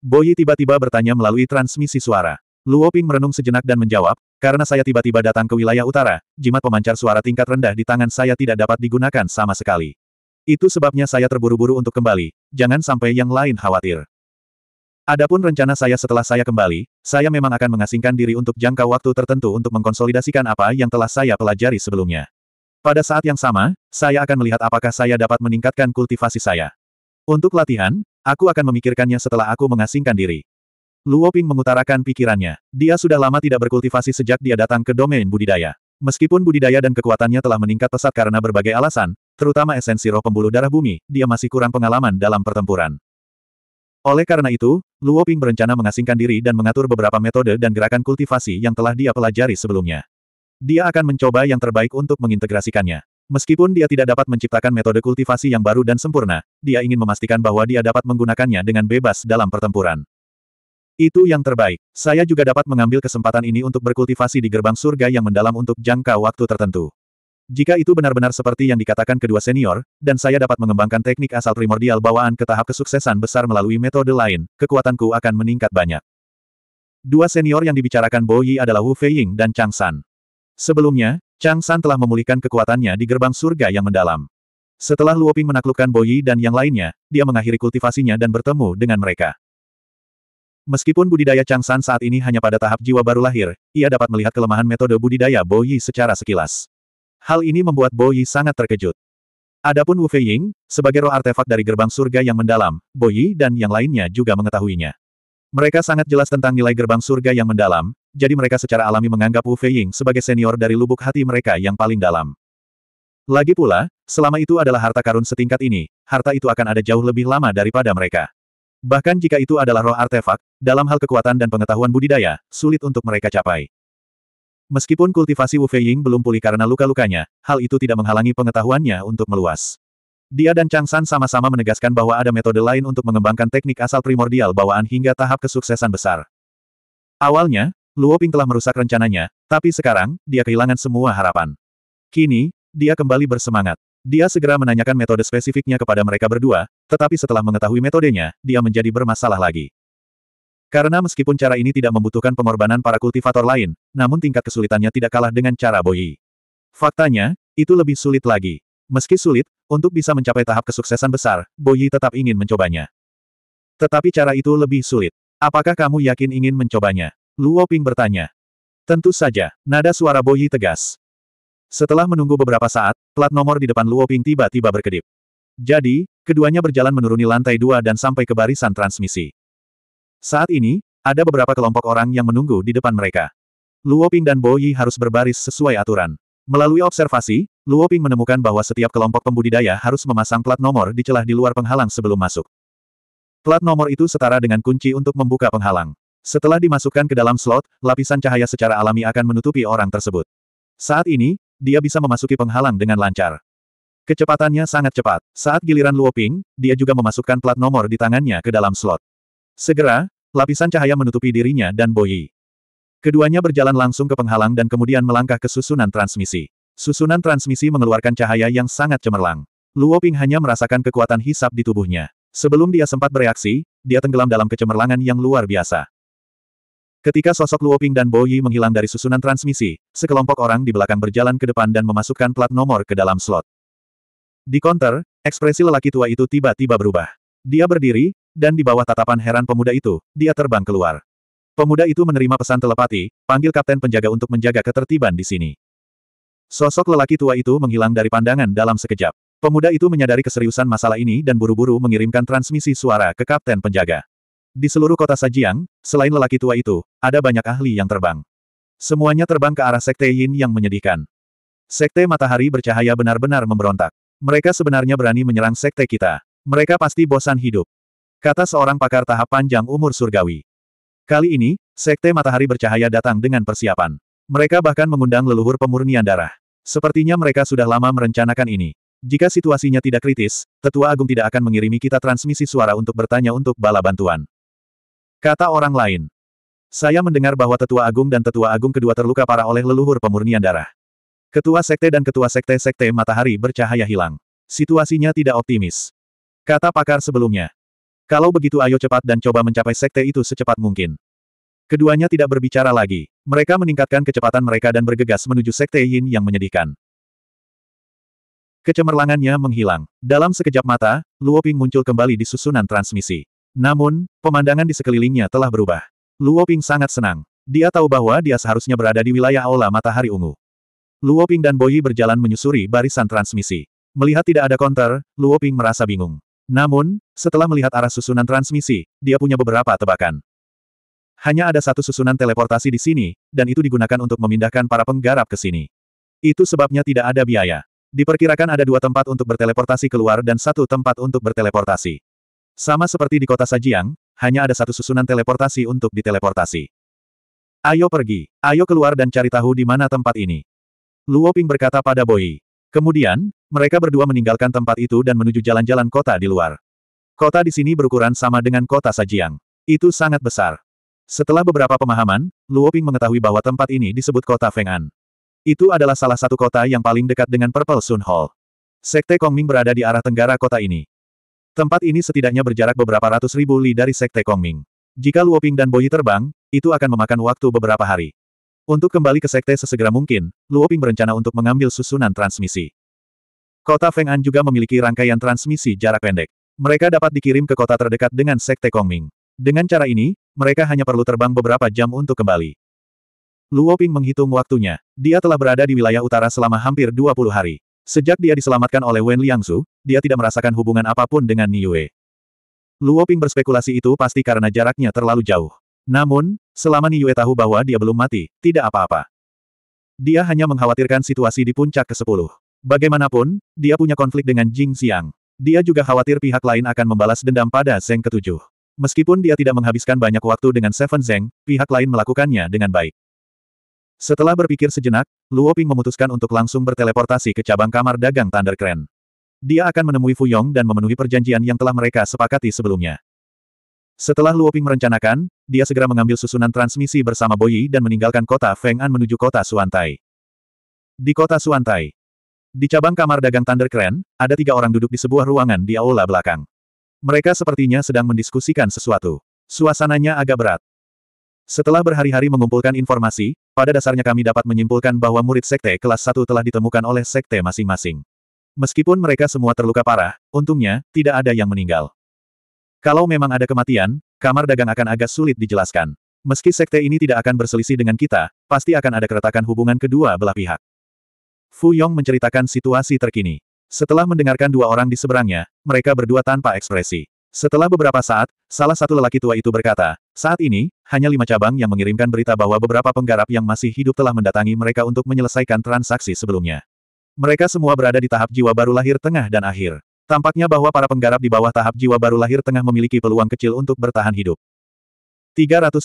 Boyi tiba-tiba bertanya melalui transmisi suara. Luo Ping merenung sejenak dan menjawab, karena saya tiba-tiba datang ke wilayah utara, jimat pemancar suara tingkat rendah di tangan saya tidak dapat digunakan sama sekali. Itu sebabnya saya terburu-buru untuk kembali, jangan sampai yang lain khawatir. Adapun rencana saya setelah saya kembali, saya memang akan mengasingkan diri untuk jangka waktu tertentu untuk mengkonsolidasikan apa yang telah saya pelajari sebelumnya. Pada saat yang sama, saya akan melihat apakah saya dapat meningkatkan kultivasi saya. Untuk latihan, aku akan memikirkannya setelah aku mengasingkan diri. Luo Ping mengutarakan pikirannya. Dia sudah lama tidak berkultivasi sejak dia datang ke domain budidaya. Meskipun budidaya dan kekuatannya telah meningkat pesat karena berbagai alasan, terutama esensi roh pembuluh darah bumi, dia masih kurang pengalaman dalam pertempuran. Oleh karena itu, Luo Ping berencana mengasingkan diri dan mengatur beberapa metode dan gerakan kultivasi yang telah dia pelajari sebelumnya. Dia akan mencoba yang terbaik untuk mengintegrasikannya. Meskipun dia tidak dapat menciptakan metode kultivasi yang baru dan sempurna, dia ingin memastikan bahwa dia dapat menggunakannya dengan bebas dalam pertempuran. Itu yang terbaik. Saya juga dapat mengambil kesempatan ini untuk berkultivasi di gerbang surga yang mendalam untuk jangka waktu tertentu. Jika itu benar-benar seperti yang dikatakan kedua senior, dan saya dapat mengembangkan teknik asal primordial bawaan ke tahap kesuksesan besar melalui metode lain, kekuatanku akan meningkat banyak. Dua senior yang dibicarakan Boyi Yi adalah Wu Feiying dan Chang San. Sebelumnya, Chang San telah memulihkan kekuatannya di gerbang surga yang mendalam. Setelah Luoping menaklukkan Boyi dan yang lainnya, dia mengakhiri kultivasinya dan bertemu dengan mereka. Meskipun budidaya Chang San saat ini hanya pada tahap jiwa baru lahir, ia dapat melihat kelemahan metode budidaya Boyi secara sekilas. Hal ini membuat Boyi sangat terkejut. Adapun Wu Feiying, sebagai roh artefak dari gerbang surga yang mendalam, Boyi dan yang lainnya juga mengetahuinya. Mereka sangat jelas tentang nilai gerbang surga yang mendalam, jadi mereka secara alami menganggap Wu Feiying sebagai senior dari lubuk hati mereka yang paling dalam. Lagi pula, selama itu adalah harta karun setingkat ini, harta itu akan ada jauh lebih lama daripada mereka. Bahkan jika itu adalah roh artefak, dalam hal kekuatan dan pengetahuan budidaya, sulit untuk mereka capai. Meskipun kultivasi Wu Feiying belum pulih karena luka-lukanya, hal itu tidak menghalangi pengetahuannya untuk meluas. Dia dan Chang San sama-sama menegaskan bahwa ada metode lain untuk mengembangkan teknik asal primordial bawaan hingga tahap kesuksesan besar. Awalnya, Luo Ping telah merusak rencananya, tapi sekarang, dia kehilangan semua harapan. Kini, dia kembali bersemangat. Dia segera menanyakan metode spesifiknya kepada mereka berdua, tetapi setelah mengetahui metodenya, dia menjadi bermasalah lagi. Karena meskipun cara ini tidak membutuhkan pengorbanan para kultivator lain, namun tingkat kesulitannya tidak kalah dengan cara Boyi. Faktanya, itu lebih sulit lagi. Meski sulit, untuk bisa mencapai tahap kesuksesan besar, Boyi tetap ingin mencobanya. Tetapi cara itu lebih sulit. Apakah kamu yakin ingin mencobanya? Luo Ping bertanya. Tentu saja, nada suara Boyi tegas. Setelah menunggu beberapa saat, plat nomor di depan Luo Ping tiba-tiba berkedip. Jadi, keduanya berjalan menuruni lantai dua dan sampai ke barisan transmisi. Saat ini, ada beberapa kelompok orang yang menunggu di depan mereka. Luo Ping dan Boyi harus berbaris sesuai aturan. Melalui observasi, Luo Ping menemukan bahwa setiap kelompok pembudidaya harus memasang plat nomor di celah di luar penghalang sebelum masuk. Plat nomor itu setara dengan kunci untuk membuka penghalang. Setelah dimasukkan ke dalam slot, lapisan cahaya secara alami akan menutupi orang tersebut. Saat ini, dia bisa memasuki penghalang dengan lancar. Kecepatannya sangat cepat. Saat giliran Luoping, dia juga memasukkan plat nomor di tangannya ke dalam slot. Segera, lapisan cahaya menutupi dirinya dan Boyi. Keduanya berjalan langsung ke penghalang dan kemudian melangkah ke susunan transmisi. Susunan transmisi mengeluarkan cahaya yang sangat cemerlang. Luoping hanya merasakan kekuatan hisap di tubuhnya. Sebelum dia sempat bereaksi, dia tenggelam dalam kecemerlangan yang luar biasa. Ketika sosok Luoping dan Bo Yi menghilang dari susunan transmisi, sekelompok orang di belakang berjalan ke depan dan memasukkan plat nomor ke dalam slot. Di konter, ekspresi lelaki tua itu tiba-tiba berubah. Dia berdiri, dan di bawah tatapan heran pemuda itu, dia terbang keluar. Pemuda itu menerima pesan telepati, panggil kapten penjaga untuk menjaga ketertiban di sini. Sosok lelaki tua itu menghilang dari pandangan dalam sekejap. Pemuda itu menyadari keseriusan masalah ini dan buru-buru mengirimkan transmisi suara ke kapten penjaga. Di seluruh kota Sajiang, selain lelaki tua itu, ada banyak ahli yang terbang. Semuanya terbang ke arah Sekte Yin yang menyedihkan. Sekte Matahari bercahaya benar-benar memberontak. Mereka sebenarnya berani menyerang sekte kita. Mereka pasti bosan hidup. Kata seorang pakar tahap panjang umur surgawi. Kali ini, Sekte Matahari bercahaya datang dengan persiapan. Mereka bahkan mengundang leluhur pemurnian darah. Sepertinya mereka sudah lama merencanakan ini. Jika situasinya tidak kritis, Tetua Agung tidak akan mengirimi kita transmisi suara untuk bertanya untuk bala bantuan. Kata orang lain. Saya mendengar bahwa Tetua Agung dan Tetua Agung kedua terluka parah oleh leluhur pemurnian darah. Ketua Sekte dan Ketua Sekte Sekte Matahari bercahaya hilang. Situasinya tidak optimis. Kata pakar sebelumnya. Kalau begitu ayo cepat dan coba mencapai Sekte itu secepat mungkin. Keduanya tidak berbicara lagi. Mereka meningkatkan kecepatan mereka dan bergegas menuju Sekte Yin yang menyedihkan. Kecemerlangannya menghilang. Dalam sekejap mata, Luoping muncul kembali di susunan transmisi. Namun, pemandangan di sekelilingnya telah berubah. Luo Ping sangat senang. Dia tahu bahwa dia seharusnya berada di wilayah Aula Matahari Ungu. Luo Ping dan Boyi berjalan menyusuri barisan transmisi. Melihat tidak ada konter, Luo Ping merasa bingung. Namun, setelah melihat arah susunan transmisi, dia punya beberapa tebakan. Hanya ada satu susunan teleportasi di sini, dan itu digunakan untuk memindahkan para penggarap ke sini. Itu sebabnya tidak ada biaya. Diperkirakan ada dua tempat untuk berteleportasi keluar dan satu tempat untuk berteleportasi. Sama seperti di kota Sajiang, hanya ada satu susunan teleportasi untuk diteleportasi. Ayo pergi, ayo keluar dan cari tahu di mana tempat ini. Luo Ping berkata pada Boyi. Kemudian, mereka berdua meninggalkan tempat itu dan menuju jalan-jalan kota di luar. Kota di sini berukuran sama dengan kota Sajiang. Itu sangat besar. Setelah beberapa pemahaman, Luo Ping mengetahui bahwa tempat ini disebut kota Feng'an. Itu adalah salah satu kota yang paling dekat dengan Purple Sun Hall. Sekte Kongming berada di arah tenggara kota ini. Tempat ini setidaknya berjarak beberapa ratus ribu li dari Sekte Kongming. Jika Luoping dan Boyi terbang, itu akan memakan waktu beberapa hari. Untuk kembali ke Sekte sesegera mungkin, Luoping berencana untuk mengambil susunan transmisi. Kota Feng'an juga memiliki rangkaian transmisi jarak pendek. Mereka dapat dikirim ke kota terdekat dengan Sekte Kongming. Dengan cara ini, mereka hanya perlu terbang beberapa jam untuk kembali. Luoping menghitung waktunya. Dia telah berada di wilayah utara selama hampir 20 hari. Sejak dia diselamatkan oleh Wen Liangsu, dia tidak merasakan hubungan apapun dengan Niue. Luo Ping berspekulasi itu pasti karena jaraknya terlalu jauh. Namun, selama Niue tahu bahwa dia belum mati, tidak apa-apa. Dia hanya mengkhawatirkan situasi di puncak ke-10. Bagaimanapun, dia punya konflik dengan Jing Xiang. Dia juga khawatir pihak lain akan membalas dendam pada Zeng ketujuh. Meskipun dia tidak menghabiskan banyak waktu dengan Seven Zeng, pihak lain melakukannya dengan baik. Setelah berpikir sejenak, Luo Ping memutuskan untuk langsung berteleportasi ke cabang kamar dagang Thunder Crane. Dia akan menemui Fu Yong dan memenuhi perjanjian yang telah mereka sepakati sebelumnya. Setelah Luo Ping merencanakan, dia segera mengambil susunan transmisi bersama Boyi dan meninggalkan kota Feng'an menuju kota Suantai. Di kota Suantai, di cabang kamar dagang Thunder Crane, ada tiga orang duduk di sebuah ruangan di aula belakang. Mereka sepertinya sedang mendiskusikan sesuatu. Suasananya agak berat. Setelah berhari-hari mengumpulkan informasi, pada dasarnya kami dapat menyimpulkan bahwa murid sekte kelas 1 telah ditemukan oleh sekte masing-masing. Meskipun mereka semua terluka parah, untungnya, tidak ada yang meninggal. Kalau memang ada kematian, kamar dagang akan agak sulit dijelaskan. Meski sekte ini tidak akan berselisih dengan kita, pasti akan ada keretakan hubungan kedua belah pihak. Fu Yong menceritakan situasi terkini. Setelah mendengarkan dua orang di seberangnya, mereka berdua tanpa ekspresi. Setelah beberapa saat, salah satu lelaki tua itu berkata, saat ini, hanya lima cabang yang mengirimkan berita bahwa beberapa penggarap yang masih hidup telah mendatangi mereka untuk menyelesaikan transaksi sebelumnya. Mereka semua berada di tahap jiwa baru lahir tengah dan akhir. Tampaknya bahwa para penggarap di bawah tahap jiwa baru lahir tengah memiliki peluang kecil untuk bertahan hidup. 336.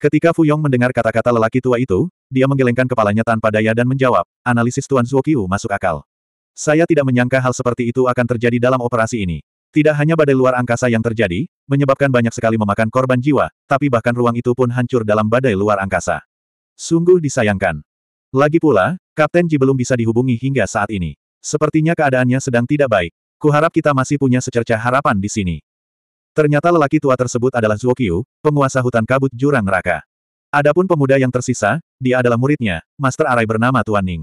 Ketika Fuyong mendengar kata-kata lelaki tua itu, dia menggelengkan kepalanya tanpa daya dan menjawab, analisis Tuan Zuo Zuokiu masuk akal. Saya tidak menyangka hal seperti itu akan terjadi dalam operasi ini. Tidak hanya badai luar angkasa yang terjadi, menyebabkan banyak sekali memakan korban jiwa, tapi bahkan ruang itu pun hancur dalam badai luar angkasa. Sungguh disayangkan. Lagi pula, Kapten Ji belum bisa dihubungi hingga saat ini. Sepertinya keadaannya sedang tidak baik. Kuharap kita masih punya secerca harapan di sini. Ternyata lelaki tua tersebut adalah Zuokyu, penguasa hutan kabut jurang neraka. Adapun pemuda yang tersisa, dia adalah muridnya, Master Arai bernama Tuan Ning.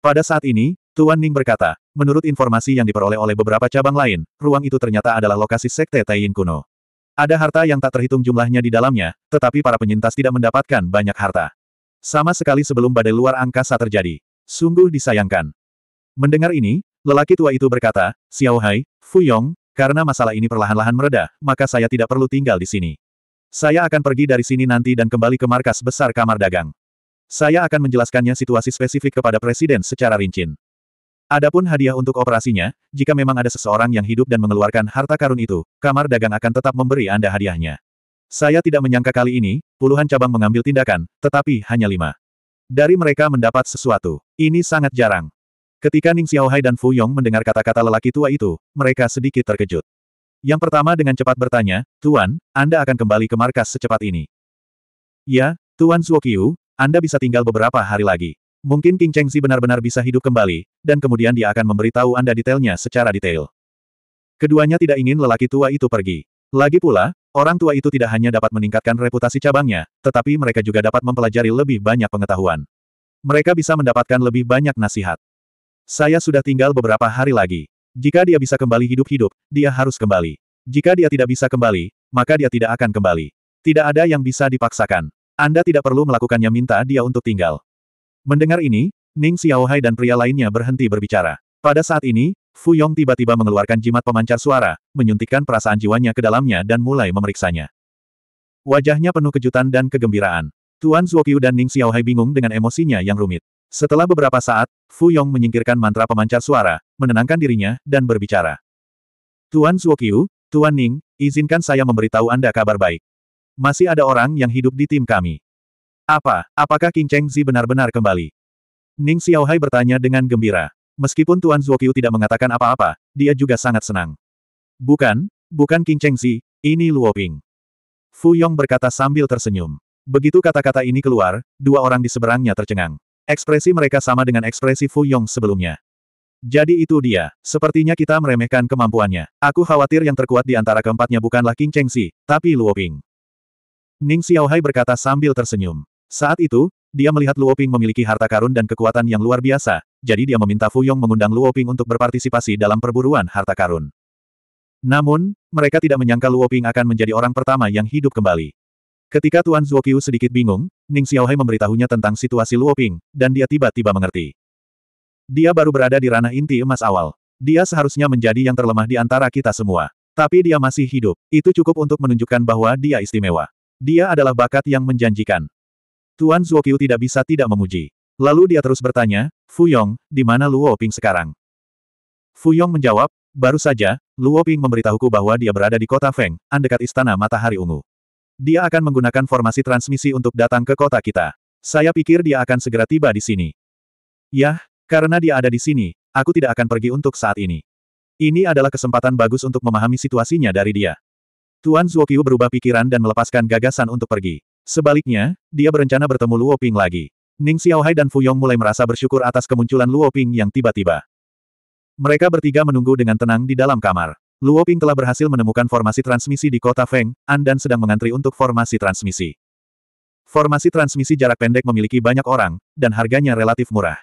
Pada saat ini, Tuan Ning berkata, menurut informasi yang diperoleh oleh beberapa cabang lain, ruang itu ternyata adalah lokasi Sekte Taiyin kuno. Ada harta yang tak terhitung jumlahnya di dalamnya, tetapi para penyintas tidak mendapatkan banyak harta. Sama sekali sebelum badai luar angkasa terjadi. Sungguh disayangkan. Mendengar ini, lelaki tua itu berkata, Xiao Hai, Fu Yong, karena masalah ini perlahan-lahan mereda, maka saya tidak perlu tinggal di sini. Saya akan pergi dari sini nanti dan kembali ke markas besar kamar dagang. Saya akan menjelaskannya situasi spesifik kepada Presiden secara rinci. Adapun hadiah untuk operasinya, jika memang ada seseorang yang hidup dan mengeluarkan harta karun itu, kamar dagang akan tetap memberi Anda hadiahnya. Saya tidak menyangka kali ini, puluhan cabang mengambil tindakan, tetapi hanya lima. Dari mereka mendapat sesuatu. Ini sangat jarang. Ketika Ning Xiaohai dan Fu Yong mendengar kata-kata lelaki tua itu, mereka sedikit terkejut. Yang pertama dengan cepat bertanya, Tuan, Anda akan kembali ke markas secepat ini. Ya, Tuan Suokiu, Anda bisa tinggal beberapa hari lagi. Mungkin King Cheng Chengzi benar-benar bisa hidup kembali, dan kemudian dia akan memberitahu Anda detailnya secara detail. Keduanya tidak ingin lelaki tua itu pergi. Lagi pula, orang tua itu tidak hanya dapat meningkatkan reputasi cabangnya, tetapi mereka juga dapat mempelajari lebih banyak pengetahuan. Mereka bisa mendapatkan lebih banyak nasihat. Saya sudah tinggal beberapa hari lagi. Jika dia bisa kembali hidup-hidup, dia harus kembali. Jika dia tidak bisa kembali, maka dia tidak akan kembali. Tidak ada yang bisa dipaksakan. Anda tidak perlu melakukannya minta dia untuk tinggal. Mendengar ini, Ning Xiaohai dan pria lainnya berhenti berbicara. Pada saat ini, Fu Yong tiba-tiba mengeluarkan jimat pemancar suara, menyuntikkan perasaan jiwanya ke dalamnya dan mulai memeriksanya. Wajahnya penuh kejutan dan kegembiraan. Tuan Zuokyu dan Ning Xiaohai bingung dengan emosinya yang rumit. Setelah beberapa saat, Fu Yong menyingkirkan mantra pemancar suara, menenangkan dirinya, dan berbicara. Tuan Zuokyu, Tuan Ning, izinkan saya memberitahu Anda kabar baik. Masih ada orang yang hidup di tim kami. Apa, apakah King Cheng Zi benar-benar kembali? Ning Xiao Hai bertanya dengan gembira. Meskipun Tuan Zuokyu tidak mengatakan apa-apa, dia juga sangat senang. Bukan, bukan King Cheng Zi, ini Luoping. Fu Yong berkata sambil tersenyum. Begitu kata-kata ini keluar, dua orang di seberangnya tercengang. Ekspresi mereka sama dengan ekspresi Fu Yong sebelumnya. Jadi itu dia, sepertinya kita meremehkan kemampuannya. Aku khawatir yang terkuat di antara keempatnya bukanlah King Cheng Zi, tapi Luoping. Ning Xiaohai berkata sambil tersenyum. Saat itu, dia melihat Luo Ping memiliki harta karun dan kekuatan yang luar biasa, jadi dia meminta Fu Yong mengundang Ping untuk berpartisipasi dalam perburuan harta karun. Namun, mereka tidak menyangka Luo Ping akan menjadi orang pertama yang hidup kembali. Ketika Tuan Zuokiu sedikit bingung, Ning Xiaohai memberitahunya tentang situasi Luo Ping, dan dia tiba-tiba mengerti. Dia baru berada di ranah inti emas awal. Dia seharusnya menjadi yang terlemah di antara kita semua. Tapi dia masih hidup. Itu cukup untuk menunjukkan bahwa dia istimewa. Dia adalah bakat yang menjanjikan. Tuan Zuoqiu tidak bisa tidak memuji. Lalu dia terus bertanya, Fu Yong, di mana Luo Ping sekarang? Yong menjawab, baru saja, Luo Ping memberitahuku bahwa dia berada di kota Feng, andekat istana matahari ungu. Dia akan menggunakan formasi transmisi untuk datang ke kota kita. Saya pikir dia akan segera tiba di sini. Yah, karena dia ada di sini, aku tidak akan pergi untuk saat ini. Ini adalah kesempatan bagus untuk memahami situasinya dari dia. Tuan Zuoqiu berubah pikiran dan melepaskan gagasan untuk pergi. Sebaliknya, dia berencana bertemu Luo Ping lagi. Ning Xiaohai dan Fu Yong mulai merasa bersyukur atas kemunculan Luo Ping yang tiba-tiba. Mereka bertiga menunggu dengan tenang di dalam kamar. Luo Ping telah berhasil menemukan formasi transmisi di kota Feng, An dan sedang mengantri untuk formasi transmisi. Formasi transmisi jarak pendek memiliki banyak orang, dan harganya relatif murah.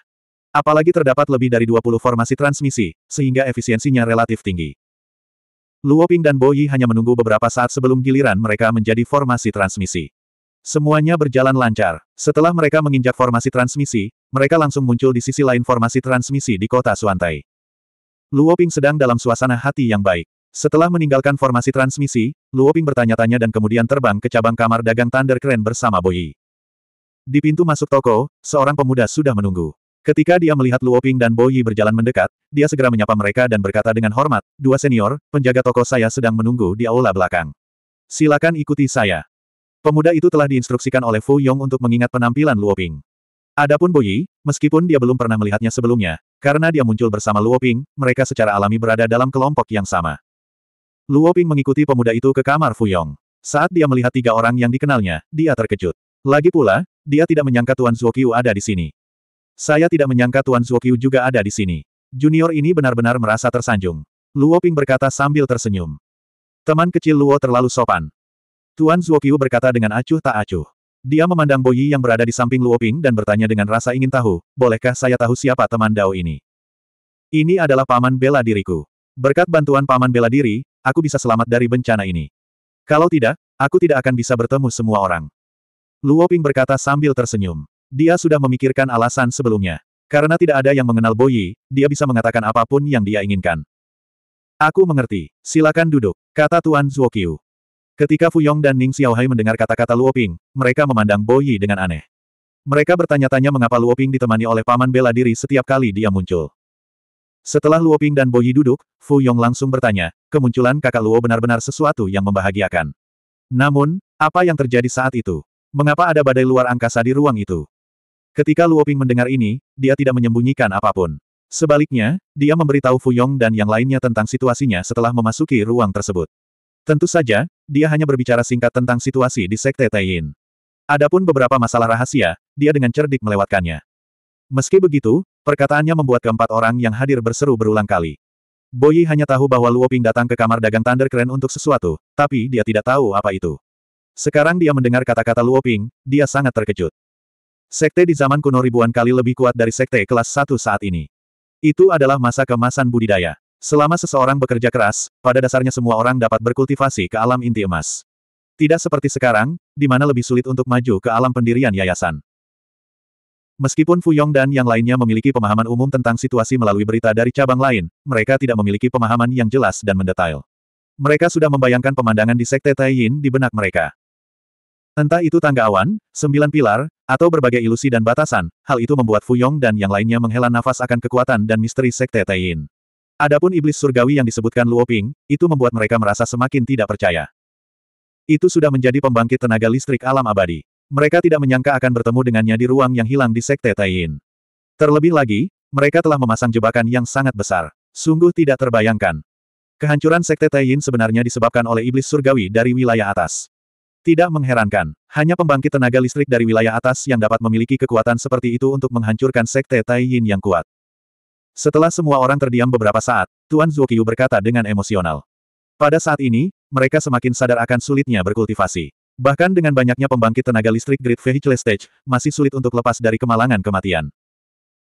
Apalagi terdapat lebih dari 20 formasi transmisi, sehingga efisiensinya relatif tinggi. Luo Ping dan Boyi hanya menunggu beberapa saat sebelum giliran mereka menjadi formasi transmisi. Semuanya berjalan lancar. Setelah mereka menginjak formasi transmisi, mereka langsung muncul di sisi lain formasi transmisi di kota Suantai. Luoping sedang dalam suasana hati yang baik. Setelah meninggalkan formasi transmisi, Luoping bertanya-tanya dan kemudian terbang ke cabang kamar dagang Thunder Crane bersama Boyi. Di pintu masuk toko, seorang pemuda sudah menunggu. Ketika dia melihat Luoping dan Boyi berjalan mendekat, dia segera menyapa mereka dan berkata dengan hormat, Dua senior, penjaga toko saya sedang menunggu di aula belakang. Silakan ikuti saya. Pemuda itu telah diinstruksikan oleh Fu Yong untuk mengingat penampilan Luo Luoping. Adapun Boyi, meskipun dia belum pernah melihatnya sebelumnya, karena dia muncul bersama Luo Ping, mereka secara alami berada dalam kelompok yang sama. Luo Ping mengikuti pemuda itu ke kamar Fu Yong. Saat dia melihat tiga orang yang dikenalnya, dia terkejut. Lagi pula, dia tidak menyangka Tuan Zuokyu ada di sini. Saya tidak menyangka Tuan Zuokyu juga ada di sini. Junior ini benar-benar merasa tersanjung. Luo Ping berkata sambil tersenyum. Teman kecil Luo terlalu sopan. Tuan Zuokiu berkata dengan acuh tak acuh. Dia memandang Boyi yang berada di samping Luoping dan bertanya dengan rasa ingin tahu, bolehkah saya tahu siapa teman Dao ini? Ini adalah paman bela diriku. Berkat bantuan paman bela diri, aku bisa selamat dari bencana ini. Kalau tidak, aku tidak akan bisa bertemu semua orang. Luoping berkata sambil tersenyum. Dia sudah memikirkan alasan sebelumnya. Karena tidak ada yang mengenal Boyi, dia bisa mengatakan apapun yang dia inginkan. Aku mengerti, silakan duduk, kata Tuan Zuokiu. Ketika Fuyong dan Ning Xiaohai mendengar kata-kata Luoping, mereka memandang Boyi dengan aneh. Mereka bertanya-tanya mengapa Luoping ditemani oleh paman bela diri setiap kali dia muncul. Setelah Luoping dan Boyi Yi duduk, Fuyong langsung bertanya, kemunculan kakak Luo benar-benar sesuatu yang membahagiakan. Namun, apa yang terjadi saat itu? Mengapa ada badai luar angkasa di ruang itu? Ketika Luoping mendengar ini, dia tidak menyembunyikan apapun. Sebaliknya, dia memberitahu Fuyong dan yang lainnya tentang situasinya setelah memasuki ruang tersebut. Tentu saja, dia hanya berbicara singkat tentang situasi di Sekte Taiyin. Adapun beberapa masalah rahasia, dia dengan cerdik melewatkannya. Meski begitu, perkataannya membuat keempat orang yang hadir berseru berulang kali. Boyi hanya tahu bahwa Luoping datang ke kamar dagang Thunder Keren untuk sesuatu, tapi dia tidak tahu apa itu. Sekarang dia mendengar kata-kata Luoping, dia sangat terkejut. Sekte di zaman kuno ribuan kali lebih kuat dari sekte kelas Satu saat ini. Itu adalah masa kemasan budidaya. Selama seseorang bekerja keras, pada dasarnya semua orang dapat berkultivasi ke alam inti emas. Tidak seperti sekarang, di mana lebih sulit untuk maju ke alam pendirian yayasan. Meskipun Fuyong dan yang lainnya memiliki pemahaman umum tentang situasi melalui berita dari cabang lain, mereka tidak memiliki pemahaman yang jelas dan mendetail. Mereka sudah membayangkan pemandangan di Sekte Taiyin di benak mereka. Entah itu tangga awan, sembilan pilar, atau berbagai ilusi dan batasan, hal itu membuat Fuyong dan yang lainnya menghela nafas akan kekuatan dan misteri Sekte Taiyin. Adapun iblis surgawi yang disebutkan Luoping, itu membuat mereka merasa semakin tidak percaya. Itu sudah menjadi pembangkit tenaga listrik alam abadi. Mereka tidak menyangka akan bertemu dengannya di ruang yang hilang di Sekte Taiyin. Terlebih lagi, mereka telah memasang jebakan yang sangat besar. Sungguh tidak terbayangkan. Kehancuran Sekte Taiyin sebenarnya disebabkan oleh iblis surgawi dari wilayah atas. Tidak mengherankan, hanya pembangkit tenaga listrik dari wilayah atas yang dapat memiliki kekuatan seperti itu untuk menghancurkan Sekte Taiyin yang kuat. Setelah semua orang terdiam beberapa saat, Tuan Zuokiu berkata dengan emosional. Pada saat ini, mereka semakin sadar akan sulitnya berkultivasi. Bahkan dengan banyaknya pembangkit tenaga listrik Great Vehicle Stage, masih sulit untuk lepas dari kemalangan kematian.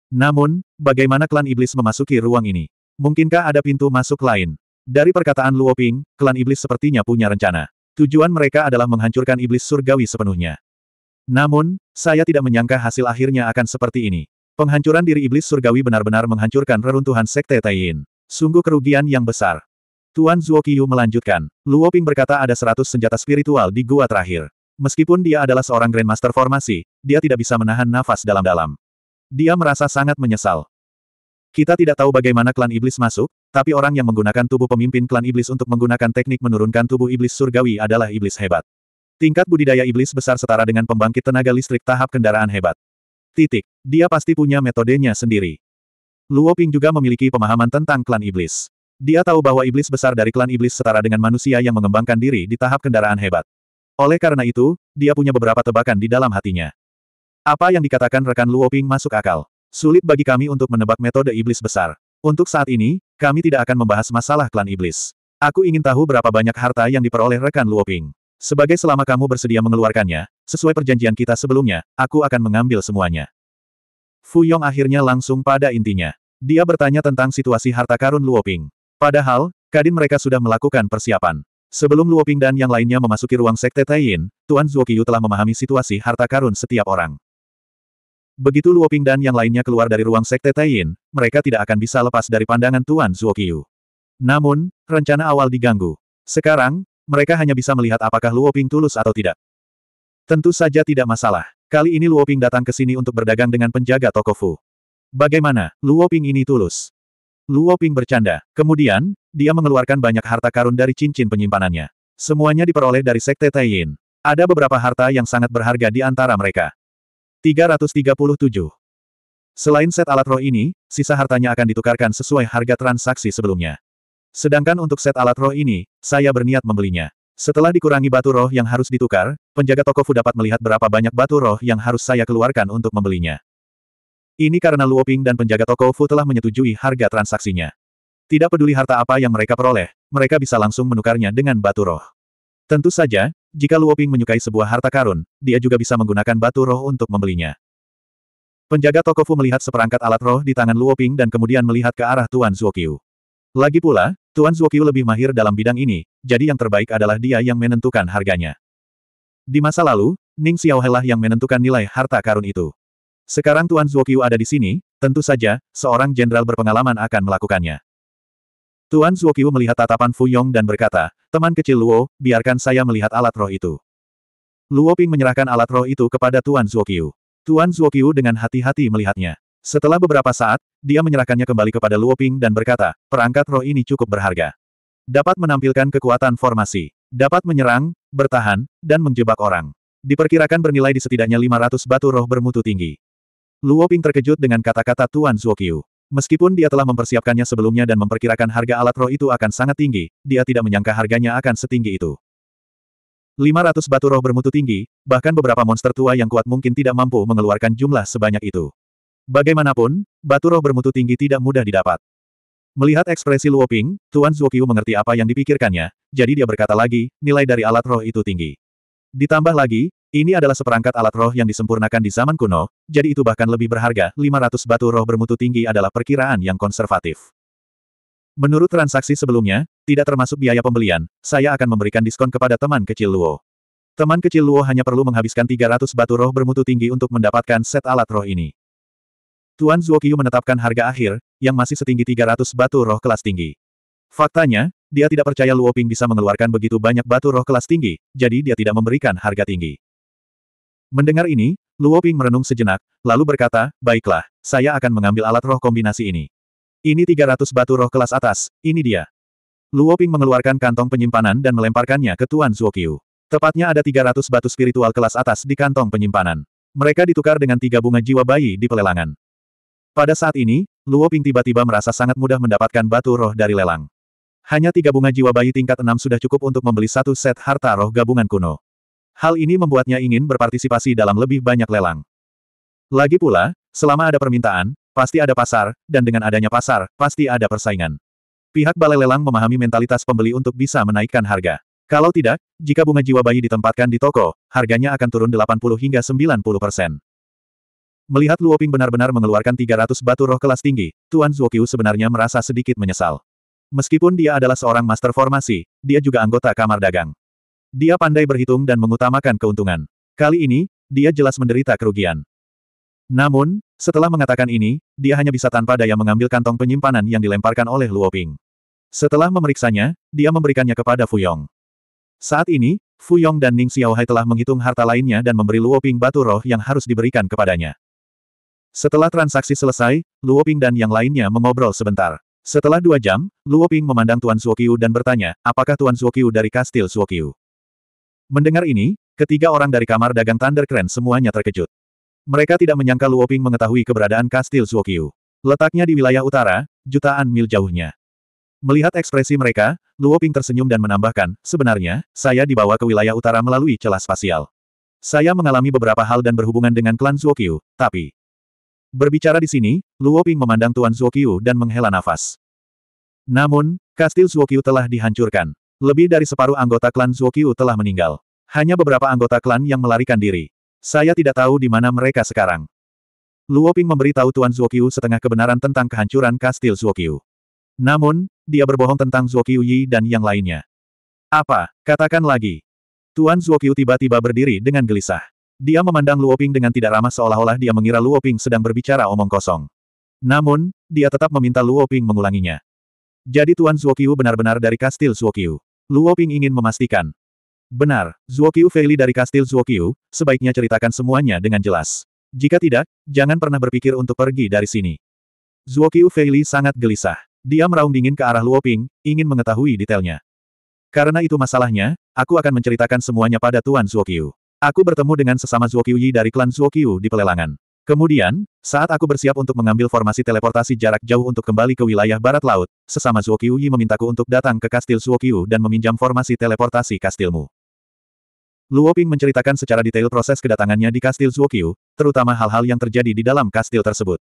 Namun, bagaimana klan iblis memasuki ruang ini? Mungkinkah ada pintu masuk lain? Dari perkataan Luo Ping, klan iblis sepertinya punya rencana. Tujuan mereka adalah menghancurkan iblis surgawi sepenuhnya. Namun, saya tidak menyangka hasil akhirnya akan seperti ini. Penghancuran diri iblis surgawi benar-benar menghancurkan reruntuhan sekte Taiyin. Sungguh kerugian yang besar. Tuan Zuokiyu melanjutkan, Luo Ping berkata ada seratus senjata spiritual di gua terakhir. Meskipun dia adalah seorang Grandmaster formasi, dia tidak bisa menahan nafas dalam-dalam. Dia merasa sangat menyesal. Kita tidak tahu bagaimana klan iblis masuk, tapi orang yang menggunakan tubuh pemimpin klan iblis untuk menggunakan teknik menurunkan tubuh iblis surgawi adalah iblis hebat. Tingkat budidaya iblis besar setara dengan pembangkit tenaga listrik tahap kendaraan hebat. Titik. Dia pasti punya metodenya sendiri. Luo Ping juga memiliki pemahaman tentang klan iblis. Dia tahu bahwa iblis besar dari klan iblis setara dengan manusia yang mengembangkan diri di tahap kendaraan hebat. Oleh karena itu, dia punya beberapa tebakan di dalam hatinya. Apa yang dikatakan rekan Luo Ping masuk akal. Sulit bagi kami untuk menebak metode iblis besar. Untuk saat ini, kami tidak akan membahas masalah klan iblis. Aku ingin tahu berapa banyak harta yang diperoleh rekan Luo Ping. Sebagai selama kamu bersedia mengeluarkannya, sesuai perjanjian kita sebelumnya, aku akan mengambil semuanya. Fu Yong akhirnya langsung pada intinya. Dia bertanya tentang situasi harta karun Luoping. Padahal, kadin mereka sudah melakukan persiapan. Sebelum Luoping dan yang lainnya memasuki ruang sekte Taiyin, Tuan Zuokiyu telah memahami situasi harta karun setiap orang. Begitu Luoping dan yang lainnya keluar dari ruang sekte Taiyin, mereka tidak akan bisa lepas dari pandangan Tuan Zuokiyu. Namun, rencana awal diganggu. Sekarang, mereka hanya bisa melihat apakah Luoping tulus atau tidak. Tentu saja tidak masalah. Kali ini Luo Ping datang ke sini untuk berdagang dengan penjaga toko Fu. Bagaimana, Luo Ping ini tulus? Luo Ping bercanda. Kemudian, dia mengeluarkan banyak harta karun dari cincin penyimpanannya. Semuanya diperoleh dari Sekte Taiyin. Ada beberapa harta yang sangat berharga di antara mereka. 337. Selain set alat roh ini, sisa hartanya akan ditukarkan sesuai harga transaksi sebelumnya. Sedangkan untuk set alat roh ini, saya berniat membelinya. Setelah dikurangi batu roh yang harus ditukar, penjaga toko Fu dapat melihat berapa banyak batu roh yang harus saya keluarkan untuk membelinya. Ini karena Luoping dan penjaga toko Fu telah menyetujui harga transaksinya. Tidak peduli harta apa yang mereka peroleh, mereka bisa langsung menukarnya dengan batu roh. Tentu saja, jika Luoping menyukai sebuah harta karun, dia juga bisa menggunakan batu roh untuk membelinya. Penjaga toko Fu melihat seperangkat alat roh di tangan Luoping dan kemudian melihat ke arah Tuan Zuokyu. Lagi pula, Tuan Zuokyu lebih mahir dalam bidang ini, jadi yang terbaik adalah dia yang menentukan harganya. Di masa lalu, Ning Xiaohe lah yang menentukan nilai harta karun itu. Sekarang Tuan Zuokyu ada di sini, tentu saja, seorang jenderal berpengalaman akan melakukannya. Tuan Zuokyu melihat tatapan Fu Yong dan berkata, teman kecil Luo, biarkan saya melihat alat roh itu. Luo Ping menyerahkan alat roh itu kepada Tuan Zuokyu. Tuan Zuokyu dengan hati-hati melihatnya. Setelah beberapa saat, dia menyerahkannya kembali kepada Luo Ping dan berkata, perangkat roh ini cukup berharga. Dapat menampilkan kekuatan formasi, dapat menyerang, bertahan, dan menjebak orang. Diperkirakan bernilai di setidaknya 500 batu roh bermutu tinggi. Luo Ping terkejut dengan kata-kata Tuan Zuokyu. Meskipun dia telah mempersiapkannya sebelumnya dan memperkirakan harga alat roh itu akan sangat tinggi, dia tidak menyangka harganya akan setinggi itu. 500 batu roh bermutu tinggi, bahkan beberapa monster tua yang kuat mungkin tidak mampu mengeluarkan jumlah sebanyak itu. Bagaimanapun, batu roh bermutu tinggi tidak mudah didapat. Melihat ekspresi Luo Ping, Tuan Zuokiu mengerti apa yang dipikirkannya, jadi dia berkata lagi, nilai dari alat roh itu tinggi. Ditambah lagi, ini adalah seperangkat alat roh yang disempurnakan di zaman kuno, jadi itu bahkan lebih berharga, 500 batu roh bermutu tinggi adalah perkiraan yang konservatif. Menurut transaksi sebelumnya, tidak termasuk biaya pembelian, saya akan memberikan diskon kepada teman kecil Luo. Teman kecil Luo hanya perlu menghabiskan 300 batu roh bermutu tinggi untuk mendapatkan set alat roh ini. Tuan Zuokiu menetapkan harga akhir, yang masih setinggi 300 batu roh kelas tinggi. Faktanya, dia tidak percaya Luoping bisa mengeluarkan begitu banyak batu roh kelas tinggi, jadi dia tidak memberikan harga tinggi. Mendengar ini, Luoping merenung sejenak, lalu berkata, baiklah, saya akan mengambil alat roh kombinasi ini. Ini 300 batu roh kelas atas, ini dia. Luoping mengeluarkan kantong penyimpanan dan melemparkannya ke Tuan Zuokiu. Tepatnya ada 300 batu spiritual kelas atas di kantong penyimpanan. Mereka ditukar dengan tiga bunga jiwa bayi di pelelangan. Pada saat ini, Luo Ping tiba-tiba merasa sangat mudah mendapatkan batu roh dari lelang. Hanya tiga bunga jiwa bayi tingkat enam sudah cukup untuk membeli satu set harta roh gabungan kuno. Hal ini membuatnya ingin berpartisipasi dalam lebih banyak lelang. Lagi pula, selama ada permintaan, pasti ada pasar, dan dengan adanya pasar, pasti ada persaingan. Pihak balai lelang memahami mentalitas pembeli untuk bisa menaikkan harga. Kalau tidak, jika bunga jiwa bayi ditempatkan di toko, harganya akan turun 80 hingga 90 persen. Melihat Luoping benar-benar mengeluarkan 300 batu roh kelas tinggi, Tuan Zuoqiu sebenarnya merasa sedikit menyesal. Meskipun dia adalah seorang master formasi, dia juga anggota kamar dagang. Dia pandai berhitung dan mengutamakan keuntungan. Kali ini, dia jelas menderita kerugian. Namun, setelah mengatakan ini, dia hanya bisa tanpa daya mengambil kantong penyimpanan yang dilemparkan oleh Luoping. Setelah memeriksanya, dia memberikannya kepada Fuyong. Saat ini, Fuyong dan Ning Xiaohai telah menghitung harta lainnya dan memberi Luoping batu roh yang harus diberikan kepadanya. Setelah transaksi selesai, Luo Ping dan yang lainnya mengobrol sebentar. Setelah dua jam, Luo Ping memandang Tuan Suokyu dan bertanya, apakah Tuan Suokyu dari kastil Suokyu? Mendengar ini, ketiga orang dari kamar dagang Thunder Keren semuanya terkejut. Mereka tidak menyangka Luo Ping mengetahui keberadaan kastil Suokyu. Letaknya di wilayah utara, jutaan mil jauhnya. Melihat ekspresi mereka, Luo Ping tersenyum dan menambahkan, sebenarnya, saya dibawa ke wilayah utara melalui celah spasial. Saya mengalami beberapa hal dan berhubungan dengan klan Suokyu, tapi Berbicara di sini, Luo Ping memandang Tuan Zuokyu dan menghela nafas. Namun, kastil Zuokyu telah dihancurkan. Lebih dari separuh anggota klan Zuokyu telah meninggal. Hanya beberapa anggota klan yang melarikan diri. Saya tidak tahu di mana mereka sekarang. Luo Ping memberitahu Tuan Zuokyu setengah kebenaran tentang kehancuran kastil Zuokyu. Namun, dia berbohong tentang Zuokyu Yi dan yang lainnya. Apa, katakan lagi. Tuan Zuokyu tiba-tiba berdiri dengan gelisah. Dia memandang Luoping dengan tidak ramah seolah-olah dia mengira Luoping sedang berbicara omong kosong. Namun, dia tetap meminta Luoping mengulanginya. Jadi Tuan Zuokiu benar-benar dari kastil Zuokiu. Luoping ingin memastikan. Benar, Zuokiu Feili dari kastil Zuokiu, sebaiknya ceritakan semuanya dengan jelas. Jika tidak, jangan pernah berpikir untuk pergi dari sini. Zuokiu Feili sangat gelisah. Dia meraung dingin ke arah Luoping, ingin mengetahui detailnya. Karena itu masalahnya, aku akan menceritakan semuanya pada Tuan Zuokiu. Aku bertemu dengan sesama Zuoqiuyi dari klan Zuokyu di pelelangan. Kemudian, saat aku bersiap untuk mengambil formasi teleportasi jarak jauh untuk kembali ke wilayah barat laut, sesama Zuoqiuyi memintaku untuk datang ke kastil Zuokyu dan meminjam formasi teleportasi kastilmu. Luo Ping menceritakan secara detail proses kedatangannya di kastil Zuokyu, terutama hal-hal yang terjadi di dalam kastil tersebut.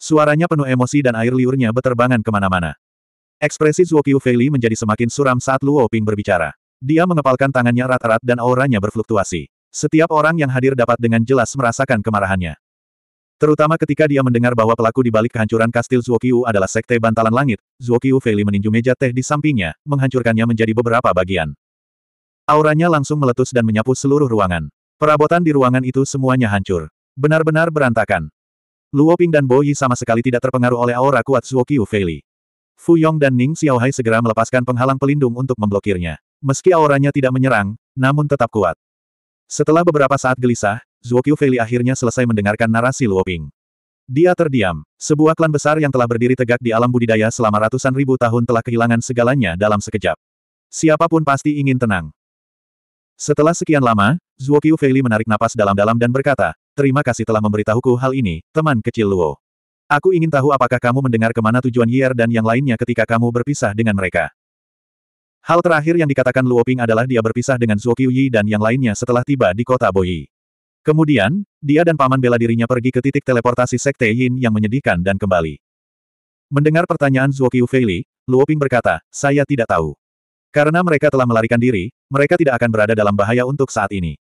Suaranya penuh emosi dan air liurnya beterbangan kemana-mana. Ekspresi Zuokyu Feili menjadi semakin suram saat Luo Ping berbicara. Dia mengepalkan tangannya rata-rata dan auranya berfluktuasi. Setiap orang yang hadir dapat dengan jelas merasakan kemarahannya. Terutama ketika dia mendengar bahwa pelaku di balik kehancuran kastil Zuokiu adalah sekte bantalan langit, Zuokiu Feili meninju meja teh di sampingnya, menghancurkannya menjadi beberapa bagian. Auranya langsung meletus dan menyapu seluruh ruangan. Perabotan di ruangan itu semuanya hancur. Benar-benar berantakan. Luo Ping dan Bo Yi sama sekali tidak terpengaruh oleh aura kuat Zuokiu Feili. Fu Yong dan Ning Xiaohai segera melepaskan penghalang pelindung untuk memblokirnya. Meski auranya tidak menyerang, namun tetap kuat. Setelah beberapa saat gelisah, Zuo Feli akhirnya selesai mendengarkan narasi Luoping. Dia terdiam. Sebuah klan besar yang telah berdiri tegak di alam budidaya selama ratusan ribu tahun telah kehilangan segalanya dalam sekejap. Siapapun pasti ingin tenang. Setelah sekian lama, Zuo Feili menarik napas dalam-dalam dan berkata, Terima kasih telah memberitahuku hal ini, teman kecil Luo. Aku ingin tahu apakah kamu mendengar kemana tujuan Yier dan yang lainnya ketika kamu berpisah dengan mereka. Hal terakhir yang dikatakan Luo Ping adalah dia berpisah dengan Zuo Qiuyi dan yang lainnya setelah tiba di kota Boyi. Kemudian, dia dan paman bela dirinya pergi ke titik teleportasi Sekte Yin yang menyedihkan dan kembali. Mendengar pertanyaan Zuo Zhuo Luo Ping berkata, saya tidak tahu. Karena mereka telah melarikan diri, mereka tidak akan berada dalam bahaya untuk saat ini.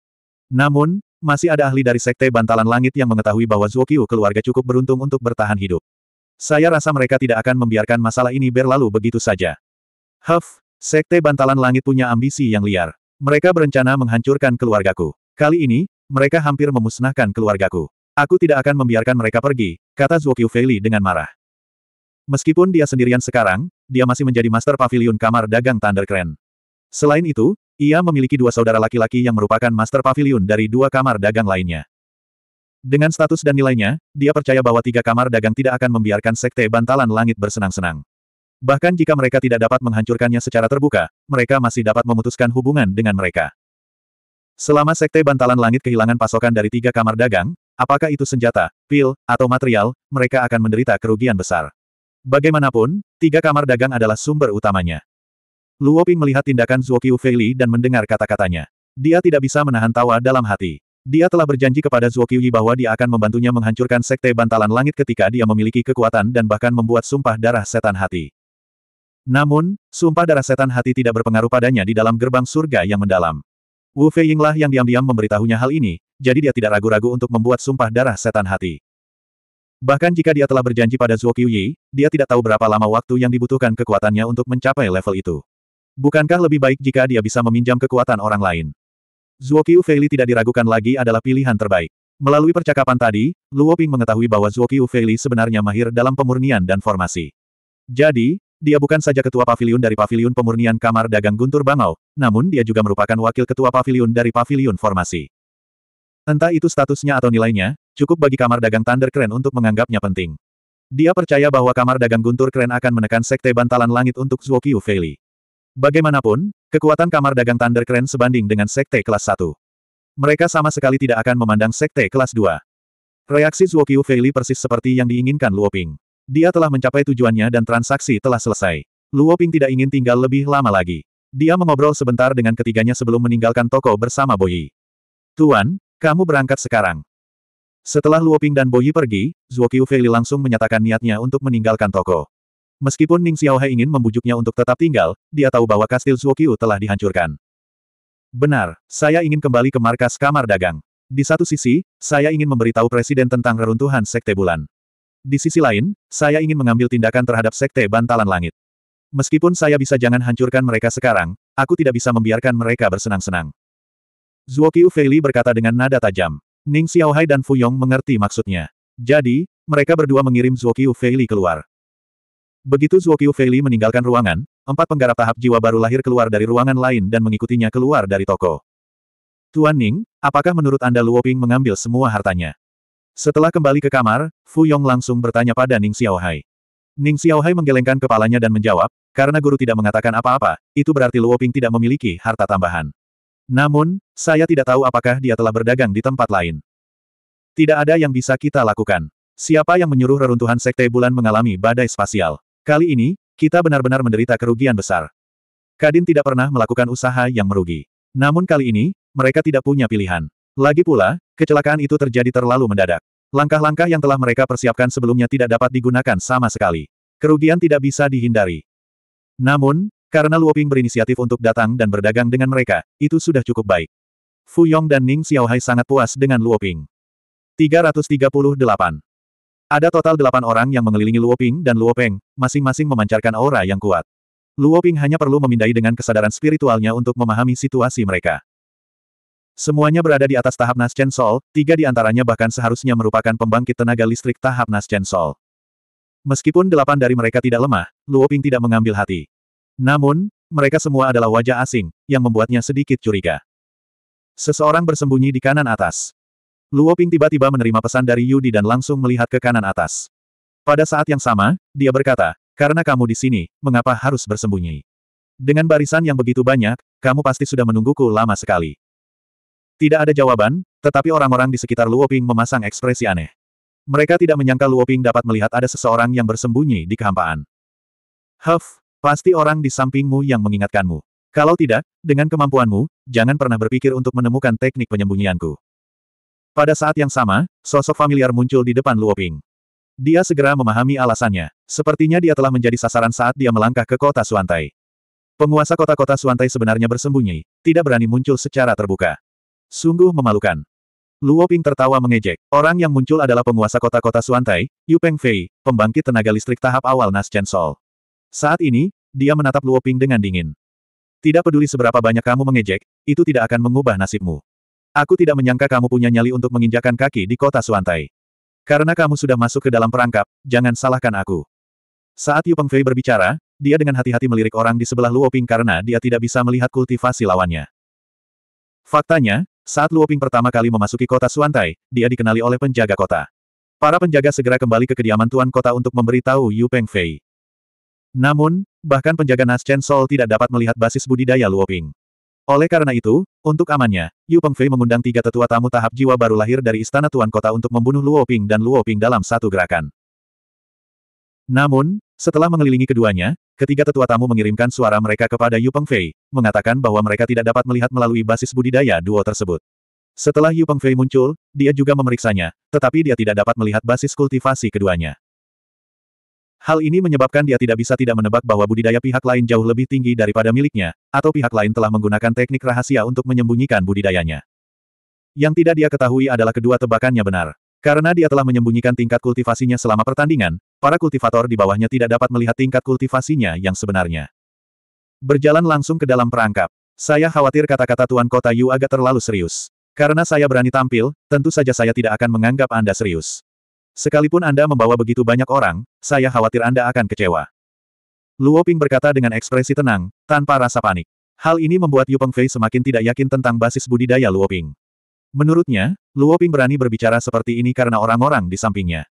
Namun, masih ada ahli dari Sekte Bantalan Langit yang mengetahui bahwa Zuo Qiu keluarga cukup beruntung untuk bertahan hidup. Saya rasa mereka tidak akan membiarkan masalah ini berlalu begitu saja. Huff, Sekte Bantalan Langit punya ambisi yang liar. Mereka berencana menghancurkan keluargaku. Kali ini, mereka hampir memusnahkan keluargaku. Aku tidak akan membiarkan mereka pergi, kata Zuokyu Feili dengan marah. Meskipun dia sendirian sekarang, dia masih menjadi master pavilion kamar dagang Thunder Clan. Selain itu, ia memiliki dua saudara laki-laki yang merupakan master pavilion dari dua kamar dagang lainnya. Dengan status dan nilainya, dia percaya bahwa tiga kamar dagang tidak akan membiarkan sekte bantalan langit bersenang-senang. Bahkan jika mereka tidak dapat menghancurkannya secara terbuka, mereka masih dapat memutuskan hubungan dengan mereka. Selama Sekte Bantalan Langit kehilangan pasokan dari tiga kamar dagang, apakah itu senjata, pil, atau material, mereka akan menderita kerugian besar. Bagaimanapun, tiga kamar dagang adalah sumber utamanya. Luo Ping melihat tindakan Zhuo Feili dan mendengar kata-katanya. Dia tidak bisa menahan tawa dalam hati. Dia telah berjanji kepada Zhuo Yi bahwa dia akan membantunya menghancurkan sekte bantalan langit ketika dia memiliki kekuatan dan bahkan membuat sumpah darah setan hati. Namun, sumpah darah setan hati tidak berpengaruh padanya di dalam gerbang surga yang mendalam. Wu Feiyinglah yang diam-diam memberitahunya hal ini, jadi dia tidak ragu-ragu untuk membuat sumpah darah setan hati. Bahkan jika dia telah berjanji pada Zuo Qiuyi, dia tidak tahu berapa lama waktu yang dibutuhkan kekuatannya untuk mencapai level itu. Bukankah lebih baik jika dia bisa meminjam kekuatan orang lain? Zuo Qiu Feili tidak diragukan lagi adalah pilihan terbaik. Melalui percakapan tadi, Luo Ping mengetahui bahwa Zuo Qiu Feili sebenarnya mahir dalam pemurnian dan formasi. Jadi, dia bukan saja ketua pavilion dari pavilion pemurnian kamar dagang Guntur Bangau, namun dia juga merupakan wakil ketua pavilion dari pavilion formasi. Entah itu statusnya atau nilainya, cukup bagi kamar dagang Thunder Keren untuk menganggapnya penting. Dia percaya bahwa kamar dagang Guntur Keren akan menekan sekte bantalan langit untuk Zuokyu Valley. Bagaimanapun, kekuatan kamar dagang Thunder Keren sebanding dengan sekte kelas 1. Mereka sama sekali tidak akan memandang sekte kelas 2. Reaksi Zuokyu Valley persis seperti yang diinginkan Luoping. Dia telah mencapai tujuannya dan transaksi telah selesai. Luo Ping tidak ingin tinggal lebih lama lagi. Dia mengobrol sebentar dengan ketiganya sebelum meninggalkan toko bersama Boyi. Tuan, kamu berangkat sekarang. Setelah Luo Ping dan Boyi pergi, Zuo Qiufei langsung menyatakan niatnya untuk meninggalkan toko. Meskipun Ning Xiaohe ingin membujuknya untuk tetap tinggal, dia tahu bahwa kastil Zuo Qiu telah dihancurkan. Benar, saya ingin kembali ke markas kamar dagang. Di satu sisi, saya ingin memberitahu Presiden tentang reruntuhan Sekte Bulan. Di sisi lain, saya ingin mengambil tindakan terhadap Sekte Bantalan Langit. Meskipun saya bisa jangan hancurkan mereka sekarang, aku tidak bisa membiarkan mereka bersenang-senang. Zhuo Feili berkata dengan nada tajam. Ning Xiaohai dan Fu Yong mengerti maksudnya. Jadi, mereka berdua mengirim Zhuo Feili keluar. Begitu Zhuo Feili meninggalkan ruangan, empat penggarap tahap jiwa baru lahir keluar dari ruangan lain dan mengikutinya keluar dari toko. Tuan Ning, apakah menurut Anda Luoping mengambil semua hartanya? Setelah kembali ke kamar, Fu Yong langsung bertanya pada Ning Xiaohai. Ning Xiaohai menggelengkan kepalanya dan menjawab, karena guru tidak mengatakan apa-apa, itu berarti Luo Ping tidak memiliki harta tambahan. Namun, saya tidak tahu apakah dia telah berdagang di tempat lain. Tidak ada yang bisa kita lakukan. Siapa yang menyuruh reruntuhan Sekte Bulan mengalami badai spasial? Kali ini, kita benar-benar menderita kerugian besar. Kadin tidak pernah melakukan usaha yang merugi. Namun kali ini, mereka tidak punya pilihan. Lagi pula, Kecelakaan itu terjadi terlalu mendadak. Langkah-langkah yang telah mereka persiapkan sebelumnya tidak dapat digunakan sama sekali. Kerugian tidak bisa dihindari. Namun, karena Luoping berinisiatif untuk datang dan berdagang dengan mereka, itu sudah cukup baik. Fu Yong dan Ning Xiaohai sangat puas dengan Luoping. 338. Ada total delapan orang yang mengelilingi Luoping dan Luopeng, masing-masing memancarkan aura yang kuat. Luoping hanya perlu memindai dengan kesadaran spiritualnya untuk memahami situasi mereka. Semuanya berada di atas tahap Naschen Sol, tiga di antaranya bahkan seharusnya merupakan pembangkit tenaga listrik tahap Naschen Sol. Meskipun delapan dari mereka tidak lemah, Luo Ping tidak mengambil hati. Namun, mereka semua adalah wajah asing, yang membuatnya sedikit curiga. Seseorang bersembunyi di kanan atas. Luo Ping tiba-tiba menerima pesan dari Yudi dan langsung melihat ke kanan atas. Pada saat yang sama, dia berkata, karena kamu di sini, mengapa harus bersembunyi? Dengan barisan yang begitu banyak, kamu pasti sudah menungguku lama sekali. Tidak ada jawaban, tetapi orang-orang di sekitar Luoping memasang ekspresi aneh. Mereka tidak menyangka Luoping dapat melihat ada seseorang yang bersembunyi di kehampaan. Huff, pasti orang di sampingmu yang mengingatkanmu. Kalau tidak, dengan kemampuanmu, jangan pernah berpikir untuk menemukan teknik penyembunyianku. Pada saat yang sama, sosok familiar muncul di depan Luoping. Dia segera memahami alasannya. Sepertinya dia telah menjadi sasaran saat dia melangkah ke kota Suantai. Penguasa kota-kota Suantai sebenarnya bersembunyi, tidak berani muncul secara terbuka. Sungguh memalukan. Luo Ping tertawa mengejek. Orang yang muncul adalah penguasa kota-kota Suantai, Yu Peng Fei, pembangkit tenaga listrik tahap awal Nas Chen Sol. Saat ini, dia menatap Luo Ping dengan dingin. Tidak peduli seberapa banyak kamu mengejek, itu tidak akan mengubah nasibmu. Aku tidak menyangka kamu punya nyali untuk menginjakan kaki di kota Suantai. Karena kamu sudah masuk ke dalam perangkap, jangan salahkan aku. Saat Yu Peng Fei berbicara, dia dengan hati-hati melirik orang di sebelah Luo Ping karena dia tidak bisa melihat kultivasi lawannya. Faktanya, saat Luoping pertama kali memasuki kota Suantai, dia dikenali oleh penjaga kota. Para penjaga segera kembali ke kediaman tuan kota untuk memberitahu Yu Pengfei. Namun, bahkan penjaga nas Chen Sol tidak dapat melihat basis budidaya Luoping. Oleh karena itu, untuk amannya, Yu Pengfei mengundang tiga tetua tamu tahap jiwa baru lahir dari istana tuan kota untuk membunuh Luoping dan Luoping dalam satu gerakan. Namun, setelah mengelilingi keduanya, ketiga tetua tamu mengirimkan suara mereka kepada Yu Pengfei, mengatakan bahwa mereka tidak dapat melihat melalui basis budidaya duo tersebut. Setelah Yu Pengfei muncul, dia juga memeriksanya, tetapi dia tidak dapat melihat basis kultivasi keduanya. Hal ini menyebabkan dia tidak bisa tidak menebak bahwa budidaya pihak lain jauh lebih tinggi daripada miliknya, atau pihak lain telah menggunakan teknik rahasia untuk menyembunyikan budidayanya. Yang tidak dia ketahui adalah kedua tebakannya benar. Karena dia telah menyembunyikan tingkat kultivasinya selama pertandingan, para kultivator di bawahnya tidak dapat melihat tingkat kultivasinya yang sebenarnya. Berjalan langsung ke dalam perangkap. Saya khawatir kata-kata Tuan Kota Yu agak terlalu serius. Karena saya berani tampil, tentu saja saya tidak akan menganggap Anda serius. Sekalipun Anda membawa begitu banyak orang, saya khawatir Anda akan kecewa. Luo Ping berkata dengan ekspresi tenang, tanpa rasa panik. Hal ini membuat Yu Pengfei semakin tidak yakin tentang basis budidaya Luo Ping. Menurutnya, Luo Ping berani berbicara seperti ini karena orang-orang di sampingnya.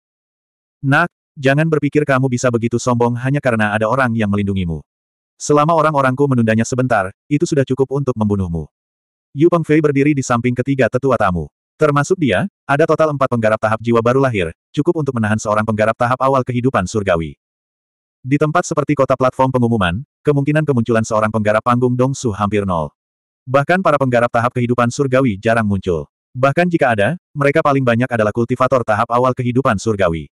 Nak, jangan berpikir kamu bisa begitu sombong hanya karena ada orang yang melindungimu. Selama orang-orangku menundanya sebentar, itu sudah cukup untuk membunuhmu. Yu Pengfei berdiri di samping ketiga tetua tamu. Termasuk dia, ada total empat penggarap tahap jiwa baru lahir, cukup untuk menahan seorang penggarap tahap awal kehidupan surgawi. Di tempat seperti kota platform pengumuman, kemungkinan kemunculan seorang penggarap panggung Dong Su hampir nol. Bahkan para penggarap tahap kehidupan surgawi jarang muncul. Bahkan jika ada, mereka paling banyak adalah kultivator tahap awal kehidupan surgawi.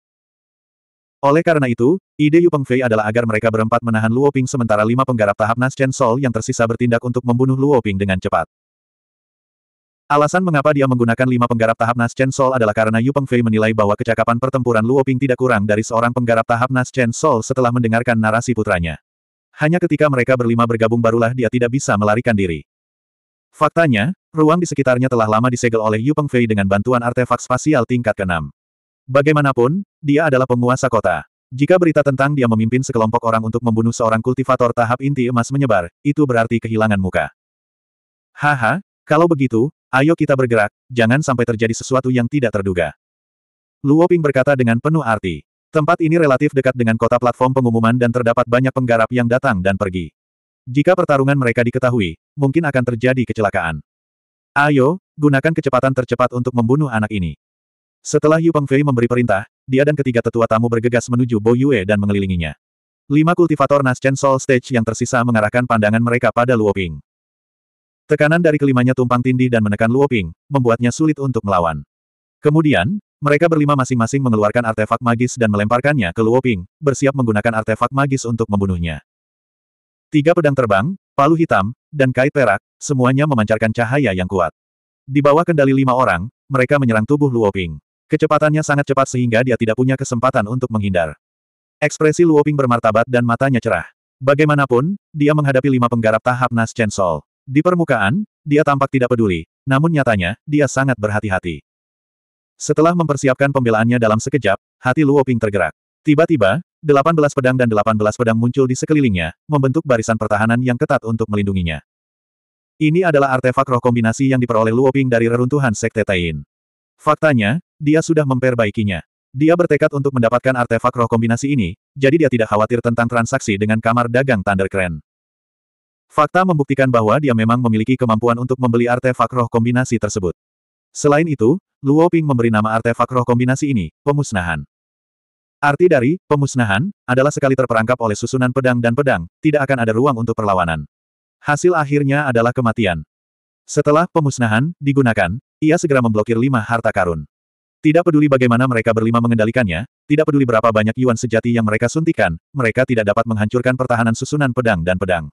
Oleh karena itu, ide Yu Pengfei adalah agar mereka berempat menahan Luo Ping sementara lima penggarap tahap Naschen Sol yang tersisa bertindak untuk membunuh Luo Ping dengan cepat. Alasan mengapa dia menggunakan lima penggarap tahap Naschen Sol adalah karena Yu Pengfei menilai bahwa kecakapan pertempuran Luo Ping tidak kurang dari seorang penggarap tahap Naschen Sol setelah mendengarkan narasi putranya. Hanya ketika mereka berlima bergabung barulah dia tidak bisa melarikan diri. Faktanya, ruang di sekitarnya telah lama disegel oleh Yu Pengfei dengan bantuan artefak spasial tingkat keenam. Bagaimanapun, dia adalah penguasa kota. Jika berita tentang dia memimpin sekelompok orang untuk membunuh seorang kultivator tahap inti emas menyebar, itu berarti kehilangan muka. Haha, kalau begitu, ayo kita bergerak, jangan sampai terjadi sesuatu yang tidak terduga. Luo Ping berkata dengan penuh arti. Tempat ini relatif dekat dengan kota platform pengumuman dan terdapat banyak penggarap yang datang dan pergi. Jika pertarungan mereka diketahui, mungkin akan terjadi kecelakaan. Ayo, gunakan kecepatan tercepat untuk membunuh anak ini. Setelah Yu Pengfei memberi perintah, dia dan ketiga tetua tamu bergegas menuju Bo Yue dan mengelilinginya. Lima kultivator Naschen Soul Stage yang tersisa mengarahkan pandangan mereka pada Luoping. Tekanan dari kelimanya tumpang tindih dan menekan Luoping, membuatnya sulit untuk melawan. Kemudian, mereka berlima masing-masing mengeluarkan artefak magis dan melemparkannya ke Luoping, bersiap menggunakan artefak magis untuk membunuhnya. Tiga pedang terbang, palu hitam, dan kait perak, semuanya memancarkan cahaya yang kuat. Di bawah kendali lima orang, mereka menyerang tubuh Luoping. Kecepatannya sangat cepat sehingga dia tidak punya kesempatan untuk menghindar. Ekspresi Luoping bermartabat dan matanya cerah. Bagaimanapun, dia menghadapi lima penggarap tahap Nas Chen Sol. Di permukaan, dia tampak tidak peduli, namun nyatanya, dia sangat berhati-hati. Setelah mempersiapkan pembelaannya dalam sekejap, hati Luoping tergerak. Tiba-tiba, 18 pedang dan 18 pedang muncul di sekelilingnya, membentuk barisan pertahanan yang ketat untuk melindunginya. Ini adalah artefak roh kombinasi yang diperoleh Luoping dari reruntuhan Sekte Tain. Faktanya, dia sudah memperbaikinya. Dia bertekad untuk mendapatkan artefak roh kombinasi ini, jadi dia tidak khawatir tentang transaksi dengan kamar dagang Crane. Fakta membuktikan bahwa dia memang memiliki kemampuan untuk membeli artefak roh kombinasi tersebut. Selain itu, Luo Ping memberi nama artefak roh kombinasi ini, pemusnahan. Arti dari, pemusnahan, adalah sekali terperangkap oleh susunan pedang dan pedang, tidak akan ada ruang untuk perlawanan. Hasil akhirnya adalah kematian. Setelah pemusnahan digunakan, ia segera memblokir lima harta karun. Tidak peduli bagaimana mereka berlima mengendalikannya, tidak peduli berapa banyak yuan sejati yang mereka suntikan, mereka tidak dapat menghancurkan pertahanan susunan pedang dan pedang.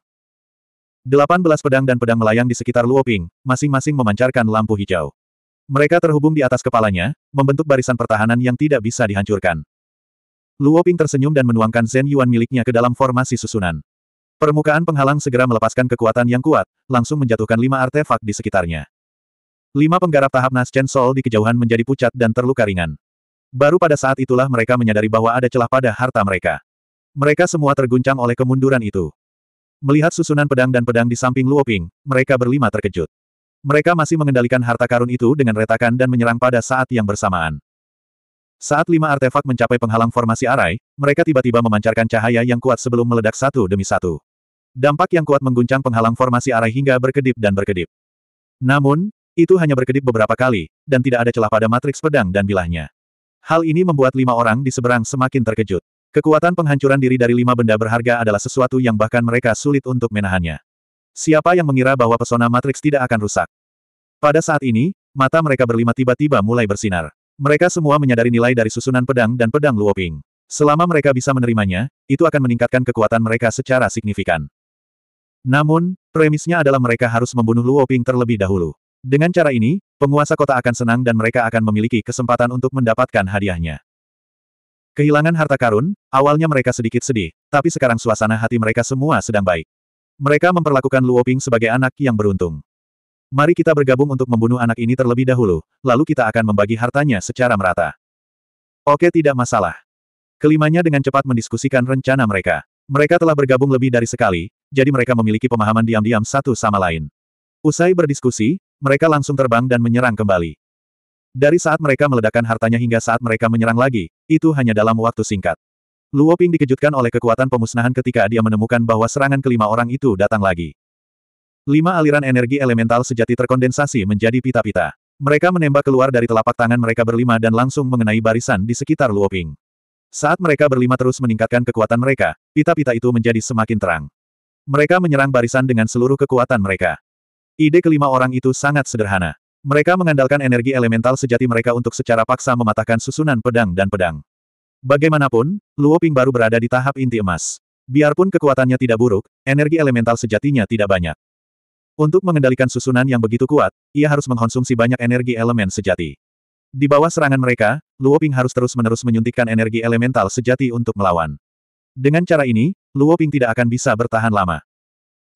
Delapan belas pedang dan pedang melayang di sekitar Luoping, masing-masing memancarkan lampu hijau. Mereka terhubung di atas kepalanya, membentuk barisan pertahanan yang tidak bisa dihancurkan. Luo Ping tersenyum dan menuangkan Zen Yuan miliknya ke dalam formasi susunan. Permukaan penghalang segera melepaskan kekuatan yang kuat, langsung menjatuhkan lima artefak di sekitarnya. Lima penggarap tahap nas Chen Sol di kejauhan menjadi pucat dan terluka ringan. Baru pada saat itulah mereka menyadari bahwa ada celah pada harta mereka. Mereka semua terguncang oleh kemunduran itu. Melihat susunan pedang dan pedang di samping Luoping, mereka berlima terkejut. Mereka masih mengendalikan harta karun itu dengan retakan dan menyerang pada saat yang bersamaan. Saat lima artefak mencapai penghalang formasi arai, mereka tiba-tiba memancarkan cahaya yang kuat sebelum meledak satu demi satu. Dampak yang kuat mengguncang penghalang formasi arai hingga berkedip dan berkedip. Namun, itu hanya berkedip beberapa kali, dan tidak ada celah pada matriks pedang dan bilahnya. Hal ini membuat lima orang di seberang semakin terkejut. Kekuatan penghancuran diri dari lima benda berharga adalah sesuatu yang bahkan mereka sulit untuk menahannya. Siapa yang mengira bahwa pesona matriks tidak akan rusak? Pada saat ini, mata mereka berlima tiba-tiba mulai bersinar. Mereka semua menyadari nilai dari susunan pedang dan pedang Luoping. Selama mereka bisa menerimanya, itu akan meningkatkan kekuatan mereka secara signifikan. Namun, premisnya adalah mereka harus membunuh Luoping terlebih dahulu. Dengan cara ini, penguasa kota akan senang dan mereka akan memiliki kesempatan untuk mendapatkan hadiahnya. Kehilangan harta karun, awalnya mereka sedikit sedih, tapi sekarang suasana hati mereka semua sedang baik. Mereka memperlakukan Luoping sebagai anak yang beruntung. Mari kita bergabung untuk membunuh anak ini terlebih dahulu, lalu kita akan membagi hartanya secara merata. Oke tidak masalah. Kelimanya dengan cepat mendiskusikan rencana mereka. Mereka telah bergabung lebih dari sekali, jadi mereka memiliki pemahaman diam-diam satu sama lain. Usai berdiskusi, mereka langsung terbang dan menyerang kembali. Dari saat mereka meledakkan hartanya hingga saat mereka menyerang lagi, itu hanya dalam waktu singkat. Luoping dikejutkan oleh kekuatan pemusnahan ketika dia menemukan bahwa serangan kelima orang itu datang lagi. Lima aliran energi elemental sejati terkondensasi menjadi pita-pita. Mereka menembak keluar dari telapak tangan mereka berlima dan langsung mengenai barisan di sekitar Luoping. Saat mereka berlima terus meningkatkan kekuatan mereka, pita-pita itu menjadi semakin terang. Mereka menyerang barisan dengan seluruh kekuatan mereka. Ide kelima orang itu sangat sederhana. Mereka mengandalkan energi elemental sejati mereka untuk secara paksa mematahkan susunan pedang dan pedang. Bagaimanapun, Luoping baru berada di tahap inti emas. Biarpun kekuatannya tidak buruk, energi elemental sejatinya tidak banyak. Untuk mengendalikan susunan yang begitu kuat, ia harus mengkonsumsi banyak energi elemen sejati. Di bawah serangan mereka, Luoping harus terus-menerus menyuntikkan energi elemental sejati untuk melawan. Dengan cara ini, Luoping tidak akan bisa bertahan lama.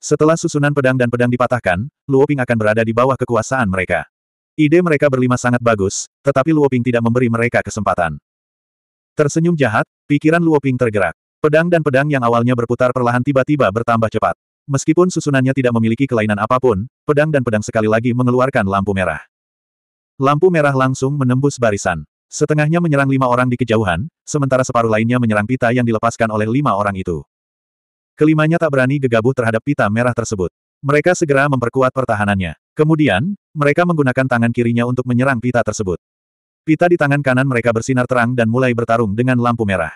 Setelah susunan pedang dan pedang dipatahkan, Luoping akan berada di bawah kekuasaan mereka. Ide mereka berlima sangat bagus, tetapi Luoping tidak memberi mereka kesempatan. Tersenyum jahat, pikiran Luoping tergerak. Pedang dan pedang yang awalnya berputar perlahan tiba-tiba bertambah cepat. Meskipun susunannya tidak memiliki kelainan apapun, pedang dan pedang sekali lagi mengeluarkan lampu merah. Lampu merah langsung menembus barisan. Setengahnya menyerang lima orang di kejauhan, sementara separuh lainnya menyerang pita yang dilepaskan oleh lima orang itu. Kelimanya tak berani gegabah terhadap pita merah tersebut. Mereka segera memperkuat pertahanannya. Kemudian, mereka menggunakan tangan kirinya untuk menyerang pita tersebut. Pita di tangan kanan mereka bersinar terang dan mulai bertarung dengan lampu merah.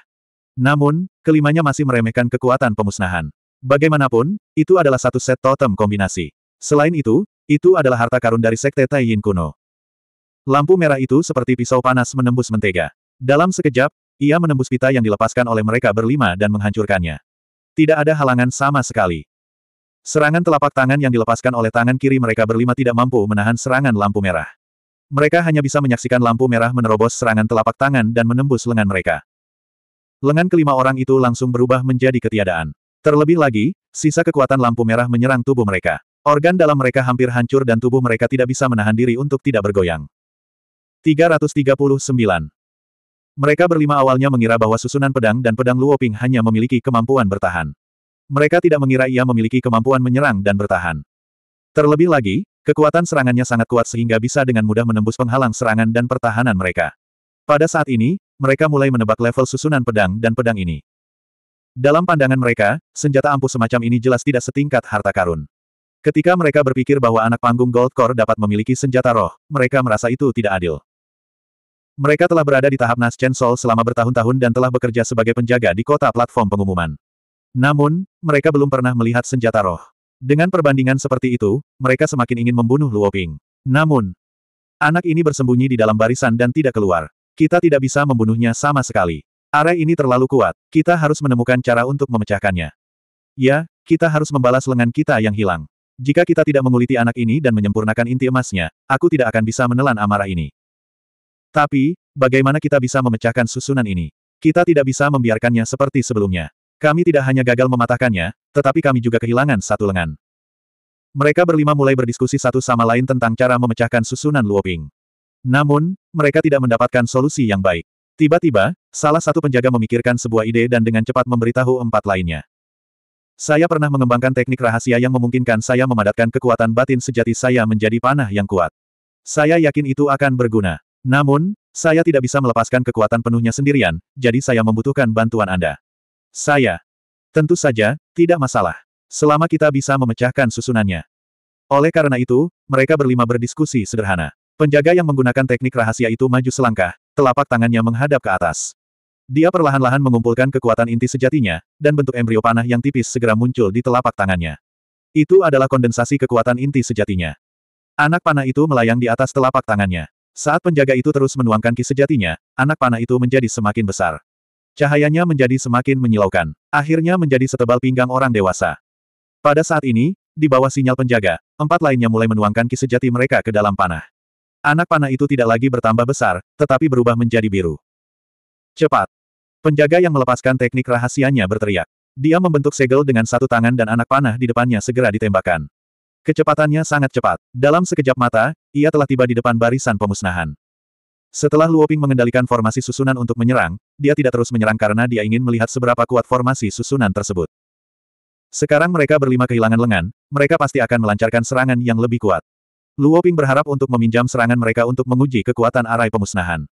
Namun, kelimanya masih meremehkan kekuatan pemusnahan. Bagaimanapun, itu adalah satu set totem kombinasi. Selain itu, itu adalah harta karun dari Sekte Taiyin kuno. Lampu merah itu seperti pisau panas menembus mentega. Dalam sekejap, ia menembus pita yang dilepaskan oleh mereka berlima dan menghancurkannya. Tidak ada halangan sama sekali. Serangan telapak tangan yang dilepaskan oleh tangan kiri mereka berlima tidak mampu menahan serangan lampu merah. Mereka hanya bisa menyaksikan lampu merah menerobos serangan telapak tangan dan menembus lengan mereka. Lengan kelima orang itu langsung berubah menjadi ketiadaan. Terlebih lagi, sisa kekuatan lampu merah menyerang tubuh mereka. Organ dalam mereka hampir hancur dan tubuh mereka tidak bisa menahan diri untuk tidak bergoyang. 339. Mereka berlima awalnya mengira bahwa susunan pedang dan pedang Luoping hanya memiliki kemampuan bertahan. Mereka tidak mengira ia memiliki kemampuan menyerang dan bertahan. Terlebih lagi, kekuatan serangannya sangat kuat sehingga bisa dengan mudah menembus penghalang serangan dan pertahanan mereka. Pada saat ini, mereka mulai menebak level susunan pedang dan pedang ini. Dalam pandangan mereka, senjata ampuh semacam ini jelas tidak setingkat harta karun. Ketika mereka berpikir bahwa anak panggung Gold Core dapat memiliki senjata roh, mereka merasa itu tidak adil. Mereka telah berada di tahap Nascen Sol selama bertahun-tahun dan telah bekerja sebagai penjaga di kota platform pengumuman. Namun, mereka belum pernah melihat senjata roh. Dengan perbandingan seperti itu, mereka semakin ingin membunuh Luo Ping. Namun, anak ini bersembunyi di dalam barisan dan tidak keluar. Kita tidak bisa membunuhnya sama sekali. Are ini terlalu kuat. Kita harus menemukan cara untuk memecahkannya. Ya, kita harus membalas lengan kita yang hilang. Jika kita tidak menguliti anak ini dan menyempurnakan inti emasnya, aku tidak akan bisa menelan amarah ini. Tapi, bagaimana kita bisa memecahkan susunan ini? Kita tidak bisa membiarkannya seperti sebelumnya. Kami tidak hanya gagal mematahkannya, tetapi kami juga kehilangan satu lengan. Mereka berlima mulai berdiskusi satu sama lain tentang cara memecahkan susunan Luoping. Namun, mereka tidak mendapatkan solusi yang baik. Tiba-tiba, Salah satu penjaga memikirkan sebuah ide dan dengan cepat memberitahu empat lainnya. Saya pernah mengembangkan teknik rahasia yang memungkinkan saya memadatkan kekuatan batin sejati saya menjadi panah yang kuat. Saya yakin itu akan berguna. Namun, saya tidak bisa melepaskan kekuatan penuhnya sendirian, jadi saya membutuhkan bantuan Anda. Saya. Tentu saja, tidak masalah. Selama kita bisa memecahkan susunannya. Oleh karena itu, mereka berlima berdiskusi sederhana. Penjaga yang menggunakan teknik rahasia itu maju selangkah, telapak tangannya menghadap ke atas. Dia perlahan-lahan mengumpulkan kekuatan inti sejatinya, dan bentuk embrio panah yang tipis segera muncul di telapak tangannya. Itu adalah kondensasi kekuatan inti sejatinya. Anak panah itu melayang di atas telapak tangannya. Saat penjaga itu terus menuangkan ki sejatinya, anak panah itu menjadi semakin besar. Cahayanya menjadi semakin menyilaukan. Akhirnya menjadi setebal pinggang orang dewasa. Pada saat ini, di bawah sinyal penjaga, empat lainnya mulai menuangkan ki sejati mereka ke dalam panah. Anak panah itu tidak lagi bertambah besar, tetapi berubah menjadi biru. Cepat, Penjaga yang melepaskan teknik rahasianya berteriak. Dia membentuk segel dengan satu tangan dan anak panah di depannya segera ditembakkan. Kecepatannya sangat cepat. Dalam sekejap mata, ia telah tiba di depan barisan pemusnahan. Setelah Luoping mengendalikan formasi susunan untuk menyerang, dia tidak terus menyerang karena dia ingin melihat seberapa kuat formasi susunan tersebut. Sekarang mereka berlima kehilangan lengan, mereka pasti akan melancarkan serangan yang lebih kuat. Luoping berharap untuk meminjam serangan mereka untuk menguji kekuatan arai pemusnahan.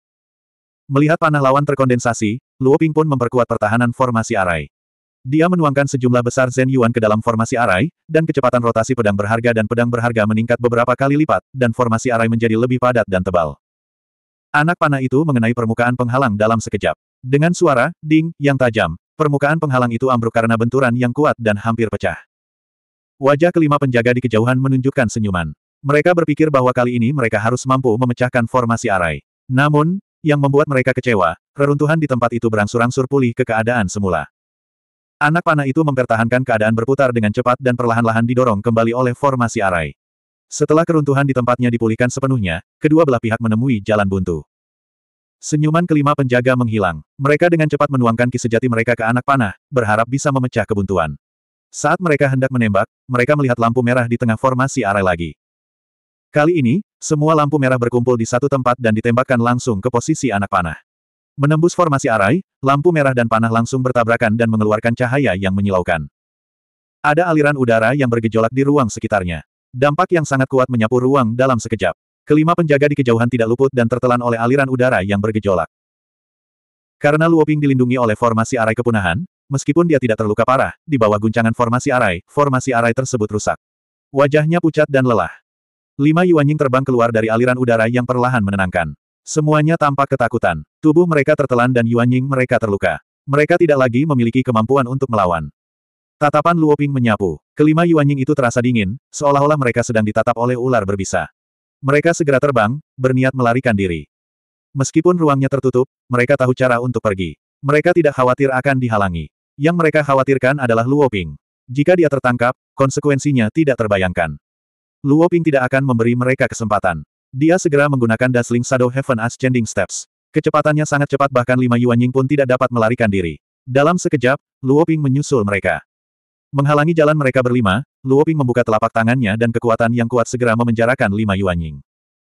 Melihat panah lawan terkondensasi, Luo Ping pun memperkuat pertahanan formasi arai. Dia menuangkan sejumlah besar Zen Yuan ke dalam formasi arai, dan kecepatan rotasi pedang berharga dan pedang berharga meningkat beberapa kali lipat, dan formasi arai menjadi lebih padat dan tebal. Anak panah itu mengenai permukaan penghalang dalam sekejap. Dengan suara, ding, yang tajam, permukaan penghalang itu ambruk karena benturan yang kuat dan hampir pecah. Wajah kelima penjaga di kejauhan menunjukkan senyuman. Mereka berpikir bahwa kali ini mereka harus mampu memecahkan formasi arai. Namun, yang membuat mereka kecewa, reruntuhan di tempat itu berangsur-angsur pulih ke keadaan semula. Anak panah itu mempertahankan keadaan berputar dengan cepat dan perlahan-lahan didorong kembali oleh formasi arai. Setelah keruntuhan di tempatnya dipulihkan sepenuhnya, kedua belah pihak menemui jalan buntu. Senyuman kelima penjaga menghilang. Mereka dengan cepat menuangkan ki sejati mereka ke anak panah, berharap bisa memecah kebuntuan. Saat mereka hendak menembak, mereka melihat lampu merah di tengah formasi arai lagi. Kali ini, semua lampu merah berkumpul di satu tempat dan ditembakkan langsung ke posisi anak panah. Menembus formasi arai, lampu merah dan panah langsung bertabrakan dan mengeluarkan cahaya yang menyilaukan. Ada aliran udara yang bergejolak di ruang sekitarnya. Dampak yang sangat kuat menyapu ruang dalam sekejap. Kelima penjaga di kejauhan tidak luput dan tertelan oleh aliran udara yang bergejolak. Karena Luoping dilindungi oleh formasi arai kepunahan, meskipun dia tidak terluka parah, di bawah guncangan formasi arai, formasi arai tersebut rusak. Wajahnya pucat dan lelah. Lima Yuanying terbang keluar dari aliran udara yang perlahan menenangkan. Semuanya tampak ketakutan. Tubuh mereka tertelan dan Yuanying mereka terluka. Mereka tidak lagi memiliki kemampuan untuk melawan. Tatapan Luoping menyapu. Kelima Yuanying itu terasa dingin, seolah-olah mereka sedang ditatap oleh ular berbisa. Mereka segera terbang, berniat melarikan diri. Meskipun ruangnya tertutup, mereka tahu cara untuk pergi. Mereka tidak khawatir akan dihalangi. Yang mereka khawatirkan adalah Luoping. Jika dia tertangkap, konsekuensinya tidak terbayangkan. Luo Ping tidak akan memberi mereka kesempatan. Dia segera menggunakan Dasling Shadow Heaven Ascending Steps. Kecepatannya sangat cepat bahkan lima Yuan Ying pun tidak dapat melarikan diri. Dalam sekejap, Luo Ping menyusul mereka. Menghalangi jalan mereka berlima, Luo Ping membuka telapak tangannya dan kekuatan yang kuat segera memenjarakan lima Yuan Ying.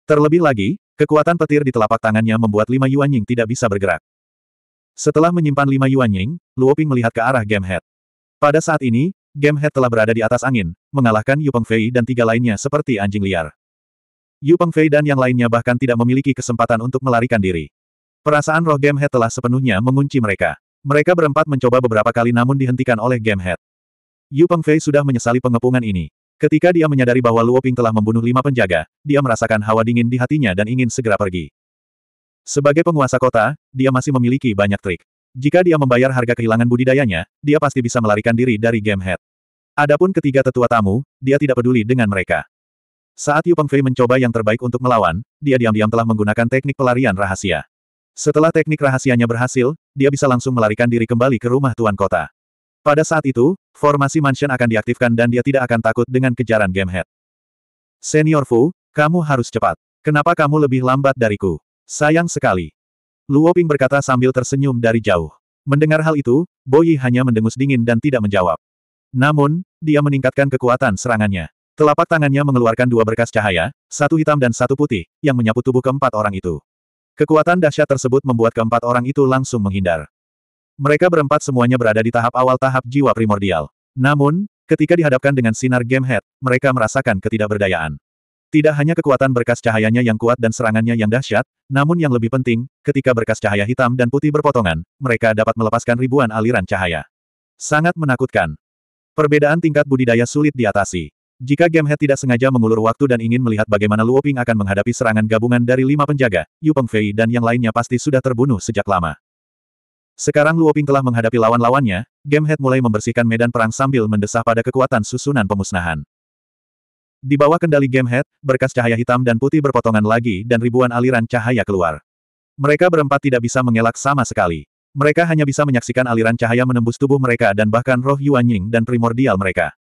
Terlebih lagi, kekuatan petir di telapak tangannya membuat lima Yuan Ying tidak bisa bergerak. Setelah menyimpan lima Yuan Ying, Luo Ping melihat ke arah Game Head. Pada saat ini, Game Head telah berada di atas angin, mengalahkan Yu Pengfei dan tiga lainnya seperti anjing liar. Yu Pengfei dan yang lainnya bahkan tidak memiliki kesempatan untuk melarikan diri. Perasaan roh Game Head telah sepenuhnya mengunci mereka. Mereka berempat mencoba beberapa kali namun dihentikan oleh Game Head. Yu Pengfei sudah menyesali pengepungan ini. Ketika dia menyadari bahwa Luo Ping telah membunuh lima penjaga, dia merasakan hawa dingin di hatinya dan ingin segera pergi. Sebagai penguasa kota, dia masih memiliki banyak trik. Jika dia membayar harga kehilangan budidayanya, dia pasti bisa melarikan diri dari Game Head. Adapun ketiga tetua tamu, dia tidak peduli dengan mereka. Saat Yu Pengfei mencoba yang terbaik untuk melawan, dia diam-diam telah menggunakan teknik pelarian rahasia. Setelah teknik rahasianya berhasil, dia bisa langsung melarikan diri kembali ke rumah tuan kota. Pada saat itu, formasi mansion akan diaktifkan dan dia tidak akan takut dengan kejaran Game Head. Senior Fu, kamu harus cepat. Kenapa kamu lebih lambat dariku? Sayang sekali. Luo Ping berkata sambil tersenyum dari jauh. Mendengar hal itu, Boyi hanya mendengus dingin dan tidak menjawab. Namun, dia meningkatkan kekuatan serangannya. Telapak tangannya mengeluarkan dua berkas cahaya, satu hitam dan satu putih, yang menyapu tubuh keempat orang itu. Kekuatan dahsyat tersebut membuat keempat orang itu langsung menghindar. Mereka berempat semuanya berada di tahap awal tahap jiwa primordial. Namun, ketika dihadapkan dengan sinar Game Head, mereka merasakan ketidakberdayaan. Tidak hanya kekuatan berkas cahayanya yang kuat dan serangannya yang dahsyat, namun yang lebih penting, ketika berkas cahaya hitam dan putih berpotongan, mereka dapat melepaskan ribuan aliran cahaya. Sangat menakutkan. Perbedaan tingkat budidaya sulit diatasi. Jika Game Head tidak sengaja mengulur waktu dan ingin melihat bagaimana Luoping akan menghadapi serangan gabungan dari lima penjaga, Yu Pengfei dan yang lainnya pasti sudah terbunuh sejak lama. Sekarang Luoping telah menghadapi lawan-lawannya, Game Head mulai membersihkan medan perang sambil mendesah pada kekuatan susunan pemusnahan. Di bawah kendali Game Head, berkas cahaya hitam dan putih berpotongan lagi dan ribuan aliran cahaya keluar. Mereka berempat tidak bisa mengelak sama sekali. Mereka hanya bisa menyaksikan aliran cahaya menembus tubuh mereka dan bahkan roh Yuan Ying dan primordial mereka.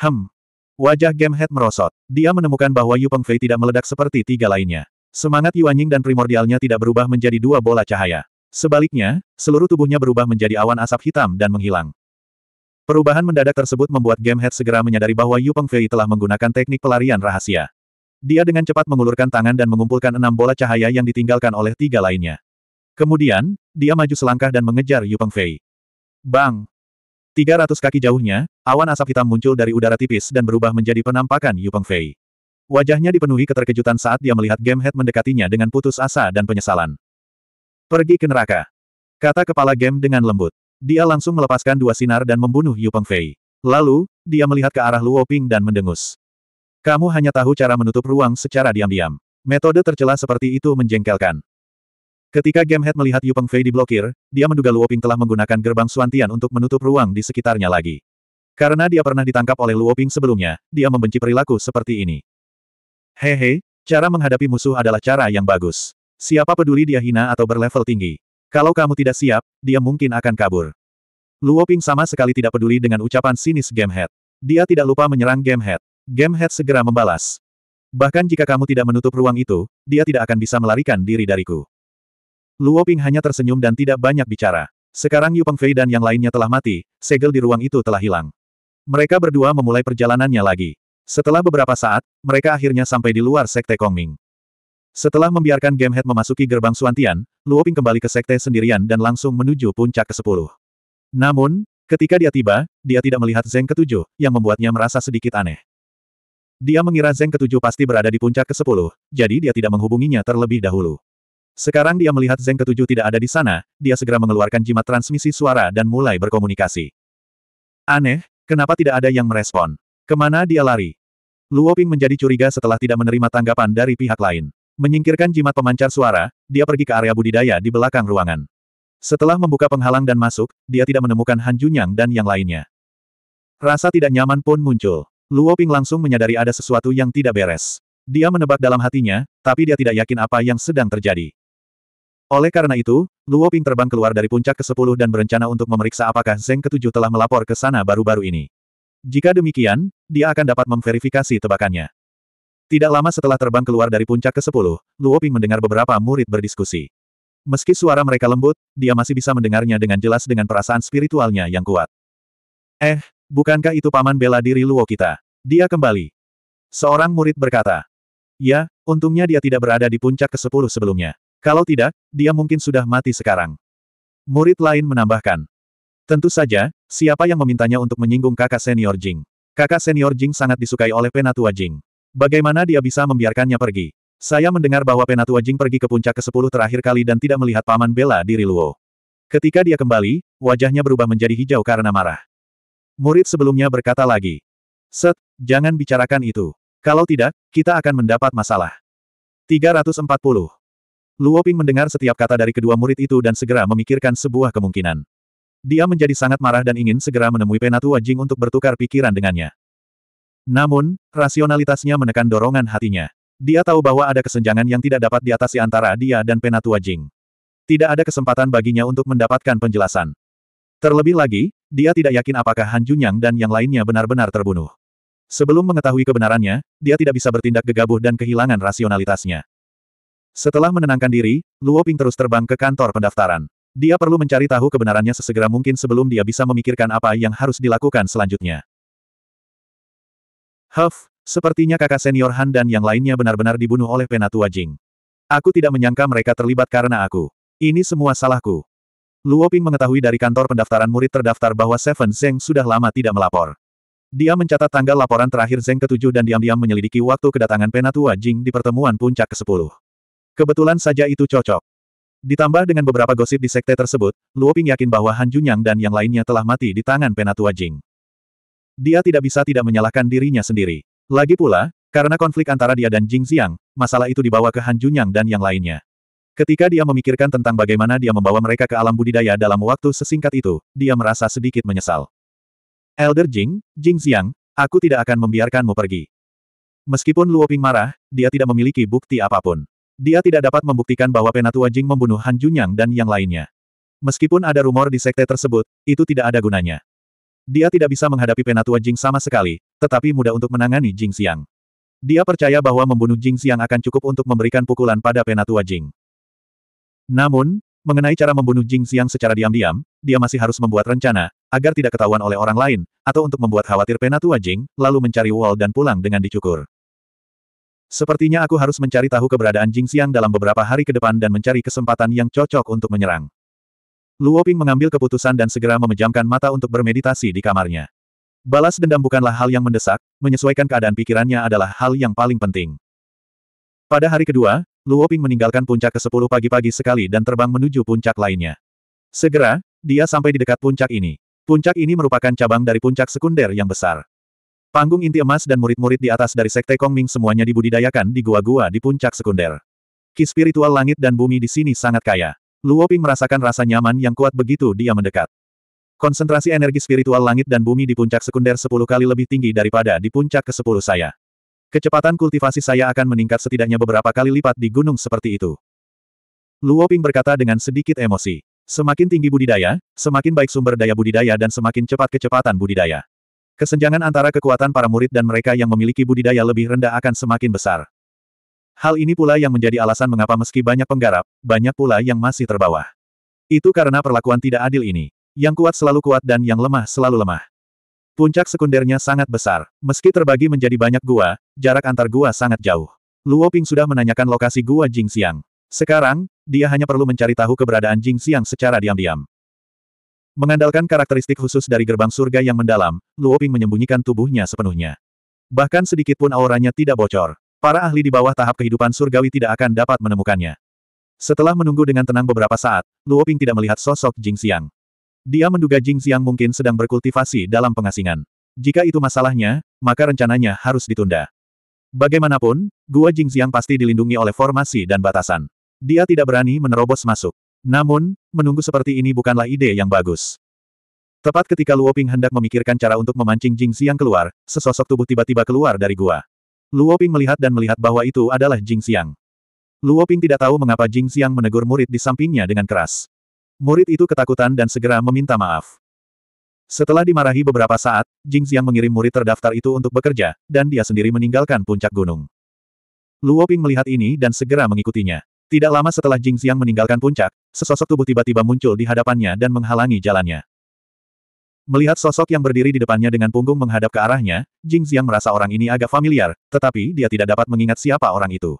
Hem. Wajah Game Head merosot. Dia menemukan bahwa Yu Pengfei tidak meledak seperti tiga lainnya. Semangat Yuan Ying dan primordialnya tidak berubah menjadi dua bola cahaya. Sebaliknya, seluruh tubuhnya berubah menjadi awan asap hitam dan menghilang. Perubahan mendadak tersebut membuat Game Head segera menyadari bahwa Yu Pengfei telah menggunakan teknik pelarian rahasia. Dia dengan cepat mengulurkan tangan dan mengumpulkan enam bola cahaya yang ditinggalkan oleh tiga lainnya. Kemudian, dia maju selangkah dan mengejar Yu Pengfei. Bang! 300 kaki jauhnya, awan asap hitam muncul dari udara tipis dan berubah menjadi penampakan Yu Pengfei. Wajahnya dipenuhi keterkejutan saat dia melihat Game Head mendekatinya dengan putus asa dan penyesalan. Pergi ke neraka. Kata kepala game dengan lembut. Dia langsung melepaskan dua sinar dan membunuh Yu Pengfei. Lalu, dia melihat ke arah Luo Ping dan mendengus. Kamu hanya tahu cara menutup ruang secara diam-diam. Metode tercela seperti itu menjengkelkan. Ketika Head melihat Yu Pengfei diblokir, dia menduga Luo Ping telah menggunakan gerbang Suantian untuk menutup ruang di sekitarnya lagi. Karena dia pernah ditangkap oleh Luo Ping sebelumnya, dia membenci perilaku seperti ini. Hehe, cara menghadapi musuh adalah cara yang bagus. Siapa peduli dia hina atau berlevel tinggi. Kalau kamu tidak siap, dia mungkin akan kabur. Luo Ping sama sekali tidak peduli dengan ucapan sinis Game Head. Dia tidak lupa menyerang Game Head. Game Head segera membalas. Bahkan jika kamu tidak menutup ruang itu, dia tidak akan bisa melarikan diri dariku. Luo Ping hanya tersenyum dan tidak banyak bicara. Sekarang Yu Pengfei dan yang lainnya telah mati, segel di ruang itu telah hilang. Mereka berdua memulai perjalanannya lagi. Setelah beberapa saat, mereka akhirnya sampai di luar Sekte Kongming. Setelah membiarkan Game Head memasuki gerbang Suantian, Luoping kembali ke sekte sendirian dan langsung menuju puncak ke-10. Namun, ketika dia tiba, dia tidak melihat Zeng ketujuh, yang membuatnya merasa sedikit aneh. Dia mengira Zeng ketujuh pasti berada di puncak ke-10, jadi dia tidak menghubunginya terlebih dahulu. Sekarang dia melihat Zeng ketujuh tidak ada di sana, dia segera mengeluarkan jimat transmisi suara dan mulai berkomunikasi. Aneh, kenapa tidak ada yang merespon? Kemana dia lari? Luoping menjadi curiga setelah tidak menerima tanggapan dari pihak lain. Menyingkirkan jimat pemancar suara, dia pergi ke area budidaya di belakang ruangan. Setelah membuka penghalang dan masuk, dia tidak menemukan Han Junyang dan yang lainnya. Rasa tidak nyaman pun muncul. Luo Ping langsung menyadari ada sesuatu yang tidak beres. Dia menebak dalam hatinya, tapi dia tidak yakin apa yang sedang terjadi. Oleh karena itu, Luo Ping terbang keluar dari puncak ke-10 dan berencana untuk memeriksa apakah Zeng ke-7 telah melapor ke sana baru-baru ini. Jika demikian, dia akan dapat memverifikasi tebakannya. Tidak lama setelah terbang keluar dari puncak ke-10, Luoping mendengar beberapa murid berdiskusi. Meski suara mereka lembut, dia masih bisa mendengarnya dengan jelas dengan perasaan spiritualnya yang kuat. Eh, bukankah itu paman bela diri Luo kita? Dia kembali. Seorang murid berkata. Ya, untungnya dia tidak berada di puncak ke-10 sebelumnya. Kalau tidak, dia mungkin sudah mati sekarang. Murid lain menambahkan. Tentu saja, siapa yang memintanya untuk menyinggung kakak senior Jing? Kakak senior Jing sangat disukai oleh penatua Jing. Bagaimana dia bisa membiarkannya pergi? Saya mendengar bahwa Penatua Jing pergi ke puncak ke-10 terakhir kali dan tidak melihat paman bela diri Luo. Ketika dia kembali, wajahnya berubah menjadi hijau karena marah. Murid sebelumnya berkata lagi. Set, jangan bicarakan itu. Kalau tidak, kita akan mendapat masalah. 340. Luo Ping mendengar setiap kata dari kedua murid itu dan segera memikirkan sebuah kemungkinan. Dia menjadi sangat marah dan ingin segera menemui Penatua Jing untuk bertukar pikiran dengannya. Namun, rasionalitasnya menekan dorongan hatinya. Dia tahu bahwa ada kesenjangan yang tidak dapat diatasi antara dia dan Penatua Jing. Tidak ada kesempatan baginya untuk mendapatkan penjelasan. Terlebih lagi, dia tidak yakin apakah Han Junyang dan yang lainnya benar-benar terbunuh. Sebelum mengetahui kebenarannya, dia tidak bisa bertindak gegabah dan kehilangan rasionalitasnya. Setelah menenangkan diri, Luo Ping terus terbang ke kantor pendaftaran. Dia perlu mencari tahu kebenarannya sesegera mungkin sebelum dia bisa memikirkan apa yang harus dilakukan selanjutnya. Huff, sepertinya kakak senior Han dan yang lainnya benar-benar dibunuh oleh penatua Jing. Aku tidak menyangka mereka terlibat karena aku. Ini semua salahku. Luoping mengetahui dari kantor pendaftaran murid terdaftar bahwa Seven Zeng sudah lama tidak melapor. Dia mencatat tanggal laporan terakhir Zeng ketujuh dan diam-diam menyelidiki waktu kedatangan Penatua Jing di pertemuan puncak ke-10. Kebetulan saja itu cocok. Ditambah dengan beberapa gosip di sekte tersebut, Luoping yakin bahwa Han Junyang dan yang lainnya telah mati di tangan Penatua Jing. Dia tidak bisa tidak menyalahkan dirinya sendiri. Lagi pula, karena konflik antara dia dan Jing Xiang, masalah itu dibawa ke Han Junyang dan yang lainnya. Ketika dia memikirkan tentang bagaimana dia membawa mereka ke alam budidaya dalam waktu sesingkat itu, dia merasa sedikit menyesal. Elder Jing, Jing Xiang, aku tidak akan membiarkanmu pergi. Meskipun Luo Ping marah, dia tidak memiliki bukti apapun. Dia tidak dapat membuktikan bahwa Penatua Jing membunuh Han Junyang dan yang lainnya. Meskipun ada rumor di sekte tersebut, itu tidak ada gunanya. Dia tidak bisa menghadapi penatua Jing sama sekali, tetapi mudah untuk menangani Jing Xiang. Dia percaya bahwa membunuh Jing Xiang akan cukup untuk memberikan pukulan pada penatua Jing. Namun, mengenai cara membunuh Jing Xiang secara diam-diam, dia masih harus membuat rencana, agar tidak ketahuan oleh orang lain, atau untuk membuat khawatir penatua Jing, lalu mencari Wall dan pulang dengan dicukur. Sepertinya aku harus mencari tahu keberadaan Jing Xiang dalam beberapa hari ke depan dan mencari kesempatan yang cocok untuk menyerang. Luo Ping mengambil keputusan dan segera memejamkan mata untuk bermeditasi di kamarnya. Balas dendam bukanlah hal yang mendesak, menyesuaikan keadaan pikirannya adalah hal yang paling penting. Pada hari kedua, Luo Ping meninggalkan puncak ke-10 pagi-pagi sekali dan terbang menuju puncak lainnya. Segera, dia sampai di dekat puncak ini. Puncak ini merupakan cabang dari puncak sekunder yang besar. Panggung inti emas dan murid-murid di atas dari Sekte Kongming semuanya dibudidayakan di gua-gua di puncak sekunder. Ki spiritual langit dan bumi di sini sangat kaya. Luo Ping merasakan rasa nyaman yang kuat begitu dia mendekat. Konsentrasi energi spiritual langit dan bumi di puncak sekunder 10 kali lebih tinggi daripada di puncak ke-10 saya. Kecepatan kultivasi saya akan meningkat setidaknya beberapa kali lipat di gunung seperti itu. Luo Ping berkata dengan sedikit emosi. Semakin tinggi budidaya, semakin baik sumber daya budidaya dan semakin cepat kecepatan budidaya. Kesenjangan antara kekuatan para murid dan mereka yang memiliki budidaya lebih rendah akan semakin besar. Hal ini pula yang menjadi alasan mengapa meski banyak penggarap, banyak pula yang masih terbawa. Itu karena perlakuan tidak adil ini. Yang kuat selalu kuat dan yang lemah selalu lemah. Puncak sekundernya sangat besar. Meski terbagi menjadi banyak gua, jarak antar gua sangat jauh. Luo Ping sudah menanyakan lokasi gua Jing Jingxiang. Sekarang, dia hanya perlu mencari tahu keberadaan Jing Jingxiang secara diam-diam. Mengandalkan karakteristik khusus dari gerbang surga yang mendalam, Luoping menyembunyikan tubuhnya sepenuhnya. Bahkan sedikit pun auranya tidak bocor. Para ahli di bawah tahap kehidupan surgawi tidak akan dapat menemukannya. Setelah menunggu dengan tenang beberapa saat, Luo Ping tidak melihat sosok Jing Xiang. Dia menduga Jing Xiang mungkin sedang berkultivasi dalam pengasingan. Jika itu masalahnya, maka rencananya harus ditunda. Bagaimanapun, Gua Jing Xiang pasti dilindungi oleh formasi dan batasan. Dia tidak berani menerobos masuk. Namun, menunggu seperti ini bukanlah ide yang bagus. Tepat ketika Luo Ping hendak memikirkan cara untuk memancing Jing Xiang keluar, sesosok tubuh tiba-tiba keluar dari gua. Luo Ping melihat dan melihat bahwa itu adalah Jing Xiang. Luo Ping tidak tahu mengapa Jing Xiang menegur murid di sampingnya dengan keras. Murid itu ketakutan dan segera meminta maaf. Setelah dimarahi beberapa saat, Jing Xiang mengirim murid terdaftar itu untuk bekerja, dan dia sendiri meninggalkan puncak gunung. Luo Ping melihat ini dan segera mengikutinya. Tidak lama setelah Jing Xiang meninggalkan puncak, sesosok tubuh tiba-tiba muncul di hadapannya dan menghalangi jalannya. Melihat sosok yang berdiri di depannya dengan punggung menghadap ke arahnya, Jing Xiang merasa orang ini agak familiar, tetapi dia tidak dapat mengingat siapa orang itu.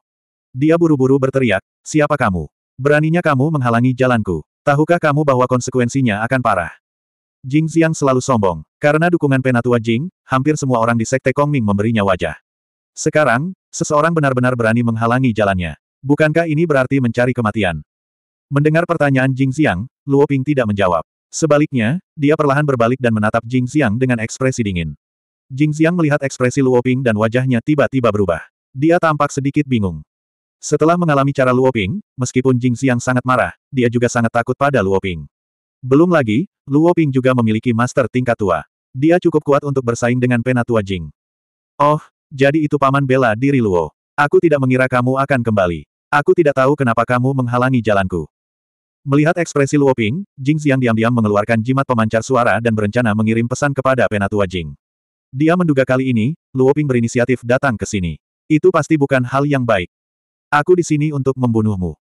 Dia buru-buru berteriak, siapa kamu? Beraninya kamu menghalangi jalanku. Tahukah kamu bahwa konsekuensinya akan parah? Jing Xiang selalu sombong. Karena dukungan penatua Jing, hampir semua orang di sekte Kong Ming memberinya wajah. Sekarang, seseorang benar-benar berani menghalangi jalannya. Bukankah ini berarti mencari kematian? Mendengar pertanyaan Jing Xiang, Luo Ping tidak menjawab. Sebaliknya, dia perlahan berbalik dan menatap Jing Xiang dengan ekspresi dingin. Jing Xiang melihat ekspresi Luoping dan wajahnya tiba-tiba berubah. Dia tampak sedikit bingung. Setelah mengalami cara Luoping, meskipun Jing Xiang sangat marah, dia juga sangat takut pada Luoping. Belum lagi, Luoping juga memiliki master tingkat tua. Dia cukup kuat untuk bersaing dengan penatua Jing. Oh, jadi itu paman bela diri Luo. Aku tidak mengira kamu akan kembali. Aku tidak tahu kenapa kamu menghalangi jalanku. Melihat ekspresi Luoping, Jing Xiang diam-diam mengeluarkan jimat pemancar suara dan berencana mengirim pesan kepada penatua Jing. Dia menduga kali ini, Luoping berinisiatif datang ke sini. Itu pasti bukan hal yang baik. Aku di sini untuk membunuhmu.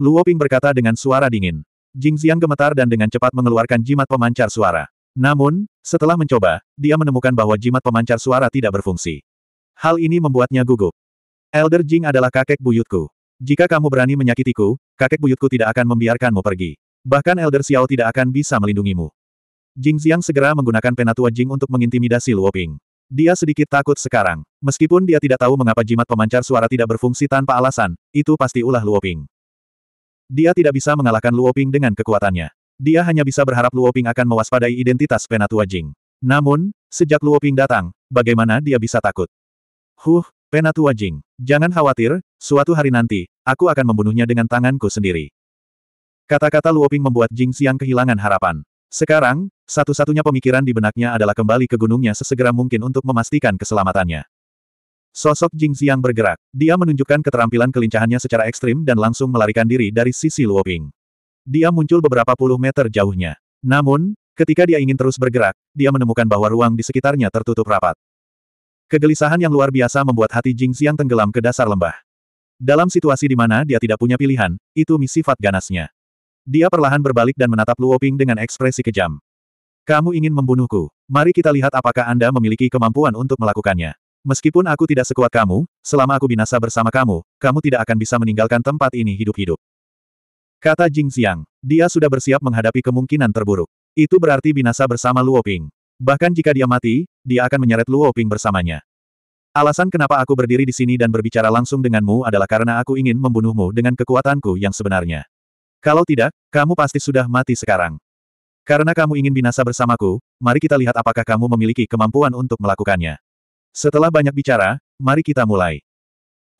Luoping berkata dengan suara dingin. Jing Xiang gemetar dan dengan cepat mengeluarkan jimat pemancar suara. Namun, setelah mencoba, dia menemukan bahwa jimat pemancar suara tidak berfungsi. Hal ini membuatnya gugup. Elder Jing adalah kakek buyutku. Jika kamu berani menyakitiku, kakek buyutku tidak akan membiarkanmu pergi. Bahkan Elder Xiao tidak akan bisa melindungimu. Jing Xiang segera menggunakan penatua Jing untuk mengintimidasi Luo Ping. Dia sedikit takut sekarang. Meskipun dia tidak tahu mengapa jimat pemancar suara tidak berfungsi tanpa alasan, itu pasti ulah Luo Ping. Dia tidak bisa mengalahkan Luo Ping dengan kekuatannya. Dia hanya bisa berharap Luo Ping akan mewaspadai identitas Penatua Jing. Namun, sejak Luo Ping datang, bagaimana dia bisa takut? Huh, Penatua Wajing, jangan khawatir, suatu hari nanti, aku akan membunuhnya dengan tanganku sendiri. Kata-kata Luoping membuat Jing Xiang kehilangan harapan. Sekarang, satu-satunya pemikiran di benaknya adalah kembali ke gunungnya sesegera mungkin untuk memastikan keselamatannya. Sosok Jing Xiang bergerak, dia menunjukkan keterampilan kelincahannya secara ekstrim dan langsung melarikan diri dari sisi Luoping. Dia muncul beberapa puluh meter jauhnya. Namun, ketika dia ingin terus bergerak, dia menemukan bahwa ruang di sekitarnya tertutup rapat. Kegelisahan yang luar biasa membuat hati Jing Xiang tenggelam ke dasar lembah. Dalam situasi di mana dia tidak punya pilihan, itu sifat ganasnya. Dia perlahan berbalik dan menatap Luoping dengan ekspresi kejam. Kamu ingin membunuhku. Mari kita lihat apakah Anda memiliki kemampuan untuk melakukannya. Meskipun aku tidak sekuat kamu, selama aku binasa bersama kamu, kamu tidak akan bisa meninggalkan tempat ini hidup-hidup. Kata Jing Xiang. Dia sudah bersiap menghadapi kemungkinan terburuk. Itu berarti binasa bersama Luoping. Bahkan jika dia mati, dia akan menyeret Luo Ping bersamanya. Alasan kenapa aku berdiri di sini dan berbicara langsung denganmu adalah karena aku ingin membunuhmu dengan kekuatanku yang sebenarnya. Kalau tidak, kamu pasti sudah mati sekarang. Karena kamu ingin binasa bersamaku, mari kita lihat apakah kamu memiliki kemampuan untuk melakukannya. Setelah banyak bicara, mari kita mulai.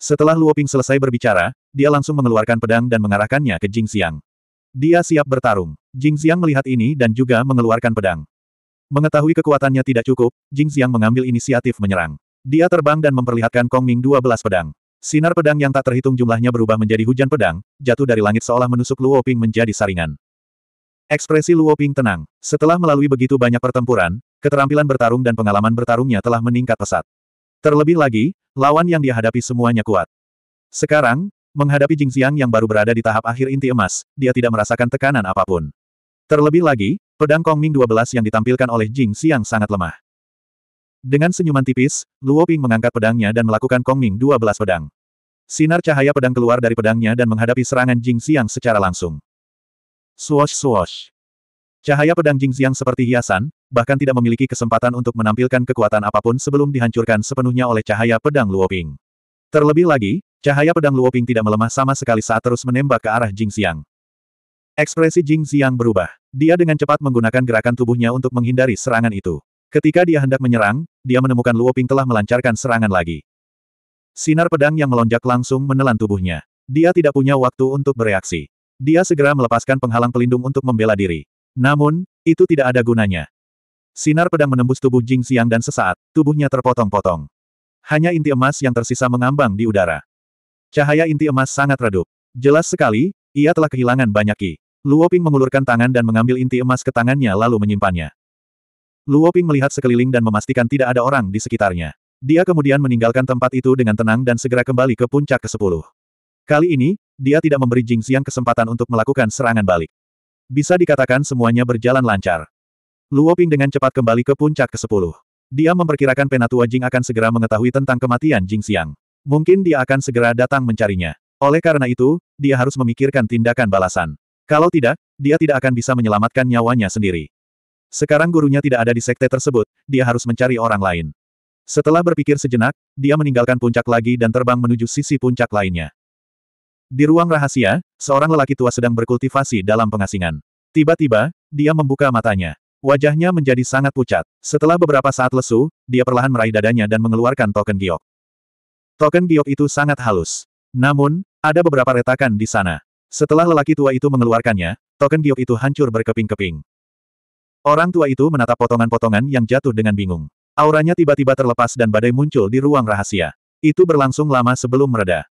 Setelah Luo Ping selesai berbicara, dia langsung mengeluarkan pedang dan mengarahkannya ke Jing Xiang. Dia siap bertarung. Jing Xiang melihat ini dan juga mengeluarkan pedang. Mengetahui kekuatannya tidak cukup, Jing Xiang mengambil inisiatif menyerang. Dia terbang dan memperlihatkan Kong Ming 12 pedang. Sinar pedang yang tak terhitung jumlahnya berubah menjadi hujan pedang, jatuh dari langit seolah menusuk Luo Ping menjadi saringan. Ekspresi Luo Ping tenang. Setelah melalui begitu banyak pertempuran, keterampilan bertarung dan pengalaman bertarungnya telah meningkat pesat. Terlebih lagi, lawan yang dihadapi semuanya kuat. Sekarang, menghadapi Jing Xiang yang baru berada di tahap akhir inti emas, dia tidak merasakan tekanan apapun. Terlebih lagi, pedang Kongming 12 yang ditampilkan oleh Jing Xiang sangat lemah. Dengan senyuman tipis, Luo Ping mengangkat pedangnya dan melakukan Kongming 12 pedang. Sinar cahaya pedang keluar dari pedangnya dan menghadapi serangan Jing Xiang secara langsung. Swosh swosh. Cahaya pedang Jing Xiang seperti hiasan, bahkan tidak memiliki kesempatan untuk menampilkan kekuatan apapun sebelum dihancurkan sepenuhnya oleh cahaya pedang Luo Ping. Terlebih lagi, cahaya pedang Luo Ping tidak melemah sama sekali saat terus menembak ke arah Jing Xiang. Ekspresi Jing Xiang berubah. Dia dengan cepat menggunakan gerakan tubuhnya untuk menghindari serangan itu. Ketika dia hendak menyerang, dia menemukan Luo Ping telah melancarkan serangan lagi. Sinar pedang yang melonjak langsung menelan tubuhnya. Dia tidak punya waktu untuk bereaksi. Dia segera melepaskan penghalang pelindung untuk membela diri. Namun, itu tidak ada gunanya. Sinar pedang menembus tubuh Jing Xiang dan sesaat, tubuhnya terpotong-potong. Hanya inti emas yang tersisa mengambang di udara. Cahaya inti emas sangat redup. Jelas sekali, ia telah kehilangan banyak ki. Luoping mengulurkan tangan dan mengambil inti emas ke tangannya lalu menyimpannya. Luoping melihat sekeliling dan memastikan tidak ada orang di sekitarnya. Dia kemudian meninggalkan tempat itu dengan tenang dan segera kembali ke puncak ke-10. Kali ini, dia tidak memberi Jing Xiang kesempatan untuk melakukan serangan balik. Bisa dikatakan semuanya berjalan lancar. Luoping dengan cepat kembali ke puncak ke-10. Dia memperkirakan penatua Jing akan segera mengetahui tentang kematian Jing Xiang. Mungkin dia akan segera datang mencarinya. Oleh karena itu, dia harus memikirkan tindakan balasan. Kalau tidak, dia tidak akan bisa menyelamatkan nyawanya sendiri. Sekarang gurunya tidak ada di sekte tersebut, dia harus mencari orang lain. Setelah berpikir sejenak, dia meninggalkan puncak lagi dan terbang menuju sisi puncak lainnya. Di ruang rahasia, seorang lelaki tua sedang berkultivasi dalam pengasingan. Tiba-tiba, dia membuka matanya. Wajahnya menjadi sangat pucat. Setelah beberapa saat lesu, dia perlahan meraih dadanya dan mengeluarkan token giok. Token giok itu sangat halus. Namun, ada beberapa retakan di sana. Setelah lelaki tua itu mengeluarkannya, token giok itu hancur berkeping-keping. Orang tua itu menatap potongan-potongan yang jatuh dengan bingung. Auranya tiba-tiba terlepas dan badai muncul di ruang rahasia. Itu berlangsung lama sebelum mereda.